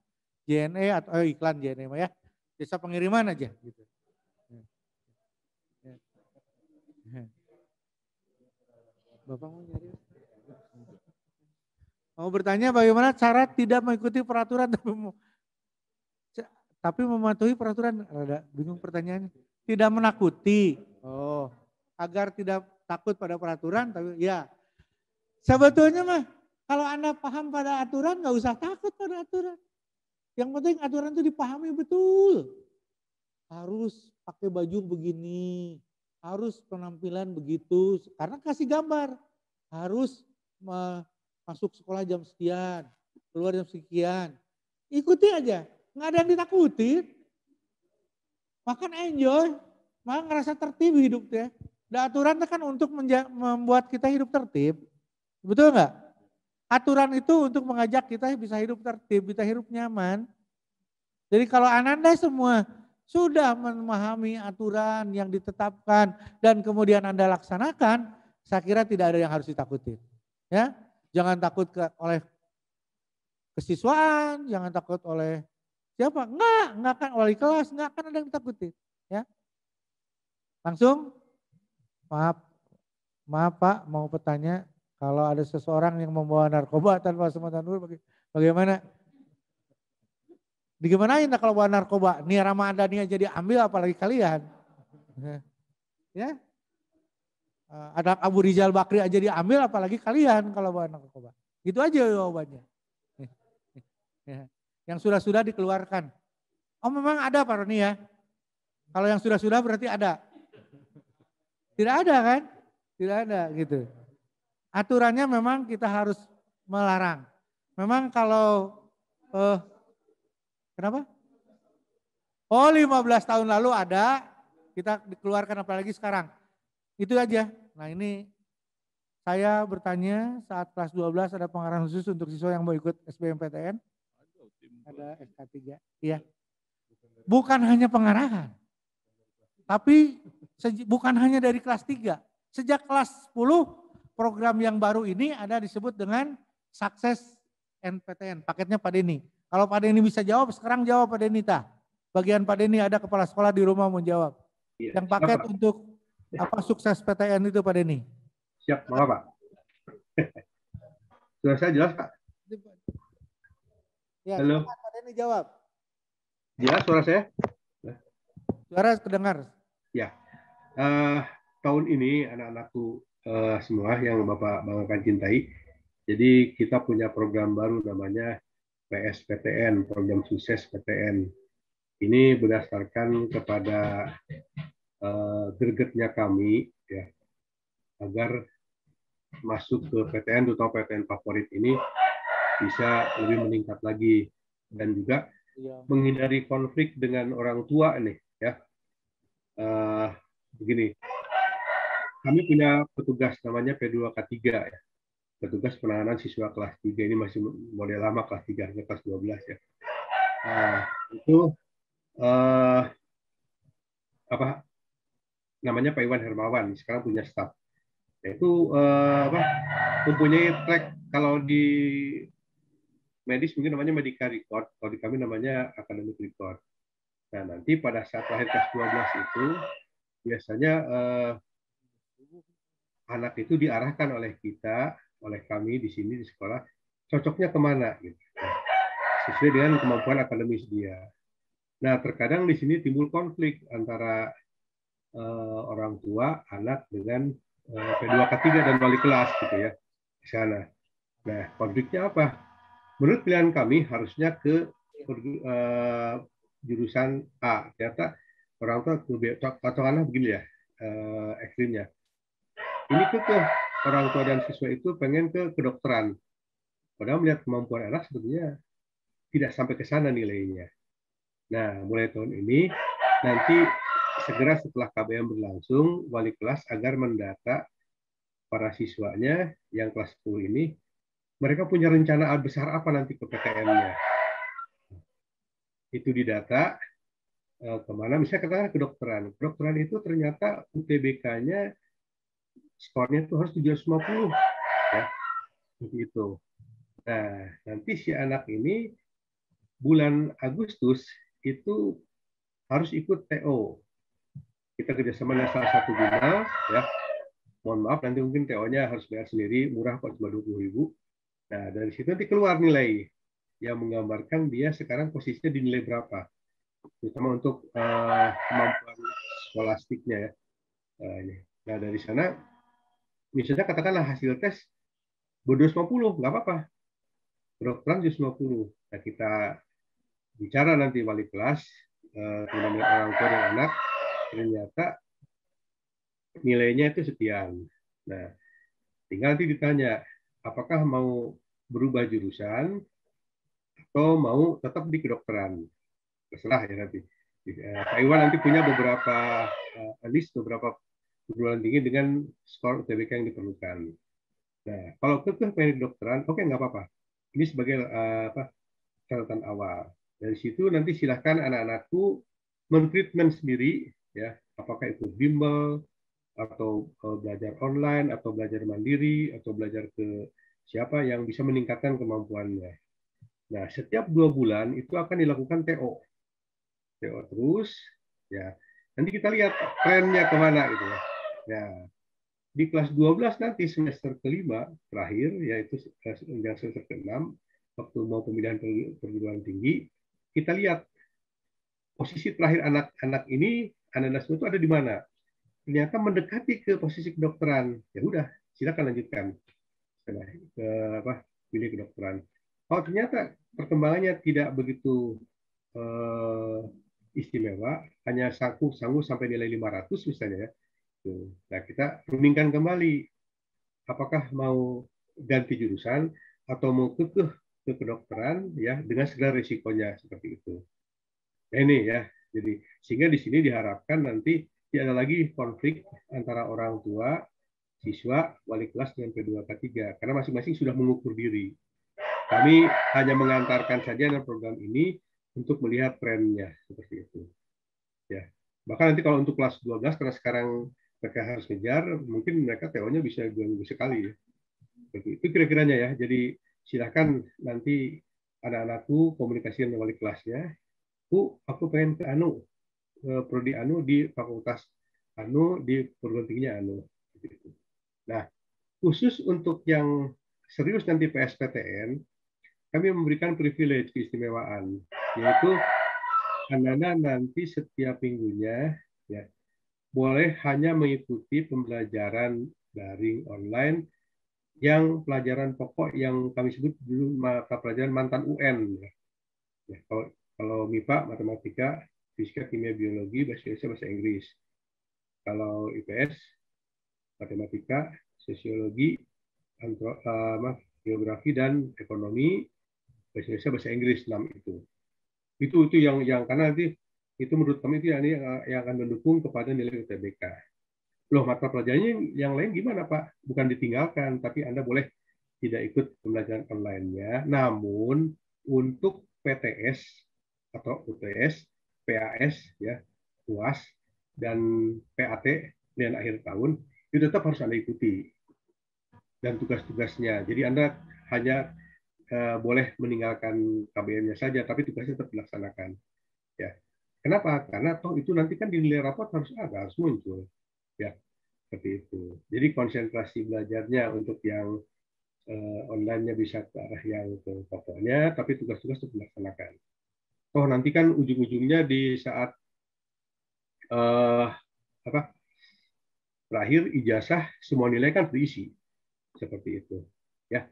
JNE atau eh, iklan JNE ya. Jasa pengiriman aja gitu. Bapak mau nyari? Mau bertanya bagaimana cara tidak mengikuti peraturan tapi mematuhi peraturan? Rada bingung pertanyaannya. Tidak menakuti. Oh, agar tidak takut pada peraturan tapi ya sebetulnya mah kalau Anda paham pada aturan nggak usah takut pada aturan. Yang penting aturan itu dipahami betul. Harus pakai baju begini, harus penampilan begitu karena kasih gambar harus masuk sekolah jam sekian, keluar jam sekian. Ikuti aja, nggak ada yang ditakutin. Makan enjoy, malah ngerasa tertib hidupnya. Dan aturan itu kan untuk membuat kita hidup tertib. Betul nggak? Aturan itu untuk mengajak kita bisa hidup tertib, kita hidup nyaman. Jadi kalau ananda semua sudah memahami aturan yang ditetapkan dan kemudian Anda laksanakan, saya kira tidak ada yang harus ditakuti. Ya, jangan takut ke, oleh kesiswaan, jangan takut oleh siapa? Enggak, enggak akan wali kelas, enggak akan ada yang ditakuti. Ya. Langsung, maaf, maaf Pak, mau bertanya, kalau ada seseorang yang membawa narkoba tanpa sematan dulu, bagaimana? Gimana ini kalau buat narkoba? Nia ini jadi ambil apalagi kalian. Ya. Eh, ada Abu Rizal Bakri aja diambil apalagi kalian kalau buat narkoba. Itu aja jawabannya. Ya. Yang sudah-sudah dikeluarkan. Oh memang ada Pak Roni ya. Kalau yang sudah-sudah berarti ada. Tidak ada kan? Tidak ada gitu. Aturannya memang kita harus melarang. Memang kalau eh, Kenapa? Oh 15 tahun lalu ada, kita dikeluarkan apalagi sekarang. Itu aja. Nah ini saya bertanya saat kelas 12 ada pengarahan khusus untuk siswa yang mau ikut SBMPTN. Ada SK3. Iya. Bukan hanya pengarahan. Tapi bukan hanya dari kelas 3. Sejak kelas 10 program yang baru ini ada disebut dengan sukses NPTN. Paketnya pada ini. Kalau Pak Denny bisa jawab, sekarang jawab Pak Denny ta. Bagian Pak Denny ada kepala sekolah di rumah mau jawab. Ya, Yang paket siap, untuk ya. apa sukses PTN itu Pak Denny? Siap, maaf Pak. Sudah saya jelas Pak. Ya, Halo. Pak Denny jawab. Jelas suara saya? Suara kedengar. Ya, uh, tahun ini anak-anakku uh, semua yang Bapak banggakan cintai, jadi kita punya program baru namanya PSPTN, program sukses PTN. Ini berdasarkan kepada uh, eh, gergetnya kami ya agar masuk ke PTN atau PTN favorit ini bisa lebih meningkat lagi dan juga iya. menghindari konflik dengan orang tua nih ya uh, begini kami punya petugas namanya P2K3 ya petugas penanganan siswa kelas 3 ini masih model lama kelas 3 hanya kelas 12 ya. Nah, itu eh, apa namanya Pak Iwan Hermawan sekarang punya staf. Nah, itu eh, apa mempunyai track kalau di medis mungkin namanya medical record, kalau di kami namanya academic record. Nah, nanti pada saat lahir kelas 12 itu biasanya eh, anak itu diarahkan oleh kita oleh kami di sini di sekolah cocoknya kemana gitu sesuai dengan kemampuan akademis dia. Nah terkadang di sini timbul konflik antara uh, orang tua anak dengan uh, eh, P2 dan wali kelas gitu ya di sana. Nah konfliknya apa? Menurut pilihan kami harusnya ke uh, jurusan A. Ternyata orang tua anak begini ya uh, ekstrimnya. Ini ke orang tua dan siswa itu pengen ke kedokteran. Padahal melihat kemampuan anak sebetulnya tidak sampai ke sana nilainya. Nah, mulai tahun ini nanti segera setelah KBM berlangsung, wali kelas agar mendata para siswanya yang kelas 10 ini, mereka punya rencana besar apa nanti ke PTM-nya. Itu didata eh, kemana, misalnya katakan kedokteran. Kedokteran itu ternyata UTBK-nya skornya itu harus 750 ya seperti itu nah nanti si anak ini bulan Agustus itu harus ikut TO kita kerjasama dengan salah satu guna ya mohon maaf nanti mungkin TO-nya harus bayar sendiri murah kok cuma 20 ribu nah dari situ nanti keluar nilai yang menggambarkan dia sekarang posisinya dinilai berapa terutama untuk uh, kemampuan skolastiknya ya nah, nah dari sana misalnya katakanlah hasil tes 250, nggak apa-apa. Kedokteran 50. Nah, kita bicara nanti wali kelas, teman eh, orang tua dan anak, ternyata nilainya itu sekian. Nah, tinggal nanti ditanya, apakah mau berubah jurusan atau mau tetap di kedokteran? Terserah ya nanti. Eh, Pak Iwan nanti punya beberapa eh, list, beberapa perguruan tinggi dengan skor UTBK yang diperlukan. Nah, kalau kekeh pengen dokteran, oke okay, nggak apa-apa. Ini sebagai eh, apa, catatan awal. Dari situ nanti silahkan anak-anakku mentreatment sendiri, ya apakah itu bimbel, atau eh, belajar online, atau belajar mandiri, atau belajar ke siapa yang bisa meningkatkan kemampuannya. Nah, setiap dua bulan itu akan dilakukan TO. TO terus, ya. Nanti kita lihat trennya kemana gitu ya. Ya. Di kelas 12 nanti semester kelima terakhir, yaitu semester semester keenam, waktu mau pemilihan perguruan tinggi, kita lihat posisi terakhir anak-anak ini, anak-anak itu ada di mana. Ternyata mendekati ke posisi kedokteran. Ya udah, silakan lanjutkan. Ke, apa, pilih kedokteran. Kalau oh, ternyata perkembangannya tidak begitu eh, istimewa, hanya sanggup sanggup sampai nilai 500 misalnya ya, Gitu. Nah, kita rundingkan kembali apakah mau ganti jurusan atau mau kekeh ke kedokteran ya dengan segala risikonya seperti itu. Nah, ini ya. Jadi sehingga di sini diharapkan nanti tidak ada lagi konflik antara orang tua, siswa, wali kelas dengan P2 K3 karena masing-masing sudah mengukur diri. Kami hanya mengantarkan saja dalam program ini untuk melihat trennya seperti itu. Ya. Bahkan nanti kalau untuk kelas 12 karena sekarang mereka harus ngejar, mungkin mereka TO-nya bisa dua minggu sekali ya. itu kira-kiranya ya. Jadi silahkan nanti anak-anakku komunikasi dengan wali kelasnya. Bu, aku pengen ke Anu, ke prodi Anu di fakultas Anu di perguruan tingginya Anu. Nah, khusus untuk yang serius nanti PSPTN, kami memberikan privilege keistimewaan, yaitu anak-anak nanti setiap minggunya ya boleh hanya mengikuti pembelajaran daring online yang pelajaran pokok yang kami sebut dulu mata pelajaran mantan UN. Ya, kalau, kalau MIPA, Matematika, Fisika, Kimia, Biologi, Bahasa Indonesia, Bahasa Inggris. Kalau IPS, Matematika, Sosiologi, antro, uh, Geografi, dan Ekonomi, Bahasa Indonesia, Bahasa Inggris, 6 itu. Itu itu yang yang karena nanti itu menurut kami itu yang, eh, yang akan mendukung kepada nilai UTBK. Loh, mata pelajarannya yang lain gimana, Pak? Bukan ditinggalkan, tapi Anda boleh tidak ikut pembelajaran online-nya. Namun, untuk PTS atau UTS, PAS, ya, UAS, dan PAT, dan akhir tahun, itu tetap harus Anda ikuti. Dan tugas-tugasnya. Jadi Anda hanya eh, boleh meninggalkan KBM-nya saja, tapi tugasnya tetap dilaksanakan. Ya. Kenapa? Karena toh itu nanti kan di nilai rapot harus ada, harus muncul. Ya, seperti itu. Jadi konsentrasi belajarnya untuk yang uh, online-nya bisa ke arah yang ke pokoknya, tapi tugas-tugas itu dilaksanakan. Toh nanti kan ujung-ujungnya di saat uh, apa terakhir ijazah semua nilai kan terisi seperti itu. Ya,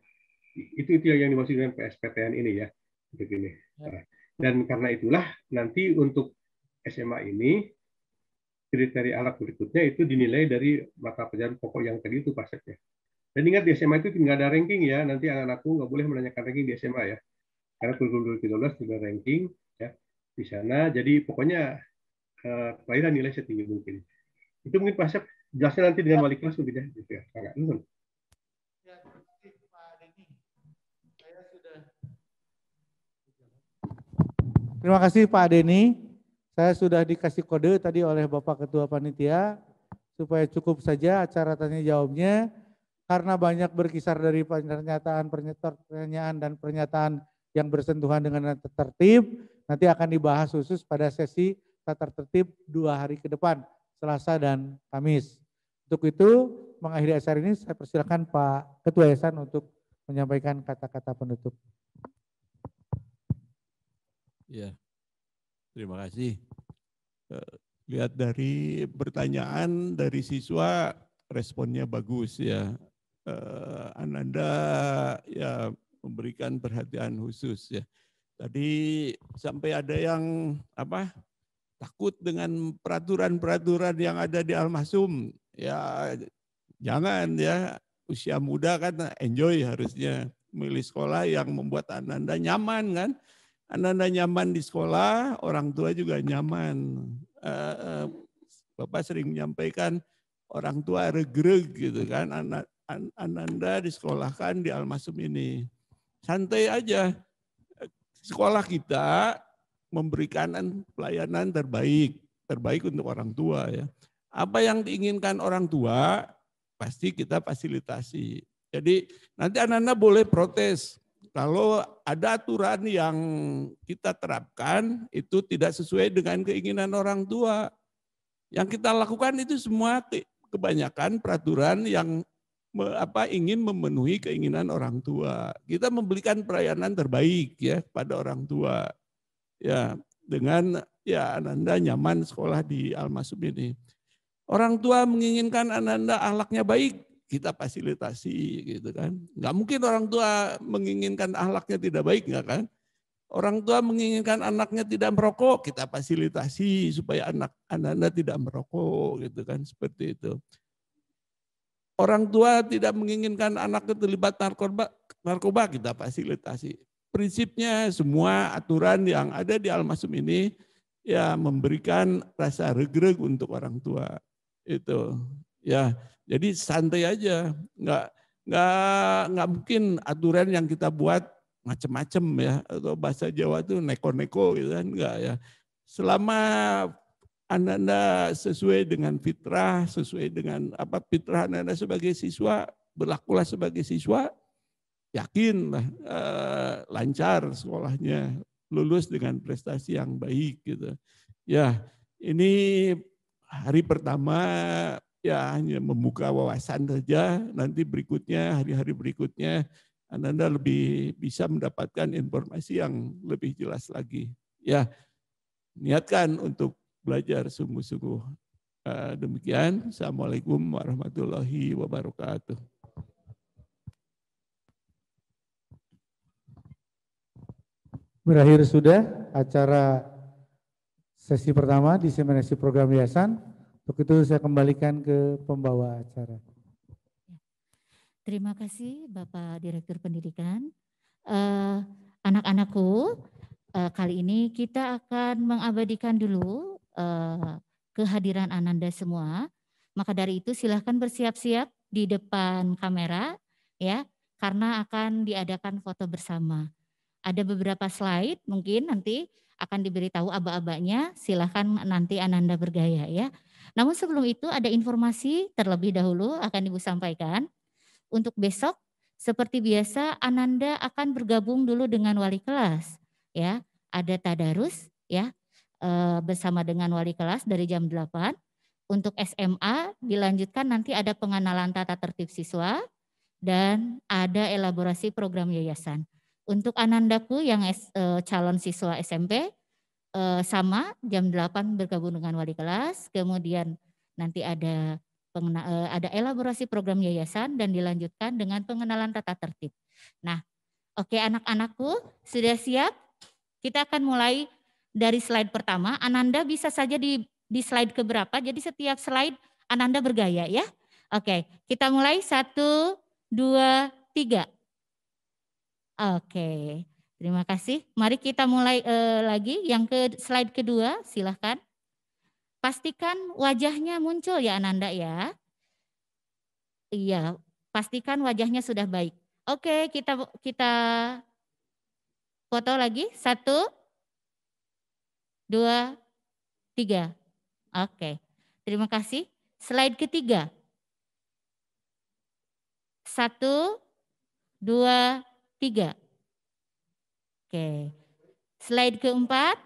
itu itu yang dimaksud dengan PSPTN ini ya, begini. Ya. dan karena itulah nanti untuk SMA ini kriteria alat berikutnya itu dinilai dari mata pelajaran pokok yang tadi itu pasetnya. Dan ingat di SMA itu tidak ada ranking ya, nanti anak-anakku nggak boleh menanyakan ranking di SMA ya. Karena kurikulum 2013 tidak ranking ya di sana. Jadi pokoknya eh, kelahiran nilai setinggi mungkin. Itu mungkin paset jelasnya nanti dengan wali kelas lebih ya. Gitu ya. Sangat. Hmm. Terima kasih Pak Deni. Saya sudah dikasih kode tadi oleh Bapak Ketua Panitia supaya cukup saja acara tanya jawabnya karena banyak berkisar dari pernyataan pernyataan dan pernyataan yang bersentuhan dengan tata tertib nanti akan dibahas khusus pada sesi tata tertib dua hari ke depan Selasa dan Kamis. Untuk itu mengakhiri acara ini saya persilakan Pak Ketua Yayasan untuk menyampaikan kata-kata penutup. Ya, Terima kasih. Eh, lihat dari pertanyaan dari siswa, responnya bagus ya. Eh, Ananda ya memberikan perhatian khusus ya. Tadi sampai ada yang apa takut dengan peraturan-peraturan yang ada di Almasum. Ya jangan ya usia muda kan enjoy harusnya milih sekolah yang membuat Ananda nyaman kan. Anda nyaman di sekolah, orang tua juga nyaman. Eh, eh, Bapak sering menyampaikan orang tua regreg gitu kan, anak an, Ananda disekolahkan di Almasum ini. Santai aja. Sekolah kita memberikan pelayanan terbaik, terbaik untuk orang tua ya. Apa yang diinginkan orang tua pasti kita fasilitasi. Jadi nanti anak-anak boleh protes. Kalau ada aturan yang kita terapkan itu tidak sesuai dengan keinginan orang tua. Yang kita lakukan itu semua kebanyakan peraturan yang apa ingin memenuhi keinginan orang tua. Kita memberikan pelayanan terbaik ya pada orang tua. Ya, dengan ya Ananda nyaman sekolah di Almasum ini. Orang tua menginginkan Ananda ahlaknya baik, kita fasilitasi gitu kan. Gak mungkin orang tua menginginkan ahlaknya tidak baik nggak kan? Orang tua menginginkan anaknya tidak merokok, kita fasilitasi supaya anak anak tidak merokok gitu kan seperti itu. Orang tua tidak menginginkan anaknya terlibat narkoba, narkoba kita fasilitasi. Prinsipnya semua aturan yang ada di Almasum ini ya memberikan rasa regreg untuk orang tua itu ya jadi santai aja, nggak nggak nggak mungkin aturan yang kita buat macam-macam ya atau bahasa Jawa tuh neko-neko gitu kan enggak ya. Selama Anda-anda sesuai dengan fitrah, sesuai dengan apa fitrah Anda-anda sebagai siswa, berlakulah sebagai siswa, yakinlah eh, lancar sekolahnya, lulus dengan prestasi yang baik gitu. Ya, ini hari pertama ya hanya membuka wawasan saja. Nanti berikutnya, hari-hari berikutnya, Anda lebih bisa mendapatkan informasi yang lebih jelas lagi. Ya, niatkan untuk belajar sungguh-sungguh. Eh, demikian, Assalamualaikum warahmatullahi wabarakatuh. Berakhir sudah acara sesi pertama diseminasi program yayasan. Untuk itu saya kembalikan ke pembawa acara. Terima kasih Bapak Direktur Pendidikan. Uh, anak-anakku, uh, kali ini kita akan mengabadikan dulu uh, kehadiran Ananda semua. Maka dari itu silahkan bersiap-siap di depan kamera ya karena akan diadakan foto bersama. Ada beberapa slide mungkin nanti akan diberitahu aba-abanya silahkan nanti Ananda bergaya ya. Namun sebelum itu ada informasi terlebih dahulu akan Ibu sampaikan. Untuk besok seperti biasa Ananda akan bergabung dulu dengan wali kelas ya. Ada tadarus ya eh, bersama dengan wali kelas dari jam 8. Untuk SMA dilanjutkan nanti ada pengenalan tata tertib siswa dan ada elaborasi program yayasan. Untuk Anandaku yang eh, calon siswa SMP Eh, sama jam 8 bergabung dengan wali kelas, kemudian nanti ada pengena, eh, ada elaborasi program yayasan dan dilanjutkan dengan pengenalan tata tertib. Nah, oke okay, anak-anakku sudah siap? Kita akan mulai dari slide pertama. Ananda bisa saja di di slide keberapa. Jadi setiap slide Ananda bergaya ya. Oke, kita mulai. Satu, dua, tiga. Oke, Terima kasih. Mari kita mulai uh, lagi yang ke slide kedua, silahkan. Pastikan wajahnya muncul ya Ananda ya. Iya, pastikan wajahnya sudah baik. Oke, kita kita foto lagi. Satu, dua, tiga. Oke, terima kasih. Slide ketiga. Satu, dua, tiga. Oke. Slide keempat.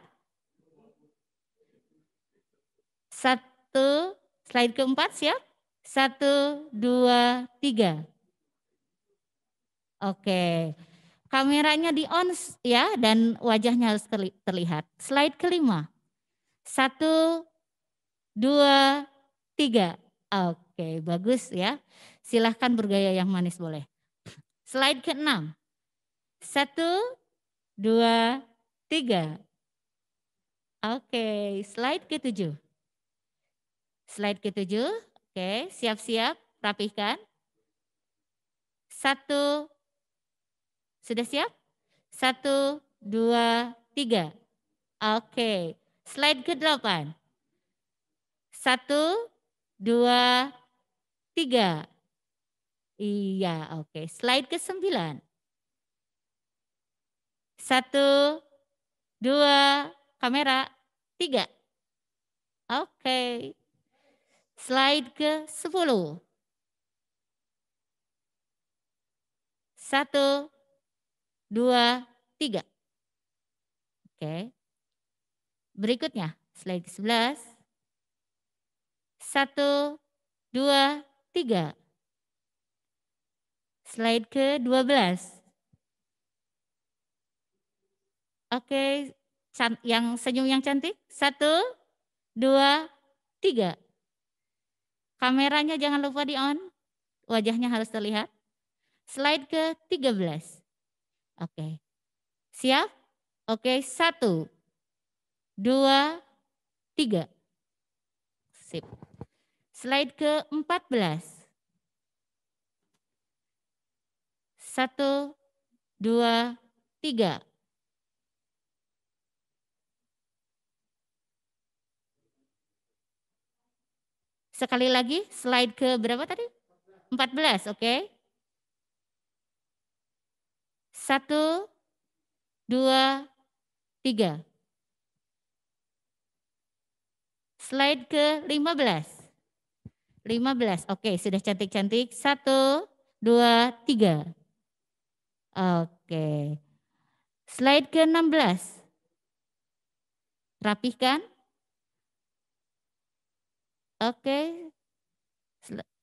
Satu, slide keempat siap? Satu, dua, tiga. Oke. Kameranya di on ya dan wajahnya harus terlihat. Slide kelima. Satu, dua, tiga. Oke, bagus ya. Silahkan bergaya yang manis boleh. Slide keenam Satu, dua, tiga. Oke, slide ke-7. Slide ke-7. Oke, siap-siap, rapihkan. Satu. Sudah siap? Satu, dua, tiga. Oke, slide ke-8. Satu, dua, tiga. Iya, oke. Slide ke-9. Satu, dua, kamera, tiga. Oke. Okay. Slide ke sepuluh. Satu, dua, tiga. Oke. Okay. Berikutnya, slide ke sebelas. Satu, dua, tiga. Slide ke dua belas. Oke, yang senyum yang cantik. Satu, dua, tiga. Kameranya jangan lupa di on. Wajahnya harus terlihat. Slide ke tiga belas. Oke. Siap? Oke, satu, dua, tiga. Sip. Slide ke empat belas. Satu, dua, tiga. Sekali lagi slide ke berapa tadi? 14, oke. Okay. Satu, dua, tiga. Slide ke 15. 15, oke okay, sudah cantik-cantik. Satu, dua, tiga. Oke. Okay. Slide ke 16. Rapihkan. Oke.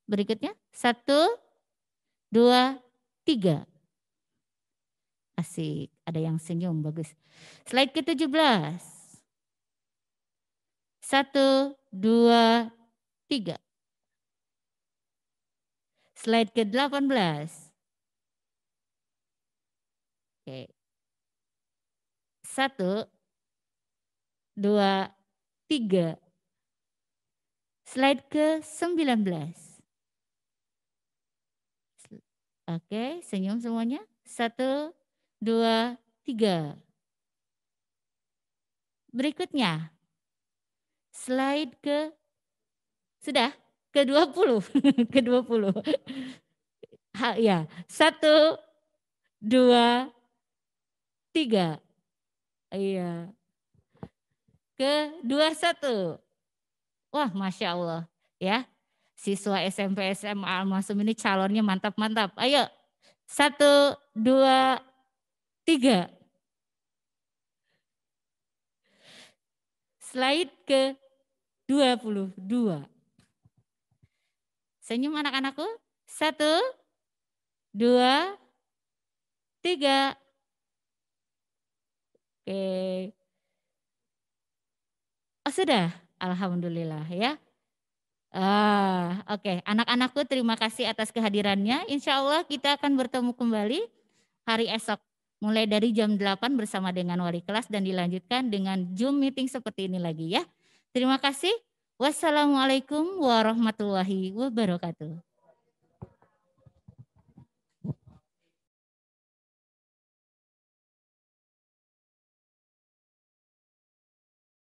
Berikutnya. Satu, dua, tiga. Asik. Ada yang senyum. Bagus. Slide ke-17. Satu, dua, tiga. Slide ke-18. Oke. Satu, dua, tiga. Slide ke-19. Oke, senyum semuanya. Satu, dua, tiga. Berikutnya, slide ke, sudah, ke-20. ke-20. ya, satu, dua, tiga. Iya. Ke 21 Ke-21. Wah, masya Allah, ya siswa SMP SMA Almasum ini calonnya mantap-mantap. Ayo, satu, dua, tiga. Slide ke 22. Senyum anak-anakku. Satu, dua, tiga. Oke. Oh, sudah. Alhamdulillah ya. Ah, oke, okay. anak-anakku terima kasih atas kehadirannya. Insya Allah kita akan bertemu kembali hari esok mulai dari jam 8 bersama dengan wali kelas dan dilanjutkan dengan Zoom meeting seperti ini lagi ya. Terima kasih. Wassalamualaikum warahmatullahi wabarakatuh.